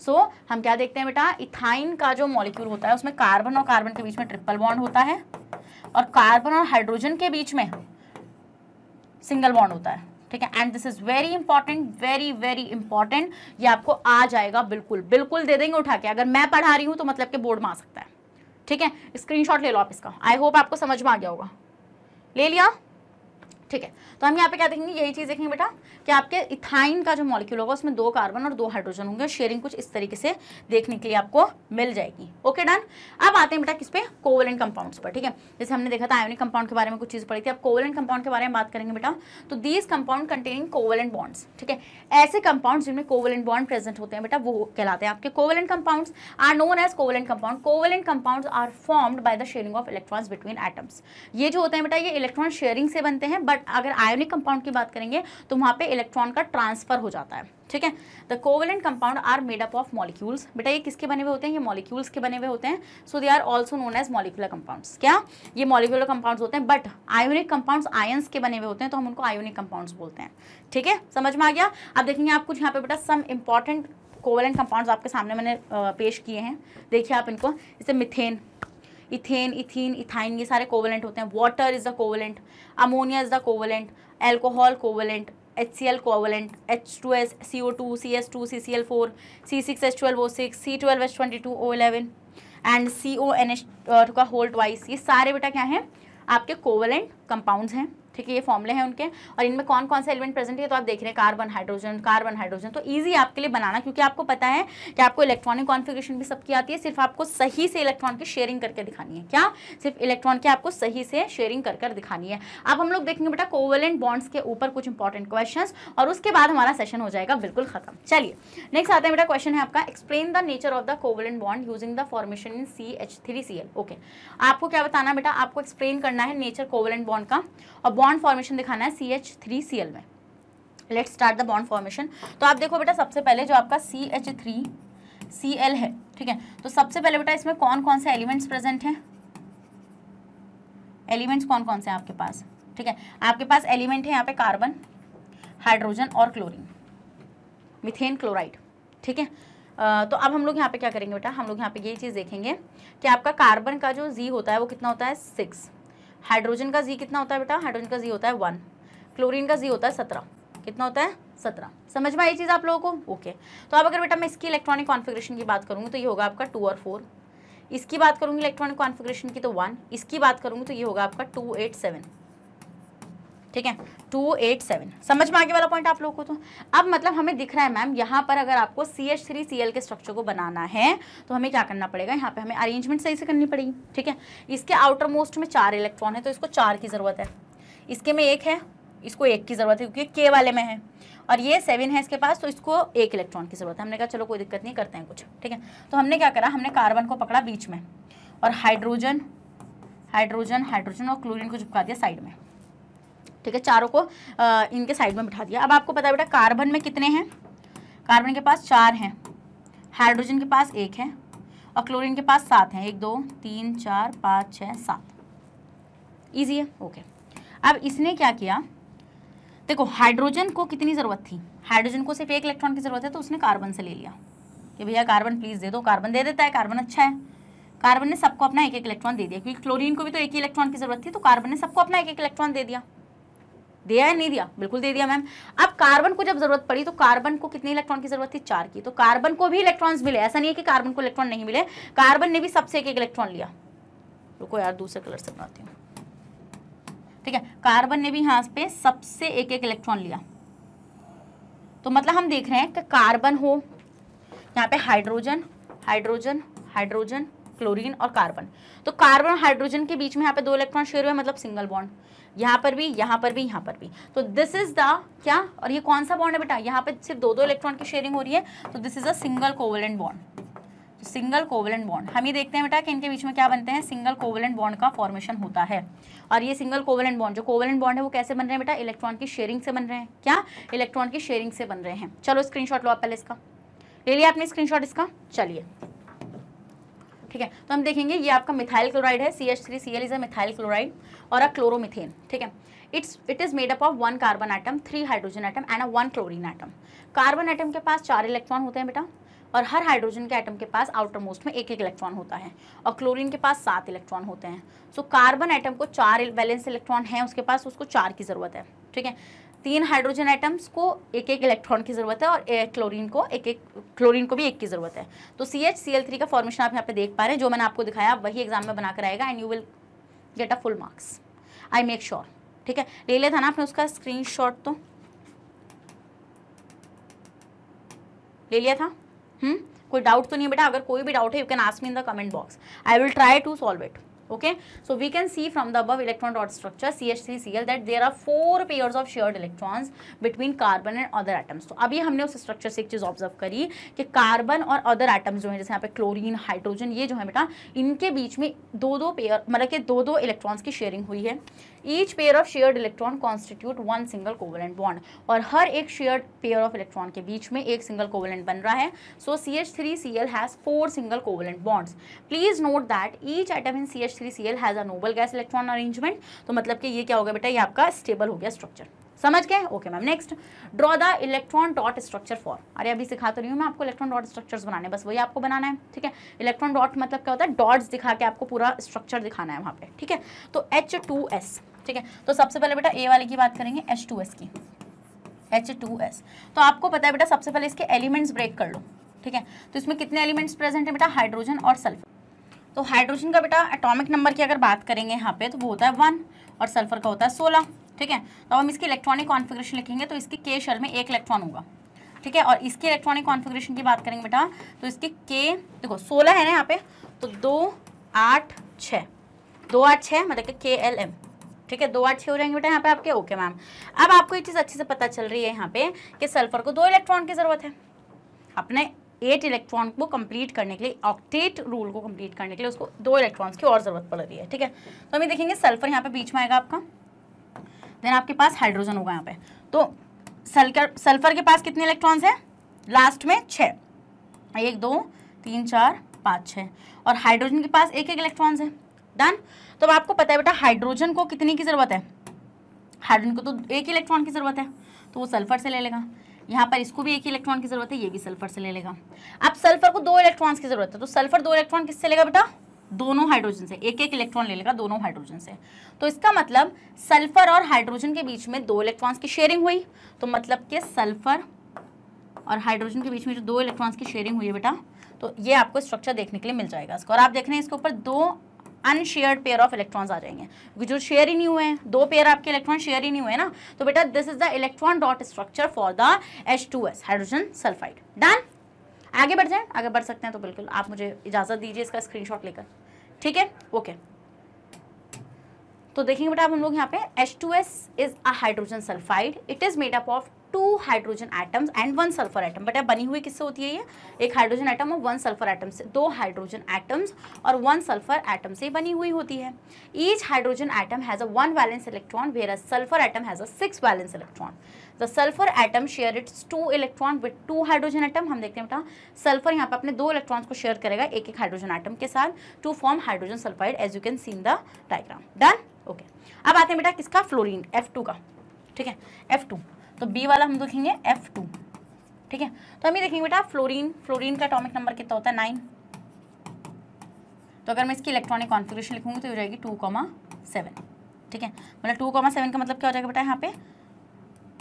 सो so, हम क्या देखते हैं बेटा इथाइन का जो मॉलिक्यूल होता है उसमें कार्बन और कार्बन के बीच में ट्रिपल बॉन्ड होता है और कार्बन और हाइड्रोजन के बीच में सिंगल बॉन्ड होता है ठीक है and this is very important very very important ये आपको आ जाएगा बिल्कुल बिल्कुल दे देंगे उठा के अगर मैं पढ़ा रही हूं तो मतलब कि बोर्ड में आ सकता है ठीक है स्क्रीनशॉट ले लो आप इसका आई होप आपको समझ में आ गया होगा ले लिया ठीक है तो हम यहाँ पे क्या देखेंगे यही चीज़ देखेंगे बेटा कि आपके इथाइन का जो मॉलिक्यूल होगा उसमें दो कार्बन और दो हाइड्रोजन होंगे शेयरिंग कुछ इस तरीके से देखने के लिए आपको मिल जाएगी ओके डन अब आते हैं बेटा किस पे कोवलेंट कंपाउंड्स पर ठीक है जैसे हमने देखा था आयोनिक कंपाउंड के बारे में कुछ चीज़ पड़ी थी अब कोवलेंट कंपाउंड के बारे में बात करेंगे बेटा तो these compound containing covalent bonds ठीक है ऐसे कंपाउंड जिनमें कोवलेंट बॉन्ड प्रेजेंट होते हैं बेटा वो कहलाते हैं आपके covalent compounds are known as covalent compound covalent compound are formed by the sharing of electrons between atoms ये जो होते हैं बेटा ये इलेक्ट्रॉन शेयरिंग से बनते हैं बट बट अगर आयोनिक कंपाउंड की बात करेंगे तो वहाँ पे इलेक्ट्रॉन का ट्रांसफर हो जाता है ठीक है the covalent compound are made up of molecules बेटा ये किसके बने हुए होते हैं ये मॉलिक्यूल्स के बने हुए होते हैं so they are also known as molecular compound क्या ये मॉलिकुलर कंपाउंड होते हैं बट आयोनिक कंपाउंड आयन्स के बने हुए होते हैं तो हम उनको आयोनिक कंपाउंड बोलते हैं ठीक है समझ में आ गया अब देखेंगे आप कुछ यहाँ पे बेटा सम इंपॉर्टेंट कोवलेंट कंपाउंड आपके सामने मैंने पेश किए हैं देखिए आप इनको इसे मिथेन इथेन इथीन इथाइन ये सारे कोवलेंट होते हैं water is the covalent ammonia is the covalent alcohol covalent H C L covalent H two S C O two C S two C C L four C six H twelve O six C twelve H twenty two O eleven and C O N H का होल्ड वाइस ये सारे बेटा क्या हैं आपके कोवलेंट कंपाउंड्स हैं ठीक है ये फॉर्मूले हैं उनके और इनमें कौन कौन से एलिमेंट प्रेजेंट है तो आप देख रहे हैं कार्बन हाइड्रोजन कार्बन हाइड्रोजन तो ईजी आपके लिए बनाना क्योंकि आपको पता है कि आपको इलेक्ट्रॉनिक कॉन्फिग्रेशन भी सबकी आती है सिर्फ आपको सही से इलेक्ट्रॉन की शेयरिंग करके दिखानी है क्या सिर्फ इलेक्ट्रॉन की आपको सही से शेयरिंग कर दिखानी है अब हम लोग देखेंगे बेटा कोवलेंट बॉन्ड्स के ऊपर कुछ इंपॉर्टेंट क्वेश्चन और उसके बाद हमारा सेशन हो जाएगा बिल्कुल खत्म चलिए नेक्स्ट आता है बेटा क्वेश्चन है आपका explain the nature of the covalent bond using the formation in C H three C L okay आपको क्या बताना बेटा आपको एक्सप्लेन करना है नेचर कोवलेंट बॉन्ड का और बॉन्ड फॉर्मेशन दिखाना है C H three C L में let start the bond formation तो आप देखो बेटा सबसे पहले जो आपका C H three C L है ठीक है तो सबसे पहले बेटा इसमें कौन कौन से एलिमेंट्स प्रेजेंट हैं एलिमेंट्स कौन कौन से हैं आपके पास ठीक है आपके पास एलिमेंट है यहाँ पे कार्बन हाइड्रोजन और क्लोरीन मिथेन क्लोराइड ठीक है तो अब हम लोग यहाँ पे क्या करेंगे बेटा हम लोग यहाँ पे ये चीज़ देखेंगे कि आपका कार्बन का जो जी होता है वो कितना होता है सिक्स हाइड्रोजन का जी कितना होता है बेटा हाइड्रोजन का जी होता है वन क्लोरीन का जी होता है सत्रह कितना होता है सत्रह समझ में आई चीज़ आप लोगों को ओके तो अब अगर बेटा मैं इसकी इलेक्ट्रॉनिक कॉन्फिग्रेशन की बात करूँगी तो ये होगा आपका टू और फोर इसकी बात करूँगी इलेक्ट्रॉनिक कॉन्फिग्रेशन की तो वन इसकी बात करूँगी तो ये होगा आपका टू एट सेवन ठीक है टू एट सेवन समझ में आगे वाला पॉइंट आप लोगों को तो अब मतलब हमें दिख रहा है मैम यहाँ पर अगर आपको C H three C L के स्ट्रक्चर को बनाना है तो हमें क्या करना पड़ेगा यहाँ पे हमें अरेंजमेंट सही से करनी पड़ेगी ठीक है इसके आउटर मोस्ट में चार इलेक्ट्रॉन है तो इसको चार की ज़रूरत है इसके में एक है इसको एक की ज़रूरत है क्योंकि के वाले में है और ये सेवन है इसके पास तो इसको एक इलेक्ट्रॉन की ज़रूरत है हमने कहा चलो कोई दिक्कत नहीं करते हैं कुछ ठीक है तो हमने क्या करा हमने कार्बन को पकड़ा बीच में और हाइड्रोजन हाइड्रोजन हाइड्रोजन और क्लोरीन को चिपका दिया साइड में ठीक है चारों को आ, इनके साइड में बिठा दिया अब आपको पता है बेटा कार्बन में कितने हैं कार्बन के पास चार हैं हाइड्रोजन के पास एक है और क्लोरीन के पास सात हैं एक दो तीन चार पाँच छः सात ईजी है ओके अब इसने क्या किया देखो हाइड्रोजन को कितनी ज़रूरत थी हाइड्रोजन को सिर्फ एक इलेक्ट्रॉन की ज़रूरत है तो उसने कार्बन से ले लिया कि भैया कार्बन प्लीज़ दे दो कार्बन दे देता है कार्बन अच्छा है कार्बन ने सबको अपना एक एक इलेक्ट्रॉन दे दिया क्योंकि क्लोरीन को भी तो एक ही इलेक्ट्रॉन की ज़रूरत थी तो कार्बन ने सबको अपना एक एक इलेक्ट्रॉन दे दिया दिया है नहीं दिया बिल्कुल दे दिया मैम अब कार्बन को जब जरूरत पड़ी तो कार्बन को कितने इलेक्ट्रॉन की जरूरत थी चार की तो कार्बन को भी इलेक्ट्रॉन्स मिले ऐसा नहीं है कि कार्बन को इलेक्ट्रॉन नहीं मिले कार्बन ने भी सबसे एक एक इलेक्ट्रॉन लिया रुको यार दूसरे कलर से बनाती हूँ ठीक है कार्बन ने भी यहाँ पे सबसे एक एक इलेक्ट्रॉन लिया तो मतलब हम देख रहे हैं कि कार्बन हो यहाँ पे हाइड्रोजन हाइड्रोजन हाइड्रोजन क्लोरीन और कार्बन तो कार्बन और हाइड्रोजन के बीच में यहाँ पे दो इलेक्ट्रॉन शेयर हुए मतलब सिंगल बॉन्ड यहाँ पर भी यहाँ पर भी यहाँ पर भी तो दिस इज द क्या और ये कौन सा बॉन्ड है बेटा यहाँ पर सिर्फ दो दो इलेक्ट्रॉन की शेयरिंग हो रही है तो this is a single covalent bond single covalent bond हम ये देखते हैं बेटा कि इनके बीच में क्या बनते हैं सिंगल कोवलेंट बॉन्ड का फॉर्मेशन होता है और ये सिंगल कोवलेंट बॉन्ड जो कोवलेंट बॉन्ड है वो कैसे बन रहे हैं बेटा इलेक्ट्रॉन की शेयरिंग से बन रहे हैं क्या इलेक्ट्रॉन की शेयरिंग से बन रहे हैं चलो स्क्रीनशॉट लो आप पहले इसका ले लिया आपने स्क्रीनशॉट इसका चलिए ठीक है तो हम देखेंगे ये आपका मिथाइल क्लोराइड है C H three C L is a methyl chloride और अ क्लोरोमिथेन ठीक है it's it is made up of one carbon atom three hydrogen atom and a one chlorine atom carbon atom के पास चार इलेक्ट्रॉन होते हैं बेटा और हर हाइड्रोजन के आइटम के पास आउटर मोस्ट में एक एक इलेक्ट्रॉन होता है और क्लोरीन के पास सात इलेक्ट्रॉन होते हैं सो कार्बन आइटम को चार बैलेंस इलेक्ट्रॉन है उसके पास उसको चार की ज़रूरत है ठीक है तीन हाइड्रोजन आइटम्स को एक एक इलेक्ट्रॉन की ज़रूरत है और क्लोरीन को एक एक क्लोरीन को भी एक की ज़रूरत है तो C H C L three का फॉर्मेशन आप यहाँ पे देख पा रहे हैं जो मैंने आपको दिखाया वही एग्जाम में बनाकर आएगा and you will get a full marks I make sure ठीक है ले लिया था ना आपने उसका स्क्रीन तो ले लिया था हुँ? हम्म? कोई डाउट तो नहीं है बेटा अगर कोई भी डाउट है you can ask me in the comment box I will try to solve it okay so we can see from the above electron dot structure CH3Cl that there are four pairs of shared electrons between carbon and other atoms तो अभी हमने उस स्ट्रक्चर से एक चीज़ ऑब्जर्व करी कि कार्बन और अदर एटम्स जो हैं जैसे यहाँ पे क्लोरीन हाइड्रोजन ये जो है बेटा इनके बीच में दो दो पेयर मतलब के दो दो इलेक्ट्रॉन्स की शेयरिंग हुई है each pair of shared electron constitute one single covalent bond और हर एक शेयर्ड पेयर ऑफ इलेक्ट्रॉन के बीच में एक सिंगल कोवलेंट बन रहा है so C H three C L has four single covalent bonds please note that each atom in C H HCl has a noble gas electron arrangement. तो मतलब कि ये क्या हो गया बेटा ये आपका स्टेबल हो गया स्ट्रक्चर समझ गए okay ma'am next draw the electron dot structure for अरे अभी सिखा तो रही हूँ मैं आपको इलेक्ट्रॉन डॉट स्ट्रक्चर्स बनाने बस वही आपको बनाना है ठीक है इलेक्ट्रॉन डॉट मतलब क्या होता है डॉट्स दिखा के आपको पूरा स्ट्रक्चर दिखाना है वहाँ पे ठीक है तो एच टू एस ठीक है तो सबसे पहले बेटा ए वाले की बात करेंगे एच टू एस की एच टू एस तो आपको पता है बेटा सबसे पहले इसके एलिमेंट्स ब्रेक कर लो ठीक है तो इसमें कितने एलिमेंट्स प्रेजेंट है बेटा हाइड्रोजन और सल्फर तो हाइड्रोजन का बेटा एटॉमिक नंबर की अगर बात करेंगे यहाँ पे तो वो होता है वन और सल्फर का होता है सोलह ठीक है तो हम इसकी इलेक्ट्रॉनिक कॉन्फिग्रेशन लिखेंगे तो इसके के शेल में एक इलेक्ट्रॉन होगा ठीक है और इसकी इलेक्ट्रॉनिक कॉन्फिग्रेशन की बात करेंगे बेटा तो इसके के देखो सोलह है ना यहाँ पे तो दो आठ छ दो आठ छः मतलब के एल एम ठीक है दो आठ छः हो जाएंगे बेटा यहाँ पे आपके ओके मैम अब आपको ये चीज़ अच्छे से पता चल रही है यहाँ पे कि सल्फर को दो इलेक्ट्रॉन की ज़रूरत है अपने एट इलेक्ट्रॉन को कंप्लीट करने के लिए ऑक्टेट रूल को कंप्लीट करने के लिए उसको दो इलेक्ट्रॉन्स की और ज़रूरत पड़ रही है ठीक है तो हम देखेंगे सल्फर यहाँ पे बीच में आएगा आपका देन आपके पास हाइड्रोजन होगा यहाँ पे तो सल्कर सल्फर के पास कितने इलेक्ट्रॉन्स हैं लास्ट में छः एक दो तीन चार पाँच छः और हाइड्रोजन के पास एक एक इलेक्ट्रॉन्स है डन तो अब आपको पता है बेटा हाइड्रोजन को कितने की ज़रूरत है हाइड्रोजन को तो एक इलेक्ट्रॉन की ज़रूरत है तो वो सल्फर से ले लेगा ले यहाँ पर इसको भी एक ही इलेक्ट्रॉन की जरूरत है ये भी सल्फर से ले लेगा अब सल्फर को दो इलेक्ट्रॉन्स की जरूरत है तो सल्फर दो इलेक्ट्रॉन किससे लेगा बेटा दोनों हाइड्रोजन से एक एक इलेक्ट्रॉन ले लेगा दोनों हाइड्रोजन से तो इसका मतलब सल्फर और हाइड्रोजन के बीच में दो इलेक्ट्रॉन्स की शेयरिंग हुई तो मतलब कि सल्फर और हाइड्रोजन के बीच में जो दो इलेक्ट्रॉन्स की शेयरिंग हुई है बेटा तो ये आपको स्ट्रक्चर देखने के लिए मिल जाएगा इसको और आप देख रहे हैं इसके ऊपर दो अनशेयर्ड पेयर ऑफ इलेक्ट्रॉन्स आ जाएंगे जो शेयर ही नहीं हुए हैं दो पेयर आपके इलेक्ट्रॉन शेयर ही नहीं हुए ना तो बेटा this is the electron dot structure for the H two S hydrogen sulphide done आगे बढ़ जाए आगे बढ़ सकते हैं तो बिल्कुल आप मुझे इजाज़त दीजिए इसका शॉट लेकर ठीक है ओके तो देखेंगे बेटा हम लोग यहाँ पे H2S two S is a hydrogen sulphide it is made up of two hydrogen atoms and one sulphur atom बेटा बनी हुई किससे होती है ये एक हाइड्रोजन एटम और वन सल्फर एटम से दो हाइड्रोजन एटम्स और वन सल्फर एटम से बनी हुई होती है each hydrogen atom has a one valence electron where a sulphur atom has a six valence electron the sulphur atom share its two electron with two hydrogen atom हम देखते हैं बेटा सल्फर यहाँ पर अपने दो इलेक्ट्रॉन्स को शेयर करेगा एक एक हाइड्रोजन एटम के साथ to form hydrogen sulphide as you can see in the diagram done okay अब आते हैं बेटा किसका फ्लोरीन F2 का ठीक है F2 तो बी वाला हम देखेंगे एफ टू ठीक है तो हम ये देखेंगे बेटा फ्लोरीन फ्लोरीन का अटोमिक नंबर कितना होता है नाइन तो अगर मैं इसकी इलेक्ट्रॉनिक कॉन्फिग्रेशन लिखूंगी तो हो जाएगी टू कॉमा सेवन ठीक है मतलब टू कॉमा सेवन का मतलब क्या हो जाएगा बेटा यहाँ पे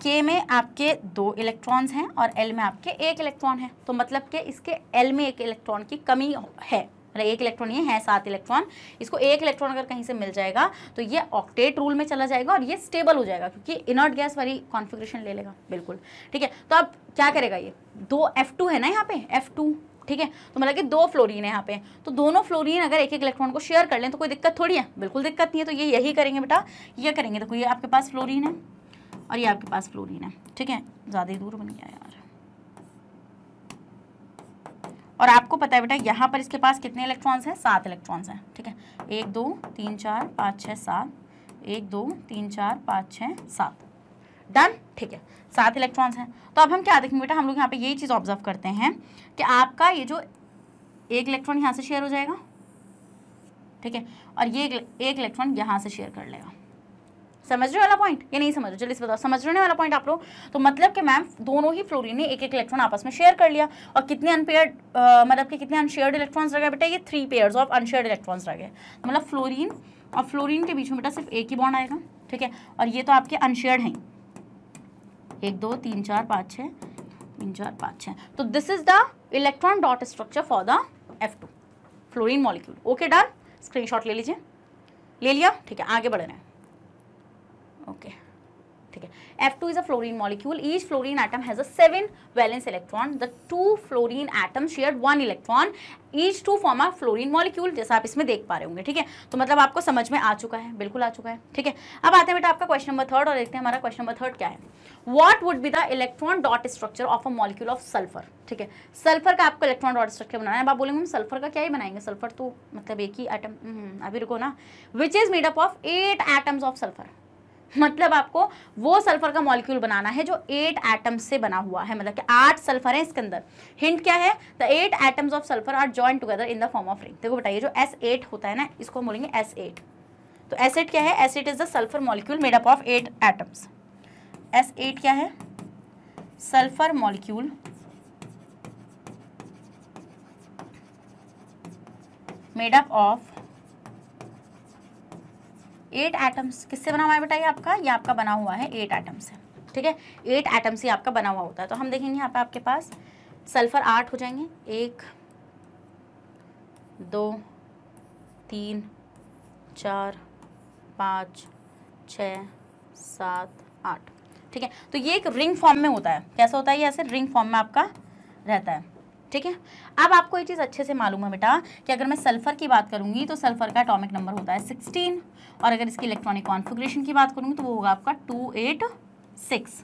के में आपके दो इलेक्ट्रॉन्स हैं और एल में आपके एक इलेक्ट्रॉन है तो मतलब के इसके एल में एक इलेक्ट्रॉन की कमी है मतलब एक इलेक्ट्रॉन ये है सात इलेक्ट्रॉन इसको एक इलेक्ट्रॉन अगर कहीं से मिल जाएगा तो ये ऑक्टेट रूल में चला जाएगा और ये स्टेबल हो जाएगा क्योंकि इनर्ट गैस वाली कॉन्फिग्रेशन ले लेगा बिल्कुल ठीक है तो अब क्या करेगा ये दो एफ है ना यहाँ पे एफ ठीक है तो मतलब कि दो फ्लोरीन है यहाँ पे तो दोनों फ्लोरीन अगर एक एक इलेक्ट्रॉन को शेयर कर लें तो कोई दिक्कत थोड़ी है बिल्कुल दिक्कत नहीं है तो ये यही करेंगे बेटा ये करेंगे देखो ये आपके पास फ्लोरीन है और ये आपके पास फ्लोरीन है ठीक है ज़्यादा ही दूर बन गया यार और आपको पता है बेटा यहाँ पर इसके पास कितने इलेक्ट्रॉन्स हैं सात इलेक्ट्रॉन्स हैं ठीक है एक दो तीन चार पाँच छः सात एक दो तीन चार पाँच छः सात डन ठीक है सात इलेक्ट्रॉन्स हैं तो अब हम क्या देखेंगे बेटा हम लोग यहाँ पे यही चीज़ ऑब्जर्व करते हैं कि आपका ये जो एक इलेक्ट्रॉन यहाँ से शेयर हो जाएगा ठीक है और ये एक इलेक्ट्रॉन यहाँ से शेयर कर लेगा समझ रहे वाला पॉइंट ये नहीं समझ रहे जल्दी से बताओ समझ रहे वाला पॉइंट आप लोग तो मतलब कि मैम दोनों ही फ्लोरीन ने एक एक इलेक्ट्रॉन आपस में शेयर कर लिया और कितने अनपेयर मतलब कि कितने अनशेयर्ड इलेक्ट्रॉन्स रह गए बेटा ये three pairs of unshared electrons रह गए तो मतलब फ्लोरीन और फ्लोरीन के बीच में बेटा सिर्फ एक ही बॉन्ड आएगा ठीक है और ये तो आपके अनशेयर्ड हैं एक दो तीन चार पाँच छः तीन चार पाँच छः तो this is the electron dot structure for the F two fluorine molecule okay done screen ले लीजिए ले लिया ठीक है आगे बढ़ रहे हैं ठीक है F2 is a fluorine molecule each fluorine atom has a seven valence electron the two fluorine atoms share one electron each to form a fluorine molecule जैसा आप इसमें देख पा रहे होंगे ठीक है तो मतलब आपको समझ में आ चुका है बिल्कुल आ चुका है ठीक है अब आते हैं बेटा आपका क्वेश्चन नंबर थर्ड और देखते हैं हमारा क्वेश्चन नंबर थर्ड क्या है what would be the electron dot structure of a molecule of sulphur ठीक है सल्फर का आपको इलेक्ट्रॉन डॉट स्ट्रक्चर बनाना है अब आप बोलेंगे हम सल्फर का क्या ही बनाएंगे सल्फर तो मतलब एक ही आइटम हम्म, अभी रुको ना which is made up of eight atoms of sulphur मतलब आपको वो सल्फर का मॉलिक्यूल बनाना है जो एट एटम्स से बना हुआ है मतलब कि आठ सल्फर है इसके अंदर हिंट क्या है the eight atoms of sulphur are join together in the form of ring देखो बताइए जो एस एट होता है ना इसको हम बोलेंगे एस एट तो एस एट क्या है S eight is the sulphur molecule made up of eight atoms S eight क्या है sulphur molecule made up of eight atoms किससे बना हुआ है बेटा ये आपका ये आपका बना हुआ है एट एटम्स से ठीक है एट एटम्स ही आपका बना हुआ होता है तो हम देखेंगे यहाँ पे आपके पास सल्फर आठ हो जाएंगे एक दो तीन चार पाँच छ सात आठ ठीक है तो ये एक रिंग फॉर्म में होता है कैसा होता है ये ऐसे रिंग फॉर्म में आपका रहता है ठीक है अब आपको ये चीज़ अच्छे से मालूम है बेटा कि अगर मैं सल्फर की बात करूँगी तो सल्फर का एटॉमिक नंबर होता है सिक्सटीन और अगर इसकी इलेक्ट्रॉनिक कॉन्फिग्रेशन की बात करूँगी तो वो होगा आपका टू एट सिक्स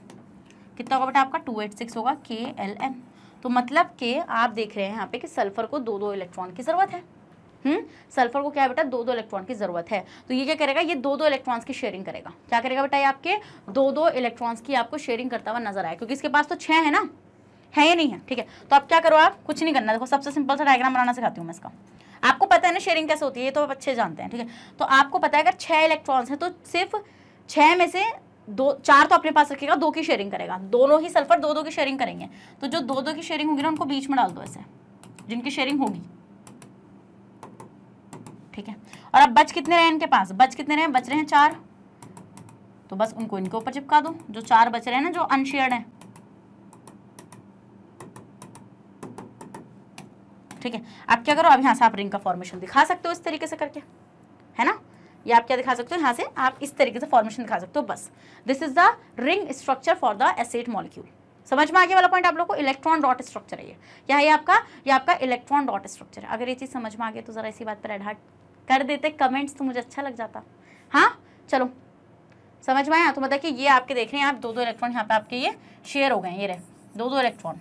कितना होगा बेटा आपका टू एट सिक्स होगा के एल एन तो मतलब के आप देख रहे हैं यहाँ पे कि सल्फर को दो दो इलेक्ट्रॉन की ज़रूरत है हम्म सल्फर को क्या है बेटा दो दो इलेक्ट्रॉन की ज़रूरत है तो ये क्या करेगा ये दो दो इलेक्ट्रॉन्स की शेयरिंग करेगा क्या करेगा बेटा ये आपके दो दो इलेक्ट्रॉन्स की आपको शेयरिंग करता हुआ नजर आए क्योंकि इसके पास तो छः है ना है या नहीं है ठीक है तो आप क्या करो आप कुछ नहीं करना देखो सबसे सिंपल सा डायग्राम बनाना सिखाती हूँ मैं इसका आपको पता है ना शेयरिंग कैसे होती है ये तो आप अच्छे जानते हैं ठीक है तो आपको पता है अगर छः इलेक्ट्रॉन्स हैं तो सिर्फ छः में से दो चार तो अपने पास रखेगा दो की शेयरिंग करेगा दोनों ही सल्फर दो दो की शेयरिंग करेंगे तो जो दो दो की शेयरिंग होगी ना उनको बीच में डाल दो ऐसे जिनकी शेयरिंग होगी ठीक है और अब बच कितने रहे इनके पास बच कितने रहे बच रहे हैं चार तो बस उनको इनके ऊपर चिपका दो जो चार बच रहे हैं ना जो अनशेयर्ड है ठीक है आप क्या करो अब यहाँ से आप रिंग का फॉर्मेशन दिखा सकते हो इस तरीके से करके है ना ये आप क्या दिखा सकते हो यहाँ से आप इस तरीके से फॉर्मेशन दिखा सकते हो बस this is the ring structure for the S eight molecule समझ में आगे वाला पॉइंट आप लोग को इलेक्ट्रॉन डॉट स्ट्रक्चर है यहाँ ये आपका ये आपका इलेक्ट्रॉन डॉट स्ट्रक्चर है अगर ये चीज़ समझ में आ गया तो ज़रा इसी बात पर एडहार्ट कर देते कमेंट्स तो मुझे अच्छा लग जाता हाँ चलो समझ में आया तो मतलब कि ये आपके देख रहे हैं आप दो दो इलेक्ट्रॉन यहाँ पे आपके ये शेयर हो गए ये रहे दो दो इलेक्ट्रॉन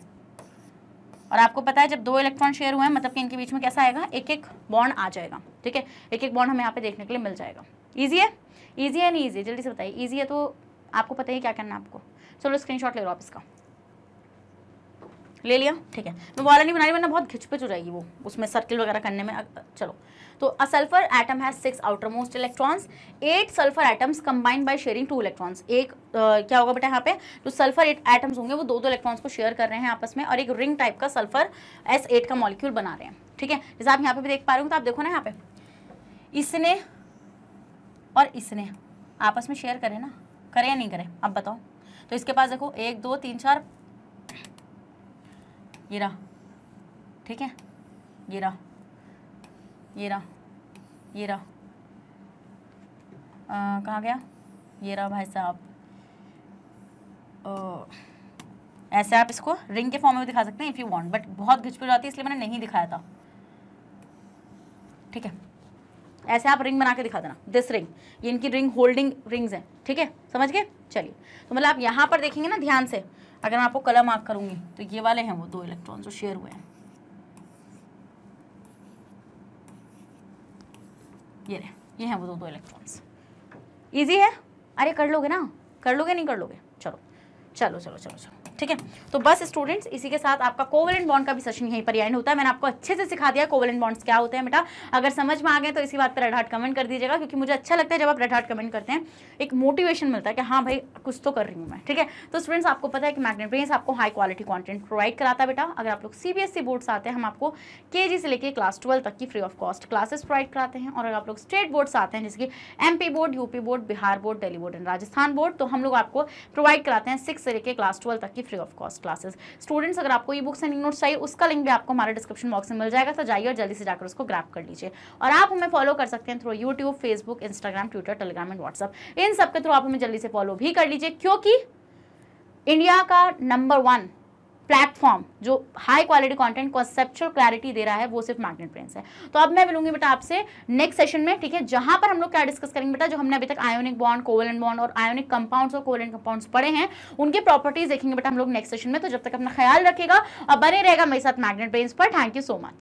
और आपको पता है जब दो इलेक्ट्रॉन शेयर हुए हैं मतलब कि इनके बीच में कैसा आएगा एक एक बॉन्ड आ जाएगा ठीक है एक एक बॉन्ड हमें यहाँ पे देखने के लिए मिल जाएगा ईजी है ईजी है नहीं ईजी जल्दी से बताइए ईजी है तो आपको पता ही क्या करना है आपको चलो स्क्रीन ले लो आप इसका ले लिया ठीक है मैं वाला नहीं बना रही वरना बहुत घिचपिच हो जाएगी वो उसमें सर्किल वगैरह करने में चलो तो a sulphur atom has six outermost electrons eight sulphur atoms combined by sharing two electrons एक आ, क्या होगा बेटा यहाँ पे जो सल्फर एट एटम्स होंगे वो दो दो इलेक्ट्रॉन्स को शेयर कर रहे हैं आपस में और एक रिंग टाइप का सल्फर एस एट का मॉलिक्यूल बना रहे हैं ठीक है जैसे आप यहाँ पे भी देख पा रहे हो तो आप देखो ना यहाँ पे इसने और इसने आपस में शेयर करें ना करें या नहीं करें अब बताओ तो इसके पास देखो एक दो तीन चार ये रहा ठीक है ये रहा ये रहा ये रहा कहाँ गया ये रहा भाई साहब ऐसे आप इसको रिंग के फॉर्म में भी दिखा सकते हैं इफ़ यू वांट बट बहुत घिचपुर जाती है इसलिए मैंने नहीं दिखाया था ठीक है ऐसे आप रिंग बना के दिखा देना दिस रिंग ये इनकी रिंग होल्डिंग रिंग्स हैं ठीक है समझ गए चलिए तो मतलब आप यहाँ पर देखेंगे ना ध्यान से अगर मैं आपको कलर मार्क करूँगी तो ये वाले हैं वो दो इलेक्ट्रॉन जो शेयर हुए हैं ये रहे ये हैं वो दो दो इलेक्ट्रॉन्स ईजी है अरे कर लोगे ना कर लोगे नहीं कर लोगे चलो चलो चलो चलो चलो ठीक है तो बस स्टूडेंट्स इसी के साथ आपका कोवलेंट बॉन्ड का भी सेशन यहीं पर एंड होता है मैंने आपको अच्छे से सिखा दिया कोवलेंट बॉन्ड्स क्या होते हैं बेटा अगर समझ में आ गए तो इसी बात पर रेड कमेंट कर दीजिएगा क्योंकि मुझे अच्छा लगता है जब आप रेड कमेंट करते हैं एक मोटिवेशन मिलता है कि हाँ भाई कुछ तो कर रही हूँ मैं ठीक है तो स्टूडेंट्स आपको पता है कि मैग्नेट ब्रेन्स आपको हाई क्वालिटी कॉन्टेंट प्रोवाइड कराता है बेटा अगर आप लोग सीबीएसई बोर्ड से आते हैं हम आपको के से लेकर क्लास ट्वेल्व तक की free of cost classes provide कराते हैं और अगर आप लोग स्टेट बोर्ड से आते हैं जैसे कि M board UP board Bihar board Delhi board and Rajasthan board तो हम लोग आपको प्रोवाइड कराते हैं सिक्स से लेकर क्लास ट्वेल्व तक की free of cost classes students अगर आपको ई बुक्स एंड नोट्स चाहिए उसका लिंक भी आपको हमारे डिस्क्रिप्शन बॉक्स में मिल जाएगा तो जाइए और जल्दी से जाकर उसको ग्रैप कर लीजिए और आप हमें फॉलो कर सकते हैं through YouTube Facebook Instagram Twitter Telegram and WhatsApp इन सब के थ्रू आप हमें जल्दी से फॉलो भी कर लीजिए क्योंकि इंडिया का नंबर वन प्लेटफॉर्म जो high quality content conceptual clarity दे रहा है वो सिर्फ मैग्नेट प्रिंस है तो अब मैं मिलूंगी बेटा आपसे नेक्स्ट सेशन में ठीक है जहां पर हम लोग क्या डिस्कस करेंगे बेटा जो हमने अभी तक आयोनिक बॉन्ड कोवलेंट बॉन्ड और आयोनिक कंपाउंड्स और कोवल कंपाउंड पढ़े हैं उनकी प्रॉपर्टीज देखेंगे बेटा हम लोग नेक्स्ट सेशन में तो जब तक अपना ख्याल रखेगा और बने रहेगा मेरे साथ मैग्नेट ब्रेन्स पर थैंक यू सो मच